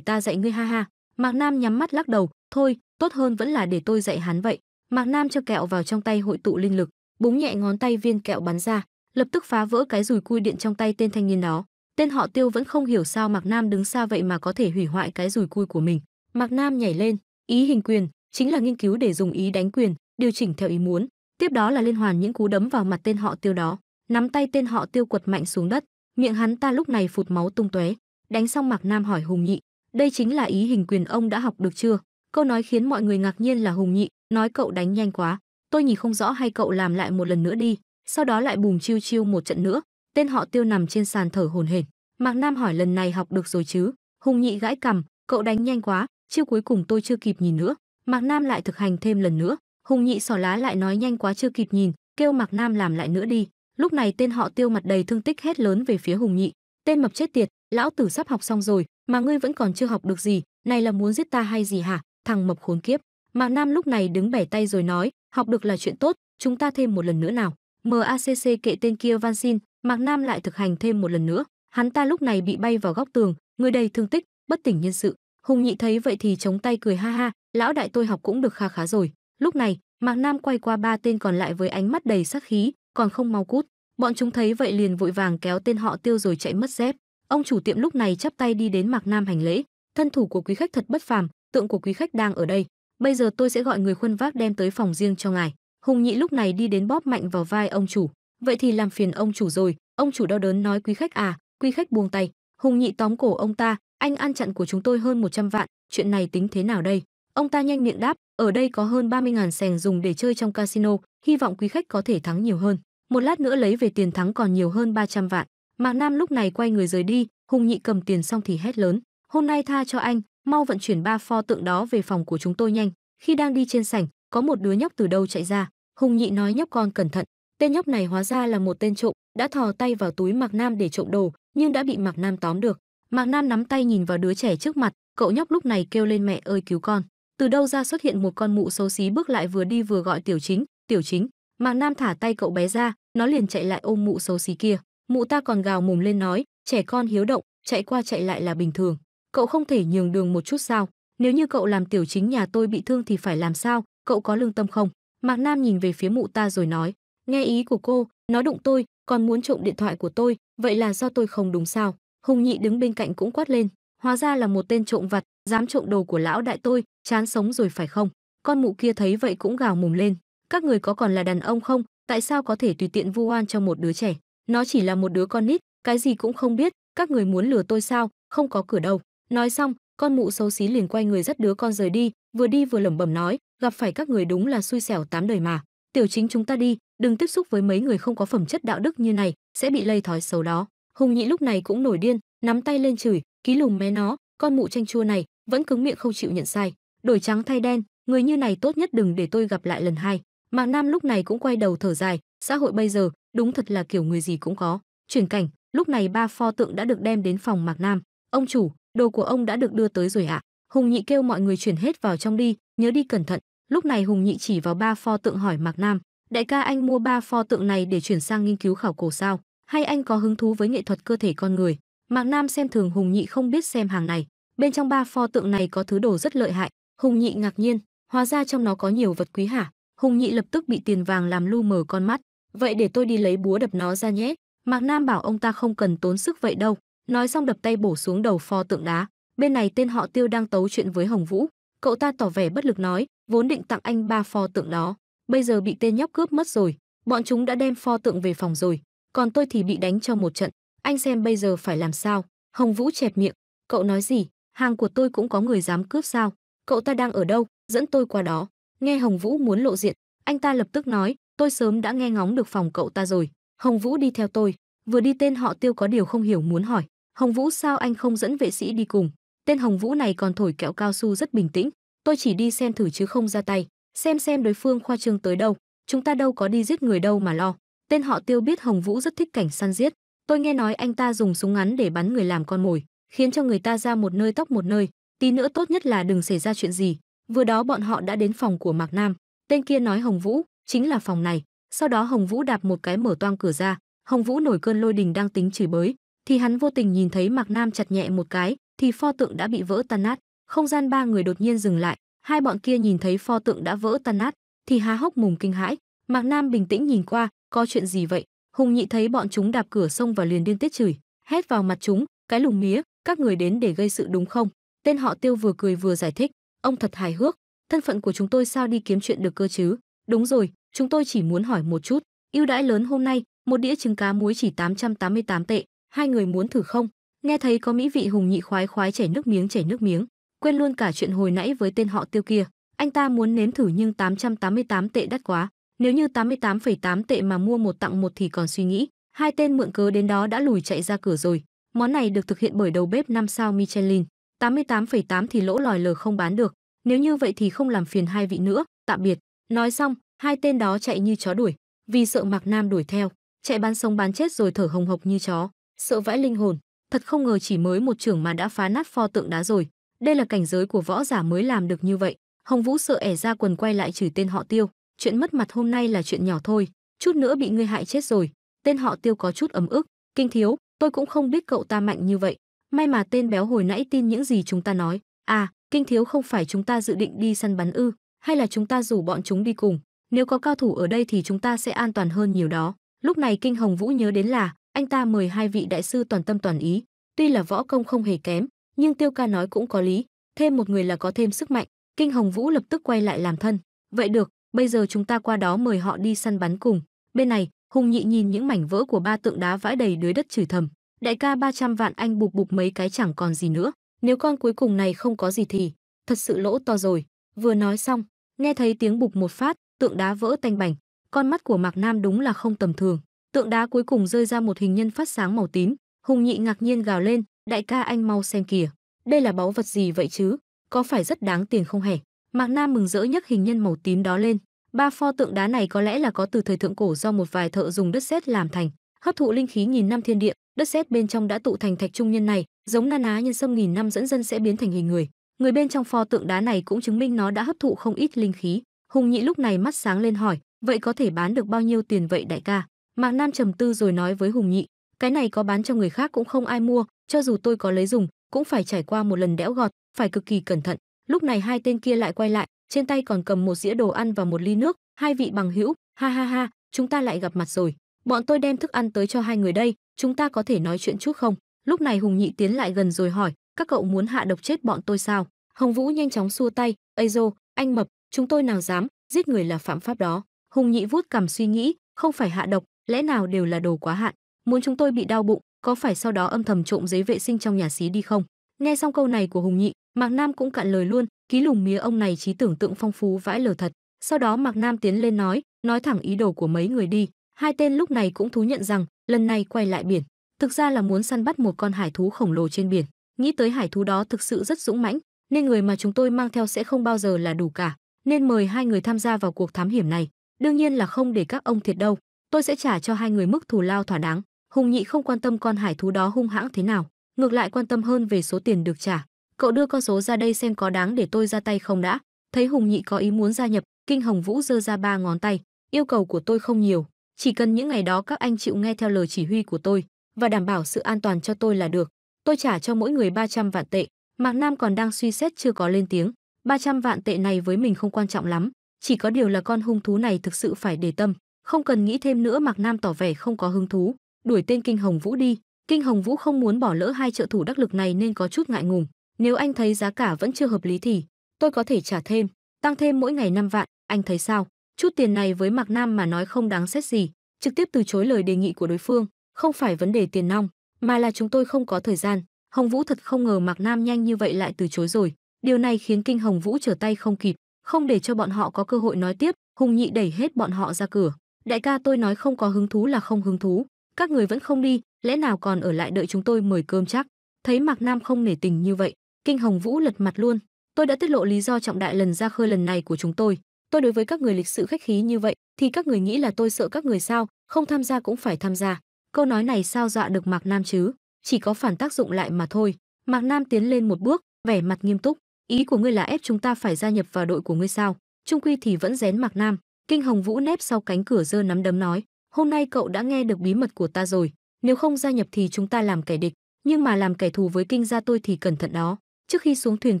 ta dạy ngươi ha ha. Mạc Nam nhắm mắt lắc đầu, thôi, tốt hơn vẫn là để tôi dạy hắn vậy. Mạc Nam cho kẹo vào trong tay hội tụ linh lực, búng nhẹ ngón tay viên kẹo bắn ra, lập tức phá vỡ cái dùi cui điện trong tay tên thanh niên đó. Tên họ Tiêu vẫn không hiểu sao Mạc Nam đứng xa vậy mà có thể hủy hoại cái dùi cui của mình. Mạc Nam nhảy lên, ý hình quyền, chính là nghiên cứu để dùng ý đánh quyền, điều chỉnh theo ý muốn tiếp đó là liên hoàn những cú đấm vào mặt tên họ tiêu đó nắm tay tên họ tiêu quật mạnh xuống đất miệng hắn ta lúc này phụt máu tung tóe đánh xong mạc nam hỏi hùng nhị đây chính là ý hình quyền ông đã học được chưa câu nói khiến mọi người ngạc nhiên là hùng nhị nói cậu đánh nhanh quá tôi nhìn không rõ hay cậu làm lại một lần nữa đi sau đó lại bùm chiêu chiêu một trận nữa tên họ tiêu nằm trên sàn thở hổn hển mạc nam hỏi lần này học được rồi chứ hùng nhị gãi cằm cậu đánh nhanh quá chiêu cuối cùng tôi chưa kịp nhìn nữa mạc nam lại thực hành thêm lần nữa hùng nhị sỏ lá lại nói nhanh quá chưa kịp nhìn kêu mạc nam làm lại nữa đi lúc này tên họ tiêu mặt đầy thương tích hét lớn về phía hùng nhị tên mập chết tiệt lão tử sắp học xong rồi mà ngươi vẫn còn chưa học được gì này là muốn giết ta hay gì hả thằng mập khốn kiếp mạc nam lúc này đứng bẻ tay rồi nói học được là chuyện tốt chúng ta thêm một lần nữa nào MACC kệ tên kia van xin, Mạc Nam lại thực hành thêm một lần nữa. Hắn ta lúc này bị bay vào góc tường, người đầy thương tích, bất tỉnh nhân sự. Hùng nhị thấy vậy thì chống tay cười ha ha, lão đại tôi học cũng được kha khá rồi. Lúc này, Mạc Nam quay qua ba tên còn lại với ánh mắt đầy sắc khí, còn không mau cút. Bọn chúng thấy vậy liền vội vàng kéo tên họ Tiêu rồi chạy mất dép. Ông chủ tiệm lúc này chắp tay đi đến Mạc Nam hành lễ, thân thủ của quý khách thật bất phàm, tượng của quý khách đang ở đây. Bây giờ tôi sẽ gọi người khuân vác đem tới phòng riêng cho ngài. Hùng Nhị lúc này đi đến bóp mạnh vào vai ông chủ. Vậy thì làm phiền ông chủ rồi, ông chủ đau đớn nói quý khách à, quý khách buông tay. Hùng Nhị tóm cổ ông ta, anh ăn chặn của chúng tôi hơn 100 vạn, chuyện này tính thế nào đây? Ông ta nhanh miệng đáp, ở đây có hơn 30.000 sèng dùng để chơi trong casino, hy vọng quý khách có thể thắng nhiều hơn. Một lát nữa lấy về tiền thắng còn nhiều hơn 300 vạn. Mạc Nam lúc này quay người rời đi, Hùng Nhị cầm tiền xong thì hét lớn, "Hôm nay tha cho anh, mau vận chuyển ba pho tượng đó về phòng của chúng tôi nhanh." Khi đang đi trên sảnh, có một đứa nhóc từ đâu chạy ra, Hùng Nhị nói nhóc con cẩn thận. Tên nhóc này hóa ra là một tên trộm, đã thò tay vào túi Mạc Nam để trộm đồ, nhưng đã bị Mạc Nam tóm được. Mạc Nam nắm tay nhìn vào đứa trẻ trước mặt, cậu nhóc lúc này kêu lên mẹ ơi cứu con từ đâu ra xuất hiện một con mụ xấu xí bước lại vừa đi vừa gọi tiểu chính tiểu chính mà nam thả tay cậu bé ra nó liền chạy lại ôm mụ xấu xí kia mụ ta còn gào mồm lên nói trẻ con hiếu động chạy qua chạy lại là bình thường cậu không thể nhường đường một chút sao nếu như cậu làm tiểu chính nhà tôi bị thương thì phải làm sao cậu có lương tâm không mạc nam nhìn về phía mụ ta rồi nói nghe ý của cô nó đụng tôi còn muốn trộm điện thoại của tôi vậy là do tôi không đúng sao hùng nhị đứng bên cạnh cũng quát lên hóa ra là một tên trộm vặt dám trộm đồ của lão đại tôi, chán sống rồi phải không? Con mụ kia thấy vậy cũng gào mồm lên, các người có còn là đàn ông không, tại sao có thể tùy tiện vu oan cho một đứa trẻ? Nó chỉ là một đứa con nít, cái gì cũng không biết, các người muốn lừa tôi sao, không có cửa đâu. Nói xong, con mụ xấu xí liền quay người dắt đứa con rời đi, vừa đi vừa lẩm bẩm nói, gặp phải các người đúng là xui xẻo tám đời mà. Tiểu chính chúng ta đi, đừng tiếp xúc với mấy người không có phẩm chất đạo đức như này, sẽ bị lây thói xấu đó. Hùng nhị lúc này cũng nổi điên, nắm tay lên chửi, ký lùm mé nó, con mụ tranh chua này, vẫn cứng miệng không chịu nhận sai đổi trắng thay đen người như này tốt nhất đừng để tôi gặp lại lần hai mạc nam lúc này cũng quay đầu thở dài xã hội bây giờ đúng thật là kiểu người gì cũng có chuyển cảnh lúc này ba pho tượng đã được đem đến phòng mạc nam ông chủ đồ của ông đã được đưa tới rồi ạ hùng nhị kêu mọi người chuyển hết vào trong đi nhớ đi cẩn thận lúc này hùng nhị chỉ vào ba pho tượng hỏi mạc nam đại ca anh mua ba pho tượng này để chuyển sang nghiên cứu khảo cổ sao hay anh có hứng thú với nghệ thuật cơ thể con người mạc nam xem thường hùng nhị không biết xem hàng này bên trong ba pho tượng này có thứ đồ rất lợi hại hùng nhị ngạc nhiên hóa ra trong nó có nhiều vật quý hả hùng nhị lập tức bị tiền vàng làm lu mờ con mắt vậy để tôi đi lấy búa đập nó ra nhé mạc nam bảo ông ta không cần tốn sức vậy đâu nói xong đập tay bổ xuống đầu pho tượng đá bên này tên họ tiêu đang tấu chuyện với hồng vũ cậu ta tỏ vẻ bất lực nói vốn định tặng anh ba pho tượng đó bây giờ bị tên nhóc cướp mất rồi bọn chúng đã đem pho tượng về phòng rồi còn tôi thì bị đánh cho một trận anh xem bây giờ phải làm sao hồng vũ chẹp miệng cậu nói gì hàng của tôi cũng có người dám cướp sao cậu ta đang ở đâu dẫn tôi qua đó nghe hồng vũ muốn lộ diện anh ta lập tức nói tôi sớm đã nghe ngóng được phòng cậu ta rồi hồng vũ đi theo tôi vừa đi tên họ tiêu có điều không hiểu muốn hỏi hồng vũ sao anh không dẫn vệ sĩ đi cùng tên hồng vũ này còn thổi kẹo cao su rất bình tĩnh tôi chỉ đi xem thử chứ không ra tay xem xem đối phương khoa trương tới đâu chúng ta đâu có đi giết người đâu mà lo tên họ tiêu biết hồng vũ rất thích cảnh săn giết tôi nghe nói anh ta dùng súng ngắn để bắn người làm con mồi khiến cho người ta ra một nơi tóc một nơi, tí nữa tốt nhất là đừng xảy ra chuyện gì. Vừa đó bọn họ đã đến phòng của Mạc Nam, tên kia nói Hồng Vũ, chính là phòng này. Sau đó Hồng Vũ đạp một cái mở toang cửa ra, Hồng Vũ nổi cơn lôi đình đang tính chửi bới, thì hắn vô tình nhìn thấy Mạc Nam chặt nhẹ một cái, thì pho tượng đã bị vỡ tan nát. Không gian ba người đột nhiên dừng lại, hai bọn kia nhìn thấy pho tượng đã vỡ tan nát, thì há hốc mồm kinh hãi. Mạc Nam bình tĩnh nhìn qua, có chuyện gì vậy? Hùng Nhị thấy bọn chúng đạp cửa xông vào liền điên tiết chửi, hét vào mặt chúng, cái lùng mía, các người đến để gây sự đúng không? Tên họ Tiêu vừa cười vừa giải thích, ông thật hài hước, thân phận của chúng tôi sao đi kiếm chuyện được cơ chứ? Đúng rồi, chúng tôi chỉ muốn hỏi một chút, ưu đãi lớn hôm nay, một đĩa trứng cá muối chỉ 888 tệ, hai người muốn thử không? Nghe thấy có mỹ vị hùng nhị khoái khoái chảy nước miếng chảy nước miếng, quên luôn cả chuyện hồi nãy với tên họ Tiêu kia, anh ta muốn nếm thử nhưng 888 tệ đắt quá, nếu như 88,8 tệ mà mua một tặng một thì còn suy nghĩ, hai tên mượn cớ đến đó đã lùi chạy ra cửa rồi, Món này được thực hiện bởi đầu bếp 5 sao Michelin, 88,8 thì lỗ lòi lờ không bán được, nếu như vậy thì không làm phiền hai vị nữa, tạm biệt. Nói xong, hai tên đó chạy như chó đuổi, vì sợ Mạc Nam đuổi theo, chạy bán sống bán chết rồi thở hồng hộc như chó, sợ vãi linh hồn, thật không ngờ chỉ mới một trưởng mà đã phá nát pho tượng đá rồi. Đây là cảnh giới của võ giả mới làm được như vậy. Hồng Vũ sợ ẻ ra quần quay lại chửi tên họ Tiêu, chuyện mất mặt hôm nay là chuyện nhỏ thôi, chút nữa bị ngươi hại chết rồi. Tên họ Tiêu có chút ấm ức, kinh thiếu, Tôi cũng không biết cậu ta mạnh như vậy. May mà tên béo hồi nãy tin những gì chúng ta nói. À, kinh thiếu không phải chúng ta dự định đi săn bắn ư, hay là chúng ta rủ bọn chúng đi cùng. Nếu có cao thủ ở đây thì chúng ta sẽ an toàn hơn nhiều đó. Lúc này Kinh Hồng Vũ nhớ đến là anh ta mời hai vị đại sư toàn tâm toàn ý. Tuy là võ công không hề kém, nhưng Tiêu ca nói cũng có lý. Thêm một người là có thêm sức mạnh. Kinh Hồng Vũ lập tức quay lại làm thân. Vậy được, bây giờ chúng ta qua đó mời họ đi săn bắn cùng. Bên này, Hùng nhị nhìn những mảnh vỡ của ba tượng đá vãi đầy dưới đất chửi thầm. Đại ca 300 vạn anh bục bục mấy cái chẳng còn gì nữa. Nếu con cuối cùng này không có gì thì thật sự lỗ to rồi. Vừa nói xong, nghe thấy tiếng bục một phát, tượng đá vỡ tanh bành. Con mắt của Mạc Nam đúng là không tầm thường. Tượng đá cuối cùng rơi ra một hình nhân phát sáng màu tím. Hùng nhị ngạc nhiên gào lên, đại ca anh mau xem kìa. Đây là báu vật gì vậy chứ? Có phải rất đáng tiền không hề? Mạc Nam mừng rỡ nhấc hình nhân màu tím đó lên, Ba pho tượng đá này có lẽ là có từ thời thượng cổ do một vài thợ dùng đất sét làm thành, hấp thụ linh khí nghìn năm thiên địa, đất sét bên trong đã tụ thành thạch trung nhân này, giống na ná nhân sâm nghìn năm dẫn dân sẽ biến thành hình người. Người bên trong pho tượng đá này cũng chứng minh nó đã hấp thụ không ít linh khí. Hùng Nhị lúc này mắt sáng lên hỏi, vậy có thể bán được bao nhiêu tiền vậy đại ca? Mạc Nam trầm tư rồi nói với Hùng Nhị, cái này có bán cho người khác cũng không ai mua, cho dù tôi có lấy dùng, cũng phải trải qua một lần đẽo gọt, phải cực kỳ cẩn thận. Lúc này hai tên kia lại quay lại, trên tay còn cầm một dĩa đồ ăn và một ly nước, hai vị bằng hữu, ha ha ha, chúng ta lại gặp mặt rồi. Bọn tôi đem thức ăn tới cho hai người đây, chúng ta có thể nói chuyện chút không? Lúc này Hùng Nhị tiến lại gần rồi hỏi, các cậu muốn hạ độc chết bọn tôi sao? Hồng Vũ nhanh chóng xua tay, "Ây dô, anh mập, chúng tôi nào dám, giết người là phạm pháp đó." Hùng Nhị vuốt cằm suy nghĩ, không phải hạ độc, lẽ nào đều là đồ quá hạn, muốn chúng tôi bị đau bụng, có phải sau đó âm thầm trộm giấy vệ sinh trong nhà xí đi không? Nghe xong câu này của Hùng Nhị, Mạc Nam cũng cạn lời luôn, ký lùng mía ông này trí tưởng tượng phong phú vãi lờ thật sau đó mạc nam tiến lên nói nói thẳng ý đồ của mấy người đi hai tên lúc này cũng thú nhận rằng lần này quay lại biển thực ra là muốn săn bắt một con hải thú khổng lồ trên biển nghĩ tới hải thú đó thực sự rất dũng mãnh nên người mà chúng tôi mang theo sẽ không bao giờ là đủ cả nên mời hai người tham gia vào cuộc thám hiểm này đương nhiên là không để các ông thiệt đâu tôi sẽ trả cho hai người mức thù lao thỏa đáng hùng nhị không quan tâm con hải thú đó hung hãng thế nào ngược lại quan tâm hơn về số tiền được trả cậu đưa con số ra đây xem có đáng để tôi ra tay không đã thấy hùng nhị có ý muốn gia nhập kinh hồng vũ giơ ra ba ngón tay yêu cầu của tôi không nhiều chỉ cần những ngày đó các anh chịu nghe theo lời chỉ huy của tôi và đảm bảo sự an toàn cho tôi là được tôi trả cho mỗi người 300 vạn tệ mạc nam còn đang suy xét chưa có lên tiếng 300 vạn tệ này với mình không quan trọng lắm chỉ có điều là con hung thú này thực sự phải để tâm không cần nghĩ thêm nữa mạc nam tỏ vẻ không có hứng thú đuổi tên kinh hồng vũ đi kinh hồng vũ không muốn bỏ lỡ hai trợ thủ đắc lực này nên có chút ngại ngùng nếu anh thấy giá cả vẫn chưa hợp lý thì tôi có thể trả thêm, tăng thêm mỗi ngày 5 vạn, anh thấy sao? Chút tiền này với Mạc Nam mà nói không đáng xét gì, trực tiếp từ chối lời đề nghị của đối phương, không phải vấn đề tiền nong, mà là chúng tôi không có thời gian. Hồng Vũ thật không ngờ Mạc Nam nhanh như vậy lại từ chối rồi, điều này khiến Kinh Hồng Vũ trở tay không kịp, không để cho bọn họ có cơ hội nói tiếp, Hùng Nhị đẩy hết bọn họ ra cửa. Đại ca tôi nói không có hứng thú là không hứng thú, các người vẫn không đi, lẽ nào còn ở lại đợi chúng tôi mời cơm chắc. Thấy Mạc Nam không nể tình như vậy, Kinh Hồng Vũ lật mặt luôn, tôi đã tiết lộ lý do trọng đại lần ra khơi lần này của chúng tôi. Tôi đối với các người lịch sự khách khí như vậy, thì các người nghĩ là tôi sợ các người sao, không tham gia cũng phải tham gia. Câu nói này sao dọa được Mạc Nam chứ, chỉ có phản tác dụng lại mà thôi. Mạc Nam tiến lên một bước, vẻ mặt nghiêm túc, ý của ngươi là ép chúng ta phải gia nhập vào đội của ngươi sao? Trung quy thì vẫn rén Mạc Nam. Kinh Hồng Vũ nép sau cánh cửa giơ nắm đấm nói, hôm nay cậu đã nghe được bí mật của ta rồi, nếu không gia nhập thì chúng ta làm kẻ địch, nhưng mà làm kẻ thù với kinh gia tôi thì cẩn thận đó trước khi xuống thuyền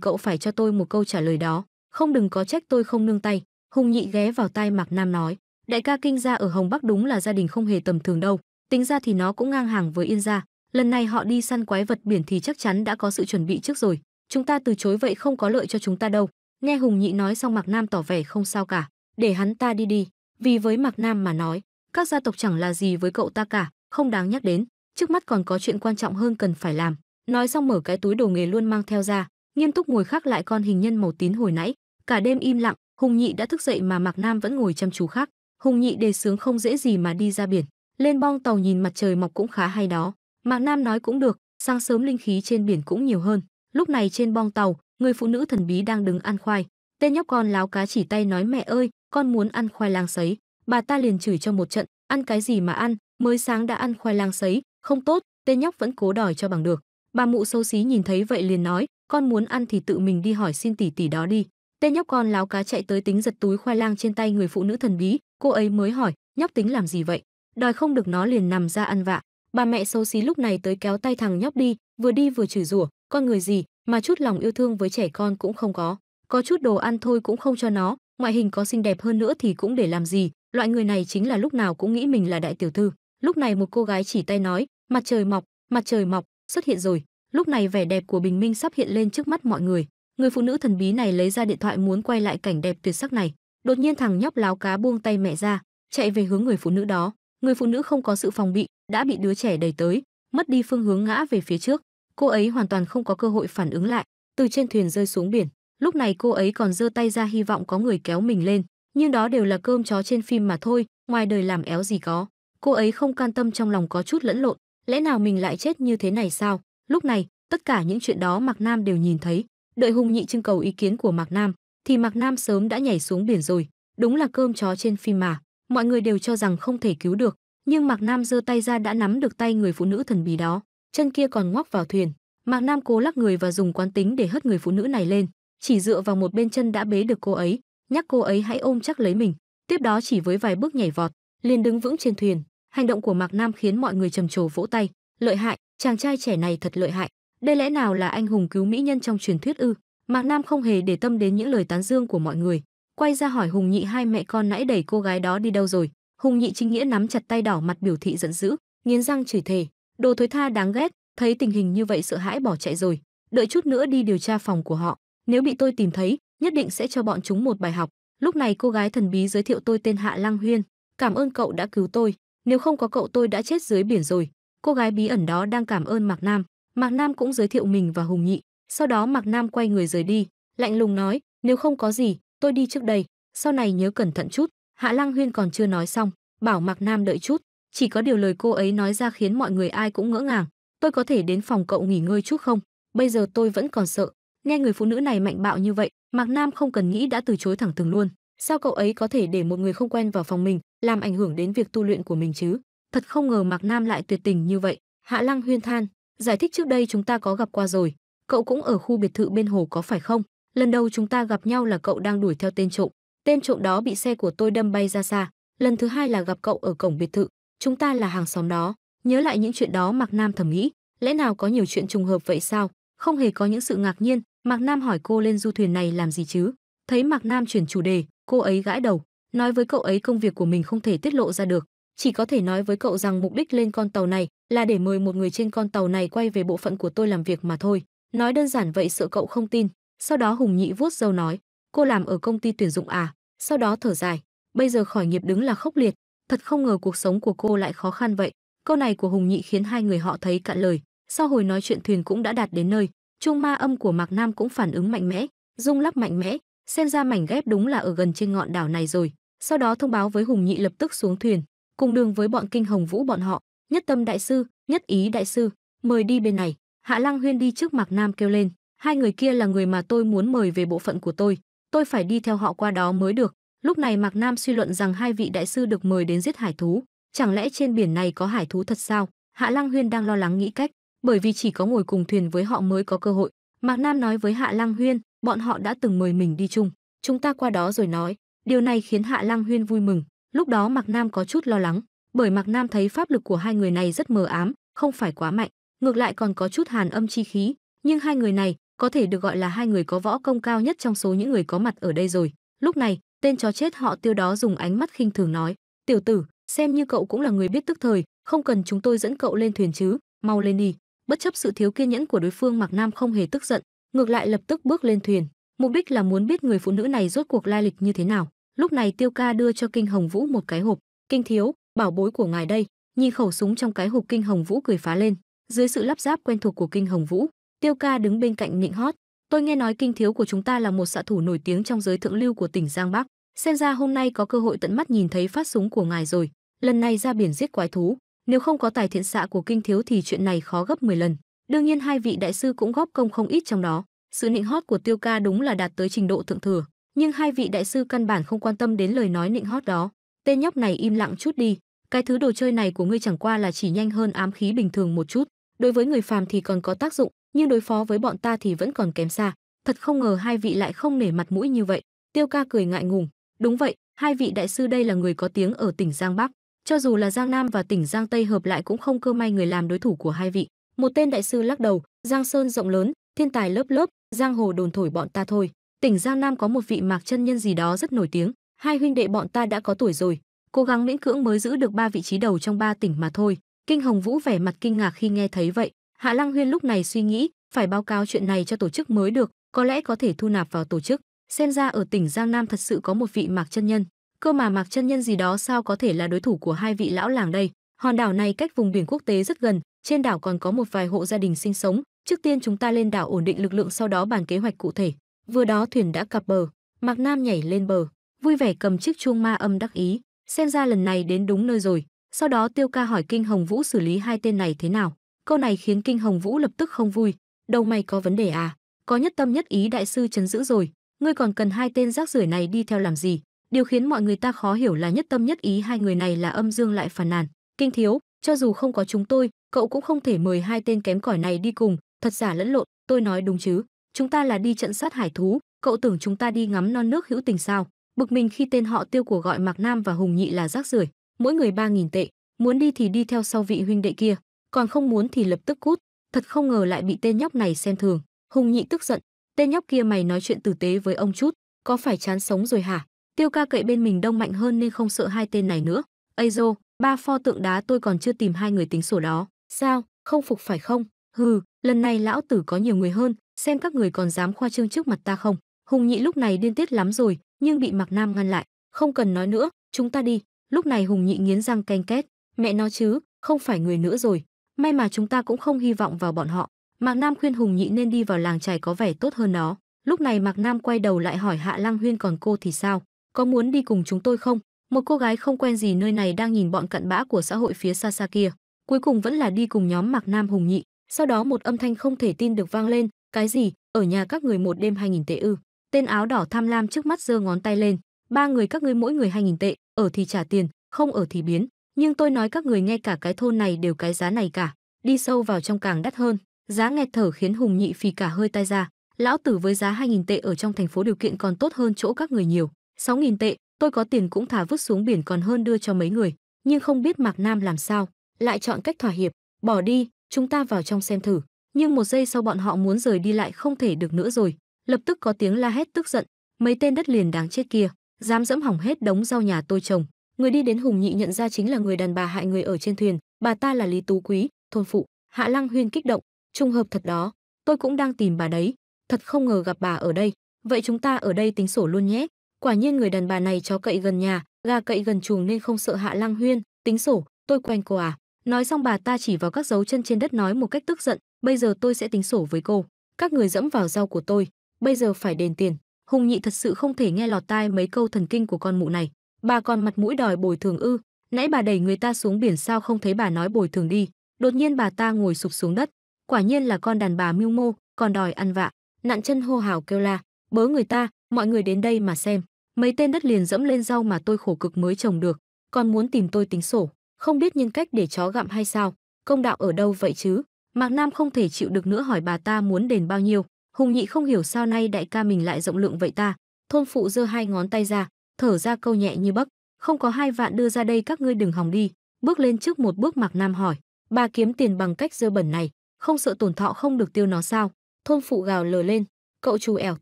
cậu phải cho tôi một câu trả lời đó không đừng có trách tôi không nương tay hùng nhị ghé vào tai mạc nam nói đại ca kinh gia ở hồng bắc đúng là gia đình không hề tầm thường đâu tính ra thì nó cũng ngang hàng với yên gia lần này họ đi săn quái vật biển thì chắc chắn đã có sự chuẩn bị trước rồi chúng ta từ chối vậy không có lợi cho chúng ta đâu nghe hùng nhị nói xong mạc nam tỏ vẻ không sao cả để hắn ta đi đi vì với mạc nam mà nói các gia tộc chẳng là gì với cậu ta cả không đáng nhắc đến trước mắt còn có chuyện quan trọng hơn cần phải làm nói xong mở cái túi đồ nghề luôn mang theo ra nghiêm túc ngồi khắc lại con hình nhân màu tím hồi nãy cả đêm im lặng hùng nhị đã thức dậy mà mạc nam vẫn ngồi chăm chú khắc hùng nhị đề sướng không dễ gì mà đi ra biển lên bong tàu nhìn mặt trời mọc cũng khá hay đó mạc nam nói cũng được sáng sớm linh khí trên biển cũng nhiều hơn lúc này trên bong tàu người phụ nữ thần bí đang đứng ăn khoai tên nhóc con láo cá chỉ tay nói mẹ ơi con muốn ăn khoai lang sấy bà ta liền chửi cho một trận ăn cái gì mà ăn mới sáng đã ăn khoai lang sấy không tốt tên nhóc vẫn cố đòi cho bằng được Bà mụ xấu xí nhìn thấy vậy liền nói, con muốn ăn thì tự mình đi hỏi xin tỷ tỷ đó đi. Tên nhóc con láo cá chạy tới tính giật túi khoai lang trên tay người phụ nữ thần bí, cô ấy mới hỏi, nhóc tính làm gì vậy? Đòi không được nó liền nằm ra ăn vạ. Bà mẹ xấu xí lúc này tới kéo tay thằng nhóc đi, vừa đi vừa chửi rủa, con người gì mà chút lòng yêu thương với trẻ con cũng không có. Có chút đồ ăn thôi cũng không cho nó, ngoại hình có xinh đẹp hơn nữa thì cũng để làm gì, loại người này chính là lúc nào cũng nghĩ mình là đại tiểu thư. Lúc này một cô gái chỉ tay nói, mặt trời mọc, mặt trời mọc, xuất hiện rồi lúc này vẻ đẹp của bình minh sắp hiện lên trước mắt mọi người người phụ nữ thần bí này lấy ra điện thoại muốn quay lại cảnh đẹp tuyệt sắc này đột nhiên thằng nhóc láo cá buông tay mẹ ra chạy về hướng người phụ nữ đó người phụ nữ không có sự phòng bị đã bị đứa trẻ đẩy tới mất đi phương hướng ngã về phía trước cô ấy hoàn toàn không có cơ hội phản ứng lại từ trên thuyền rơi xuống biển lúc này cô ấy còn giơ tay ra hy vọng có người kéo mình lên nhưng đó đều là cơm chó trên phim mà thôi ngoài đời làm éo gì có cô ấy không can tâm trong lòng có chút lẫn lộn lẽ nào mình lại chết như thế này sao lúc này tất cả những chuyện đó mạc nam đều nhìn thấy đợi hùng nhị trưng cầu ý kiến của mạc nam thì mạc nam sớm đã nhảy xuống biển rồi đúng là cơm chó trên phim mà mọi người đều cho rằng không thể cứu được nhưng mạc nam giơ tay ra đã nắm được tay người phụ nữ thần bí đó chân kia còn ngoắc vào thuyền mạc nam cố lắc người và dùng quán tính để hất người phụ nữ này lên chỉ dựa vào một bên chân đã bế được cô ấy nhắc cô ấy hãy ôm chắc lấy mình tiếp đó chỉ với vài bước nhảy vọt liền đứng vững trên thuyền Hành động của Mạc Nam khiến mọi người trầm trồ vỗ tay, lợi hại, chàng trai trẻ này thật lợi hại, đây lẽ nào là anh hùng cứu mỹ nhân trong truyền thuyết ư? Mạc Nam không hề để tâm đến những lời tán dương của mọi người, quay ra hỏi Hùng Nhị hai mẹ con nãy đẩy cô gái đó đi đâu rồi. Hùng Nhị chính nghĩa nắm chặt tay đỏ mặt biểu thị giận dữ, nghiến răng chửi thề, đồ thối tha đáng ghét, thấy tình hình như vậy sợ hãi bỏ chạy rồi, đợi chút nữa đi điều tra phòng của họ, nếu bị tôi tìm thấy, nhất định sẽ cho bọn chúng một bài học. Lúc này cô gái thần bí giới thiệu tôi tên Hạ Lăng Huyên, cảm ơn cậu đã cứu tôi nếu không có cậu tôi đã chết dưới biển rồi cô gái bí ẩn đó đang cảm ơn mạc nam mạc nam cũng giới thiệu mình và hùng nhị sau đó mạc nam quay người rời đi lạnh lùng nói nếu không có gì tôi đi trước đây sau này nhớ cẩn thận chút hạ lăng huyên còn chưa nói xong bảo mạc nam đợi chút chỉ có điều lời cô ấy nói ra khiến mọi người ai cũng ngỡ ngàng tôi có thể đến phòng cậu nghỉ ngơi chút không bây giờ tôi vẫn còn sợ nghe người phụ nữ này mạnh bạo như vậy mạc nam không cần nghĩ đã từ chối thẳng thừng luôn sao cậu ấy có thể để một người không quen vào phòng mình làm ảnh hưởng đến việc tu luyện của mình chứ. Thật không ngờ Mạc Nam lại tuyệt tình như vậy. Hạ Lăng huyên than, giải thích trước đây chúng ta có gặp qua rồi, cậu cũng ở khu biệt thự bên hồ có phải không? Lần đầu chúng ta gặp nhau là cậu đang đuổi theo tên trộm, tên trộm đó bị xe của tôi đâm bay ra xa, lần thứ hai là gặp cậu ở cổng biệt thự, chúng ta là hàng xóm đó. Nhớ lại những chuyện đó Mạc Nam thầm nghĩ, lẽ nào có nhiều chuyện trùng hợp vậy sao? Không hề có những sự ngạc nhiên, Mạc Nam hỏi cô lên du thuyền này làm gì chứ? Thấy Mạc Nam chuyển chủ đề, cô ấy gãi đầu, nói với cậu ấy công việc của mình không thể tiết lộ ra được, chỉ có thể nói với cậu rằng mục đích lên con tàu này là để mời một người trên con tàu này quay về bộ phận của tôi làm việc mà thôi. Nói đơn giản vậy sợ cậu không tin. Sau đó Hùng Nhị vuốt râu nói, cô làm ở công ty tuyển dụng à? Sau đó thở dài, bây giờ khỏi nghiệp đứng là khốc liệt, thật không ngờ cuộc sống của cô lại khó khăn vậy. Câu này của Hùng Nhị khiến hai người họ thấy cạn lời. Sau hồi nói chuyện thuyền cũng đã đạt đến nơi, chung ma âm của Mạc Nam cũng phản ứng mạnh mẽ, rung lắc mạnh mẽ, xem ra mảnh ghép đúng là ở gần trên ngọn đảo này rồi sau đó thông báo với Hùng Nhị lập tức xuống thuyền, cùng đường với bọn Kinh Hồng Vũ bọn họ, Nhất Tâm đại sư, Nhất Ý đại sư, mời đi bên này. Hạ Lăng Huyên đi trước Mạc Nam kêu lên, hai người kia là người mà tôi muốn mời về bộ phận của tôi, tôi phải đi theo họ qua đó mới được. Lúc này Mạc Nam suy luận rằng hai vị đại sư được mời đến giết hải thú, chẳng lẽ trên biển này có hải thú thật sao? Hạ Lăng Huyên đang lo lắng nghĩ cách, bởi vì chỉ có ngồi cùng thuyền với họ mới có cơ hội. Mạc Nam nói với Hạ Lăng Huyên, bọn họ đã từng mời mình đi chung, chúng ta qua đó rồi nói. Điều này khiến Hạ Lăng Huyên vui mừng, lúc đó Mạc Nam có chút lo lắng, bởi Mạc Nam thấy pháp lực của hai người này rất mờ ám, không phải quá mạnh, ngược lại còn có chút hàn âm chi khí, nhưng hai người này có thể được gọi là hai người có võ công cao nhất trong số những người có mặt ở đây rồi. Lúc này, tên chó chết họ Tiêu đó dùng ánh mắt khinh thường nói: "Tiểu tử, xem như cậu cũng là người biết tức thời, không cần chúng tôi dẫn cậu lên thuyền chứ, mau lên đi." Bất chấp sự thiếu kiên nhẫn của đối phương, Mạc Nam không hề tức giận, ngược lại lập tức bước lên thuyền, mục đích là muốn biết người phụ nữ này rốt cuộc lai lịch như thế nào. Lúc này Tiêu Ca đưa cho Kinh Hồng Vũ một cái hộp, "Kinh thiếu, bảo bối của ngài đây." Nhìn khẩu súng trong cái hộp Kinh Hồng Vũ cười phá lên, dưới sự lắp ráp quen thuộc của Kinh Hồng Vũ, Tiêu Ca đứng bên cạnh nịnh hót, "Tôi nghe nói Kinh thiếu của chúng ta là một xạ thủ nổi tiếng trong giới thượng lưu của tỉnh Giang Bắc, xem ra hôm nay có cơ hội tận mắt nhìn thấy phát súng của ngài rồi, lần này ra biển giết quái thú, nếu không có tài thiện xạ của Kinh thiếu thì chuyện này khó gấp 10 lần." Đương nhiên hai vị đại sư cũng góp công không ít trong đó. Sự nịnh hót của Tiêu Ca đúng là đạt tới trình độ thượng thừa nhưng hai vị đại sư căn bản không quan tâm đến lời nói nịnh hót đó tên nhóc này im lặng chút đi cái thứ đồ chơi này của ngươi chẳng qua là chỉ nhanh hơn ám khí bình thường một chút đối với người phàm thì còn có tác dụng nhưng đối phó với bọn ta thì vẫn còn kém xa thật không ngờ hai vị lại không nể mặt mũi như vậy tiêu ca cười ngại ngùng đúng vậy hai vị đại sư đây là người có tiếng ở tỉnh giang bắc cho dù là giang nam và tỉnh giang tây hợp lại cũng không cơ may người làm đối thủ của hai vị một tên đại sư lắc đầu giang sơn rộng lớn thiên tài lớp lớp giang hồ đồn thổi bọn ta thôi Tỉnh Giang Nam có một vị mạc chân nhân gì đó rất nổi tiếng, hai huynh đệ bọn ta đã có tuổi rồi, cố gắng miễn cưỡng mới giữ được ba vị trí đầu trong ba tỉnh mà thôi. Kinh Hồng Vũ vẻ mặt kinh ngạc khi nghe thấy vậy, Hạ Lăng Huyên lúc này suy nghĩ, phải báo cáo chuyện này cho tổ chức mới được, có lẽ có thể thu nạp vào tổ chức. Xem ra ở tỉnh Giang Nam thật sự có một vị mạc chân nhân, cơ mà mạc chân nhân gì đó sao có thể là đối thủ của hai vị lão làng đây. Hòn đảo này cách vùng biển quốc tế rất gần, trên đảo còn có một vài hộ gia đình sinh sống, trước tiên chúng ta lên đảo ổn định lực lượng sau đó bàn kế hoạch cụ thể. Vừa đó thuyền đã cập bờ, Mạc Nam nhảy lên bờ, vui vẻ cầm chiếc chuông ma âm đắc ý, xem ra lần này đến đúng nơi rồi. Sau đó Tiêu Ca hỏi Kinh Hồng Vũ xử lý hai tên này thế nào. Câu này khiến Kinh Hồng Vũ lập tức không vui, đầu mày có vấn đề à? Có nhất tâm nhất ý đại sư chấn giữ rồi, ngươi còn cần hai tên rác rưởi này đi theo làm gì? Điều khiến mọi người ta khó hiểu là nhất tâm nhất ý hai người này là âm dương lại phàn nàn. Kinh thiếu, cho dù không có chúng tôi, cậu cũng không thể mời hai tên kém cỏi này đi cùng, thật giả lẫn lộn, tôi nói đúng chứ? chúng ta là đi trận sát hải thú, cậu tưởng chúng ta đi ngắm non nước hữu tình sao? Bực mình khi tên họ Tiêu của gọi Mạc Nam và Hùng Nhị là rác rưởi, mỗi người ba nghìn tệ, muốn đi thì đi theo sau vị huynh đệ kia, còn không muốn thì lập tức cút, thật không ngờ lại bị tên nhóc này xem thường. Hùng Nhị tức giận, tên nhóc kia mày nói chuyện tử tế với ông chút, có phải chán sống rồi hả? Tiêu ca cậy bên mình đông mạnh hơn nên không sợ hai tên này nữa. Ây dô, ba pho tượng đá tôi còn chưa tìm hai người tính sổ đó. Sao, không phục phải không? Hừ, lần này lão tử có nhiều người hơn, xem các người còn dám khoa trương trước mặt ta không hùng nhị lúc này điên tiết lắm rồi nhưng bị mặc nam ngăn lại không cần nói nữa chúng ta đi lúc này hùng nhị nghiến răng canh két mẹ nó chứ không phải người nữa rồi may mà chúng ta cũng không hy vọng vào bọn họ mạc nam khuyên hùng nhị nên đi vào làng trài có vẻ tốt hơn nó lúc này mạc nam quay đầu lại hỏi hạ lang huyên còn cô thì sao có muốn đi cùng chúng tôi không một cô gái không quen gì nơi này đang nhìn bọn cặn bã của xã hội phía xa xa kia cuối cùng vẫn là đi cùng nhóm mạc nam hùng nhị sau đó một âm thanh không thể tin được vang lên cái gì? Ở nhà các người một đêm 2000 tệ ư? Tên áo đỏ tham lam trước mắt giơ ngón tay lên, ba người các ngươi mỗi người 2000 tệ, ở thì trả tiền, không ở thì biến, nhưng tôi nói các người ngay cả cái thôn này đều cái giá này cả, đi sâu vào trong càng đắt hơn. Giá nghẹt thở khiến Hùng Nhị phì cả hơi tai ra, lão tử với giá 2000 tệ ở trong thành phố điều kiện còn tốt hơn chỗ các người nhiều, 6000 tệ, tôi có tiền cũng thả vứt xuống biển còn hơn đưa cho mấy người, nhưng không biết Mạc Nam làm sao, lại chọn cách thỏa hiệp, bỏ đi, chúng ta vào trong xem thử nhưng một giây sau bọn họ muốn rời đi lại không thể được nữa rồi, lập tức có tiếng la hét tức giận, mấy tên đất liền đáng chết kia, dám dẫm hỏng hết đống rau nhà tôi trồng. Người đi đến Hùng Nhị nhận ra chính là người đàn bà hại người ở trên thuyền, bà ta là Lý Tú Quý, thôn phụ. Hạ Lăng Huyên kích động, trùng hợp thật đó, tôi cũng đang tìm bà đấy, thật không ngờ gặp bà ở đây, vậy chúng ta ở đây tính sổ luôn nhé. Quả nhiên người đàn bà này chó cậy gần nhà, gà cậy gần chuồng nên không sợ Hạ Lăng Huyên, tính sổ, tôi quen cô à. Nói xong bà ta chỉ vào các dấu chân trên đất nói một cách tức giận, bây giờ tôi sẽ tính sổ với cô các người dẫm vào rau của tôi bây giờ phải đền tiền hùng nhị thật sự không thể nghe lọt tai mấy câu thần kinh của con mụ này bà còn mặt mũi đòi bồi thường ư nãy bà đẩy người ta xuống biển sao không thấy bà nói bồi thường đi đột nhiên bà ta ngồi sụp xuống đất quả nhiên là con đàn bà mưu mô còn đòi ăn vạ nạn chân hô hào kêu la bớ người ta mọi người đến đây mà xem mấy tên đất liền dẫm lên rau mà tôi khổ cực mới trồng được còn muốn tìm tôi tính sổ không biết nhân cách để chó gặm hay sao công đạo ở đâu vậy chứ Mạc Nam không thể chịu được nữa hỏi bà ta muốn đền bao nhiêu. Hùng nhị không hiểu sao nay đại ca mình lại rộng lượng vậy ta. Thôn phụ giơ hai ngón tay ra, thở ra câu nhẹ như bấc. Không có hai vạn đưa ra đây các ngươi đừng hòng đi. Bước lên trước một bước Mạc Nam hỏi. Bà kiếm tiền bằng cách dơ bẩn này, không sợ tổn thọ không được tiêu nó sao. Thôn phụ gào lờ lên. Cậu chủ ẻo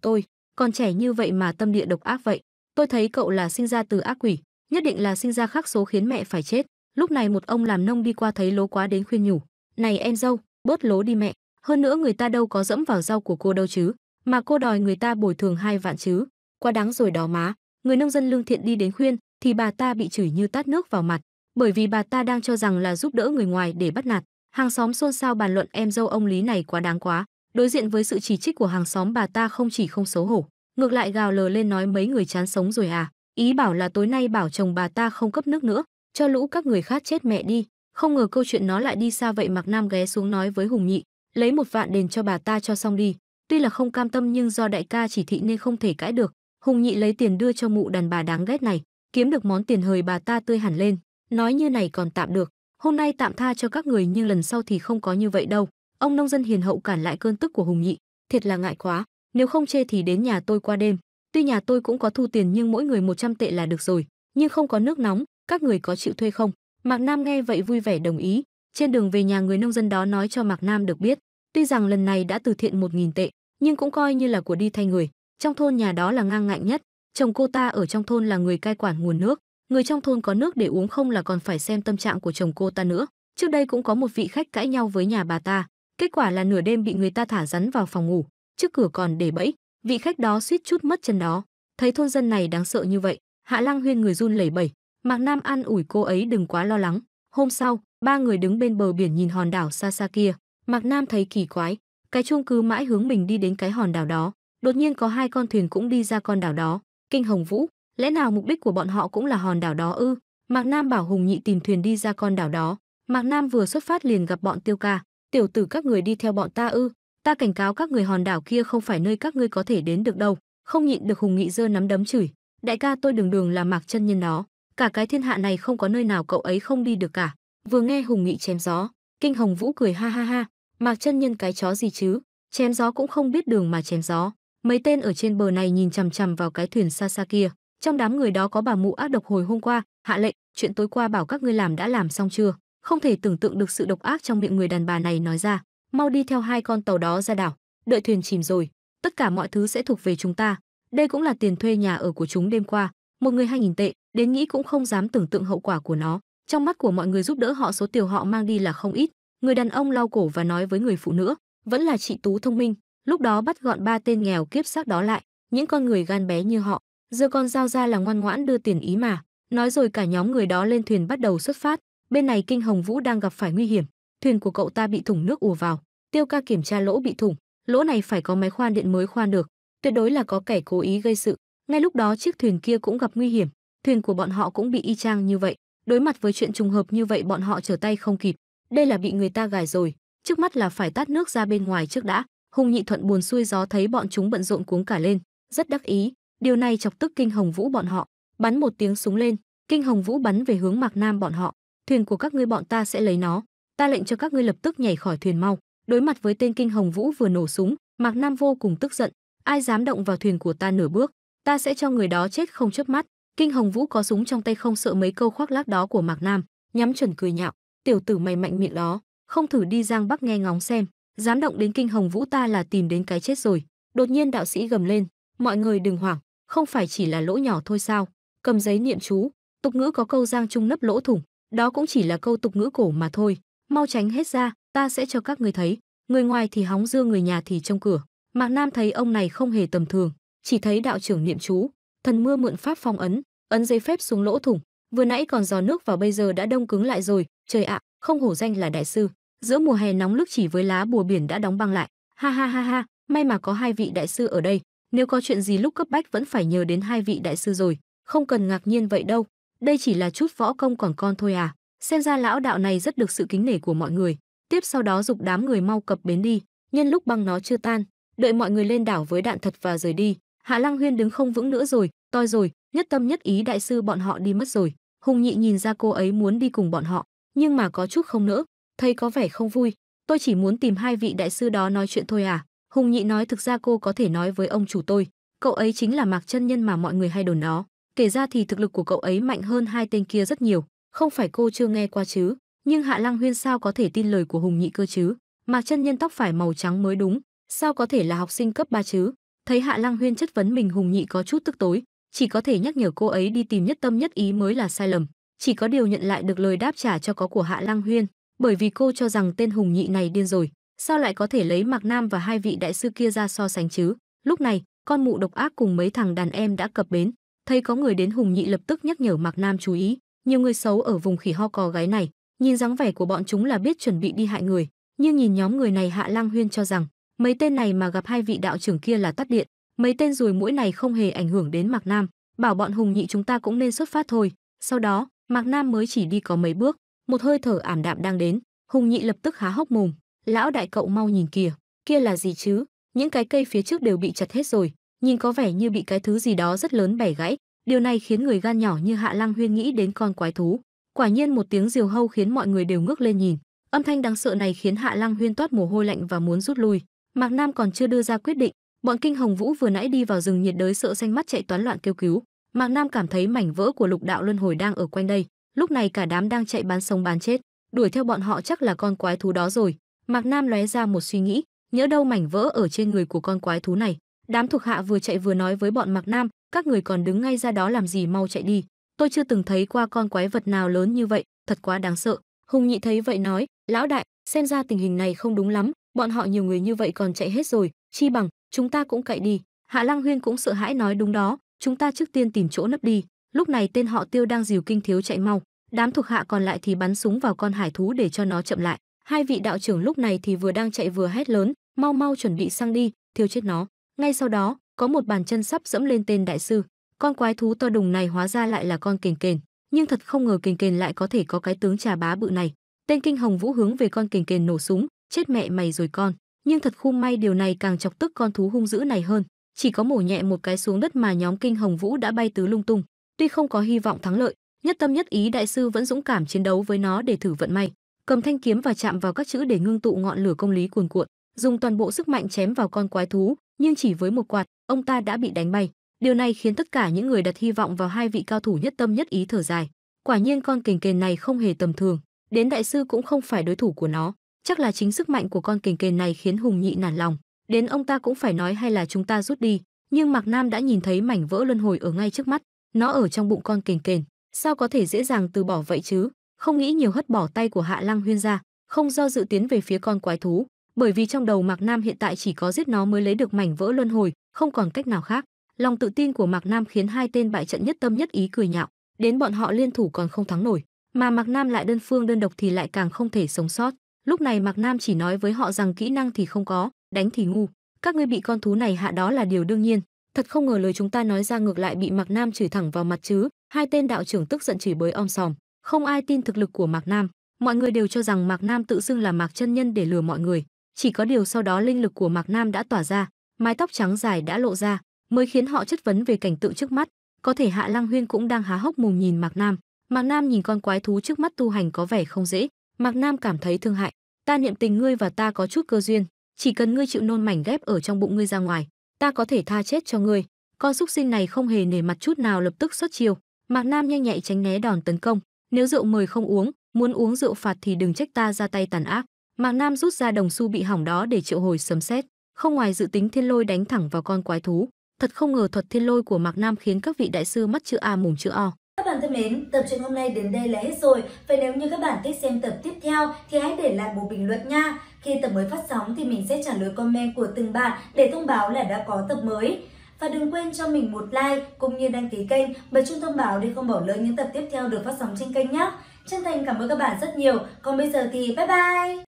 tôi, còn trẻ như vậy mà tâm địa độc ác vậy. Tôi thấy cậu là sinh ra từ ác quỷ, nhất định là sinh ra khắc số khiến mẹ phải chết. Lúc này một ông làm nông đi qua thấy lố quá đến khuyên nhủ. Này em dâu, bớt lố đi mẹ hơn nữa người ta đâu có dẫm vào rau của cô đâu chứ mà cô đòi người ta bồi thường hai vạn chứ quá đáng rồi đó má người nông dân lương thiện đi đến khuyên thì bà ta bị chửi như tát nước vào mặt bởi vì bà ta đang cho rằng là giúp đỡ người ngoài để bắt nạt hàng xóm xôn xao bàn luận em dâu ông lý này quá đáng quá đối diện với sự chỉ trích của hàng xóm bà ta không chỉ không xấu hổ ngược lại gào lờ lên nói mấy người chán sống rồi à ý bảo là tối nay bảo chồng bà ta không cấp nước nữa cho lũ các người khác chết mẹ đi không ngờ câu chuyện nó lại đi xa vậy Mạc Nam ghé xuống nói với Hùng Nhị, lấy một vạn đền cho bà ta cho xong đi. Tuy là không cam tâm nhưng do đại ca chỉ thị nên không thể cãi được. Hùng Nhị lấy tiền đưa cho mụ đàn bà đáng ghét này, kiếm được món tiền hời bà ta tươi hẳn lên. Nói như này còn tạm được, hôm nay tạm tha cho các người nhưng lần sau thì không có như vậy đâu. Ông nông dân hiền hậu cản lại cơn tức của Hùng Nhị, thiệt là ngại quá, nếu không chê thì đến nhà tôi qua đêm. Tuy nhà tôi cũng có thu tiền nhưng mỗi người 100 tệ là được rồi, nhưng không có nước nóng, các người có chịu thuê không? Mạc Nam nghe vậy vui vẻ đồng ý, trên đường về nhà người nông dân đó nói cho Mạc Nam được biết, tuy rằng lần này đã từ thiện 1000 tệ, nhưng cũng coi như là của đi thay người, trong thôn nhà đó là ngang ngạnh nhất, chồng cô ta ở trong thôn là người cai quản nguồn nước, người trong thôn có nước để uống không là còn phải xem tâm trạng của chồng cô ta nữa. Trước đây cũng có một vị khách cãi nhau với nhà bà ta, kết quả là nửa đêm bị người ta thả rắn vào phòng ngủ, trước cửa còn để bẫy, vị khách đó suýt chút mất chân đó. Thấy thôn dân này đáng sợ như vậy, Hạ Lăng Huyên người run lẩy bẩy, Mạc Nam an ủi cô ấy đừng quá lo lắng. Hôm sau, ba người đứng bên bờ biển nhìn hòn đảo xa xa kia. Mạc Nam thấy kỳ quái, cái chuông cứ mãi hướng mình đi đến cái hòn đảo đó. Đột nhiên có hai con thuyền cũng đi ra con đảo đó. Kinh Hồng Vũ, lẽ nào mục đích của bọn họ cũng là hòn đảo đó ư? Mạc Nam bảo Hùng Nhị tìm thuyền đi ra con đảo đó. Mạc Nam vừa xuất phát liền gặp bọn Tiêu Ca, "Tiểu tử các người đi theo bọn ta ư? Ta cảnh cáo các người hòn đảo kia không phải nơi các ngươi có thể đến được đâu." Không nhịn được Hùng Nghị giơ nắm đấm chửi, "Đại ca tôi đường đường là Mạc chân nhân đó, cả cái thiên hạ này không có nơi nào cậu ấy không đi được cả vừa nghe hùng nghị chém gió kinh hồng vũ cười ha ha ha mạc chân nhân cái chó gì chứ chém gió cũng không biết đường mà chém gió mấy tên ở trên bờ này nhìn chằm chằm vào cái thuyền xa xa kia trong đám người đó có bà mụ ác độc hồi hôm qua hạ lệnh chuyện tối qua bảo các ngươi làm đã làm xong chưa không thể tưởng tượng được sự độc ác trong miệng người đàn bà này nói ra mau đi theo hai con tàu đó ra đảo đợi thuyền chìm rồi tất cả mọi thứ sẽ thuộc về chúng ta đây cũng là tiền thuê nhà ở của chúng đêm qua một người hai nghìn tệ đến nghĩ cũng không dám tưởng tượng hậu quả của nó trong mắt của mọi người giúp đỡ họ số tiểu họ mang đi là không ít người đàn ông lau cổ và nói với người phụ nữ vẫn là chị tú thông minh lúc đó bắt gọn ba tên nghèo kiếp xác đó lại những con người gan bé như họ giờ con giao ra là ngoan ngoãn đưa tiền ý mà nói rồi cả nhóm người đó lên thuyền bắt đầu xuất phát bên này kinh hồng vũ đang gặp phải nguy hiểm thuyền của cậu ta bị thủng nước ùa vào tiêu ca kiểm tra lỗ bị thủng lỗ này phải có máy khoan điện mới khoan được tuyệt đối là có kẻ cố ý gây sự ngay lúc đó chiếc thuyền kia cũng gặp nguy hiểm, thuyền của bọn họ cũng bị y chang như vậy, đối mặt với chuyện trùng hợp như vậy bọn họ trở tay không kịp, đây là bị người ta gài rồi, trước mắt là phải tát nước ra bên ngoài trước đã. Hùng Nhị Thuận buồn xuôi gió thấy bọn chúng bận rộn cuống cả lên, rất đắc ý, điều này chọc tức Kinh Hồng Vũ bọn họ, bắn một tiếng súng lên, Kinh Hồng Vũ bắn về hướng Mạc Nam bọn họ, thuyền của các ngươi bọn ta sẽ lấy nó, ta lệnh cho các ngươi lập tức nhảy khỏi thuyền mau. Đối mặt với tên Kinh Hồng Vũ vừa nổ súng, Mạc Nam vô cùng tức giận, ai dám động vào thuyền của ta nửa bước, ta sẽ cho người đó chết không chớp mắt kinh hồng vũ có súng trong tay không sợ mấy câu khoác lác đó của mạc nam nhắm chuẩn cười nhạo tiểu tử mày mạnh miệng đó không thử đi giang bắc nghe ngóng xem dám động đến kinh hồng vũ ta là tìm đến cái chết rồi đột nhiên đạo sĩ gầm lên mọi người đừng hoảng không phải chỉ là lỗ nhỏ thôi sao cầm giấy niệm chú tục ngữ có câu giang trung nấp lỗ thủng đó cũng chỉ là câu tục ngữ cổ mà thôi mau tránh hết ra ta sẽ cho các người thấy người ngoài thì hóng dưa người nhà thì trong cửa mạc nam thấy ông này không hề tầm thường chỉ thấy đạo trưởng niệm chú, thần mưa mượn pháp phong ấn, ấn giấy phép xuống lỗ thủng, vừa nãy còn giò nước vào bây giờ đã đông cứng lại rồi, trời ạ, không hổ danh là đại sư. Giữa mùa hè nóng nước chỉ với lá bùa biển đã đóng băng lại. Ha ha ha ha, may mà có hai vị đại sư ở đây, nếu có chuyện gì lúc cấp bách vẫn phải nhờ đến hai vị đại sư rồi, không cần ngạc nhiên vậy đâu. Đây chỉ là chút võ công còn con thôi à, xem ra lão đạo này rất được sự kính nể của mọi người. Tiếp sau đó dục đám người mau cập bến đi, nhân lúc băng nó chưa tan, đợi mọi người lên đảo với đạn thật và rời đi. Hạ Lăng Huyên đứng không vững nữa rồi, toi rồi, nhất tâm nhất ý đại sư bọn họ đi mất rồi. Hùng Nhị nhìn ra cô ấy muốn đi cùng bọn họ, nhưng mà có chút không nữa. thấy có vẻ không vui. Tôi chỉ muốn tìm hai vị đại sư đó nói chuyện thôi à? Hùng Nhị nói thực ra cô có thể nói với ông chủ tôi, cậu ấy chính là Mạc Chân Nhân mà mọi người hay đồn nó. Kể ra thì thực lực của cậu ấy mạnh hơn hai tên kia rất nhiều, không phải cô chưa nghe qua chứ? Nhưng Hạ Lăng Huyên sao có thể tin lời của Hùng Nhị cơ chứ? Mạc Chân Nhân tóc phải màu trắng mới đúng, sao có thể là học sinh cấp 3 chứ? thấy hạ lăng huyên chất vấn mình hùng nhị có chút tức tối chỉ có thể nhắc nhở cô ấy đi tìm nhất tâm nhất ý mới là sai lầm chỉ có điều nhận lại được lời đáp trả cho có của hạ lăng huyên bởi vì cô cho rằng tên hùng nhị này điên rồi sao lại có thể lấy mạc nam và hai vị đại sư kia ra so sánh chứ lúc này con mụ độc ác cùng mấy thằng đàn em đã cập bến thấy có người đến hùng nhị lập tức nhắc nhở mạc nam chú ý nhiều người xấu ở vùng khỉ ho cò gái này nhìn dáng vẻ của bọn chúng là biết chuẩn bị đi hại người nhưng nhìn nhóm người này hạ lang huyên cho rằng Mấy tên này mà gặp hai vị đạo trưởng kia là tắt điện, mấy tên rùi mũi này không hề ảnh hưởng đến Mạc Nam, bảo bọn hùng nhị chúng ta cũng nên xuất phát thôi. Sau đó, Mạc Nam mới chỉ đi có mấy bước, một hơi thở ảm đạm đang đến, hùng nhị lập tức há hốc mồm, lão đại cậu mau nhìn kìa, kia là gì chứ? Những cái cây phía trước đều bị chặt hết rồi, nhìn có vẻ như bị cái thứ gì đó rất lớn bẻ gãy, điều này khiến người gan nhỏ như Hạ Lăng Huyên nghĩ đến con quái thú. Quả nhiên một tiếng diều hâu khiến mọi người đều ngước lên nhìn, âm thanh đáng sợ này khiến Hạ Lăng Huyên toát mồ hôi lạnh và muốn rút lui. Mạc Nam còn chưa đưa ra quyết định, bọn Kinh Hồng Vũ vừa nãy đi vào rừng nhiệt đới sợ xanh mắt chạy toán loạn kêu cứu. Mạc Nam cảm thấy mảnh vỡ của lục đạo luân hồi đang ở quanh đây, lúc này cả đám đang chạy bán sống bán chết, đuổi theo bọn họ chắc là con quái thú đó rồi. Mạc Nam lóe ra một suy nghĩ, nhớ đâu mảnh vỡ ở trên người của con quái thú này. Đám thuộc hạ vừa chạy vừa nói với bọn Mạc Nam, các người còn đứng ngay ra đó làm gì mau chạy đi. Tôi chưa từng thấy qua con quái vật nào lớn như vậy, thật quá đáng sợ. Hùng Nhị thấy vậy nói, lão đại, xem ra tình hình này không đúng lắm, bọn họ nhiều người như vậy còn chạy hết rồi chi bằng chúng ta cũng cậy đi hạ lăng huyên cũng sợ hãi nói đúng đó chúng ta trước tiên tìm chỗ nấp đi lúc này tên họ tiêu đang dìu kinh thiếu chạy mau đám thuộc hạ còn lại thì bắn súng vào con hải thú để cho nó chậm lại hai vị đạo trưởng lúc này thì vừa đang chạy vừa hét lớn mau mau chuẩn bị sang đi thiêu chết nó ngay sau đó có một bàn chân sắp dẫm lên tên đại sư con quái thú to đùng này hóa ra lại là con kền kền nhưng thật không ngờ kền kền lại có thể có cái tướng trà bá bự này tên kinh hồng vũ hướng về con kền kền nổ súng chết mẹ mày rồi con. Nhưng thật khum may điều này càng chọc tức con thú hung dữ này hơn. Chỉ có mổ nhẹ một cái xuống đất mà nhóm kinh hồng vũ đã bay tứ lung tung. Tuy không có hy vọng thắng lợi, nhất tâm nhất ý đại sư vẫn dũng cảm chiến đấu với nó để thử vận may. Cầm thanh kiếm và chạm vào các chữ để ngưng tụ ngọn lửa công lý cuồn cuộn, dùng toàn bộ sức mạnh chém vào con quái thú, nhưng chỉ với một quạt, ông ta đã bị đánh bay. Điều này khiến tất cả những người đặt hy vọng vào hai vị cao thủ nhất tâm nhất ý thở dài. Quả nhiên con kình kền này không hề tầm thường, đến đại sư cũng không phải đối thủ của nó chắc là chính sức mạnh của con kềnh kền này khiến hùng nhị nản lòng đến ông ta cũng phải nói hay là chúng ta rút đi nhưng mạc nam đã nhìn thấy mảnh vỡ luân hồi ở ngay trước mắt nó ở trong bụng con kềnh kền, sao có thể dễ dàng từ bỏ vậy chứ không nghĩ nhiều hất bỏ tay của hạ lăng huyên ra không do dự tiến về phía con quái thú bởi vì trong đầu mạc nam hiện tại chỉ có giết nó mới lấy được mảnh vỡ luân hồi không còn cách nào khác lòng tự tin của mạc nam khiến hai tên bại trận nhất tâm nhất ý cười nhạo đến bọn họ liên thủ còn không thắng nổi mà mạc nam lại đơn phương đơn độc thì lại càng không thể sống sót Lúc này Mạc Nam chỉ nói với họ rằng kỹ năng thì không có, đánh thì ngu, các ngươi bị con thú này hạ đó là điều đương nhiên. Thật không ngờ lời chúng ta nói ra ngược lại bị Mạc Nam chửi thẳng vào mặt chứ, hai tên đạo trưởng tức giận chửi bới om sòm, không ai tin thực lực của Mạc Nam, mọi người đều cho rằng Mạc Nam tự xưng là Mạc chân nhân để lừa mọi người, chỉ có điều sau đó linh lực của Mạc Nam đã tỏa ra, mái tóc trắng dài đã lộ ra, mới khiến họ chất vấn về cảnh tượng trước mắt, có thể Hạ Lăng Huyên cũng đang há hốc mồm nhìn Mạc Nam. Mạc Nam nhìn con quái thú trước mắt tu hành có vẻ không dễ, Mạc Nam cảm thấy thương hại, ta niệm tình ngươi và ta có chút cơ duyên, chỉ cần ngươi chịu nôn mảnh ghép ở trong bụng ngươi ra ngoài, ta có thể tha chết cho ngươi. Con xúc sinh này không hề nể mặt chút nào lập tức xuất chiêu, Mạc Nam nhanh nhạy tránh né đòn tấn công, nếu rượu mời không uống, muốn uống rượu phạt thì đừng trách ta ra tay tàn ác. Mạc Nam rút ra đồng xu bị hỏng đó để triệu hồi sấm sét, không ngoài dự tính thiên lôi đánh thẳng vào con quái thú, thật không ngờ thuật thiên lôi của Mạc Nam khiến các vị đại sư mắt chữ A mồm chữ O. Các bạn thân mến, tập truyện hôm nay đến đây là hết rồi. Vậy nếu như các bạn thích xem tập tiếp theo thì hãy để lại một bình luận nha. Khi tập mới phát sóng thì mình sẽ trả lời comment của từng bạn để thông báo là đã có tập mới. Và đừng quên cho mình một like cũng như đăng ký kênh bật chuông thông báo để không bỏ lỡ những tập tiếp theo được phát sóng trên kênh nhé. Chân thành cảm ơn các bạn rất nhiều. Còn bây giờ thì bye bye!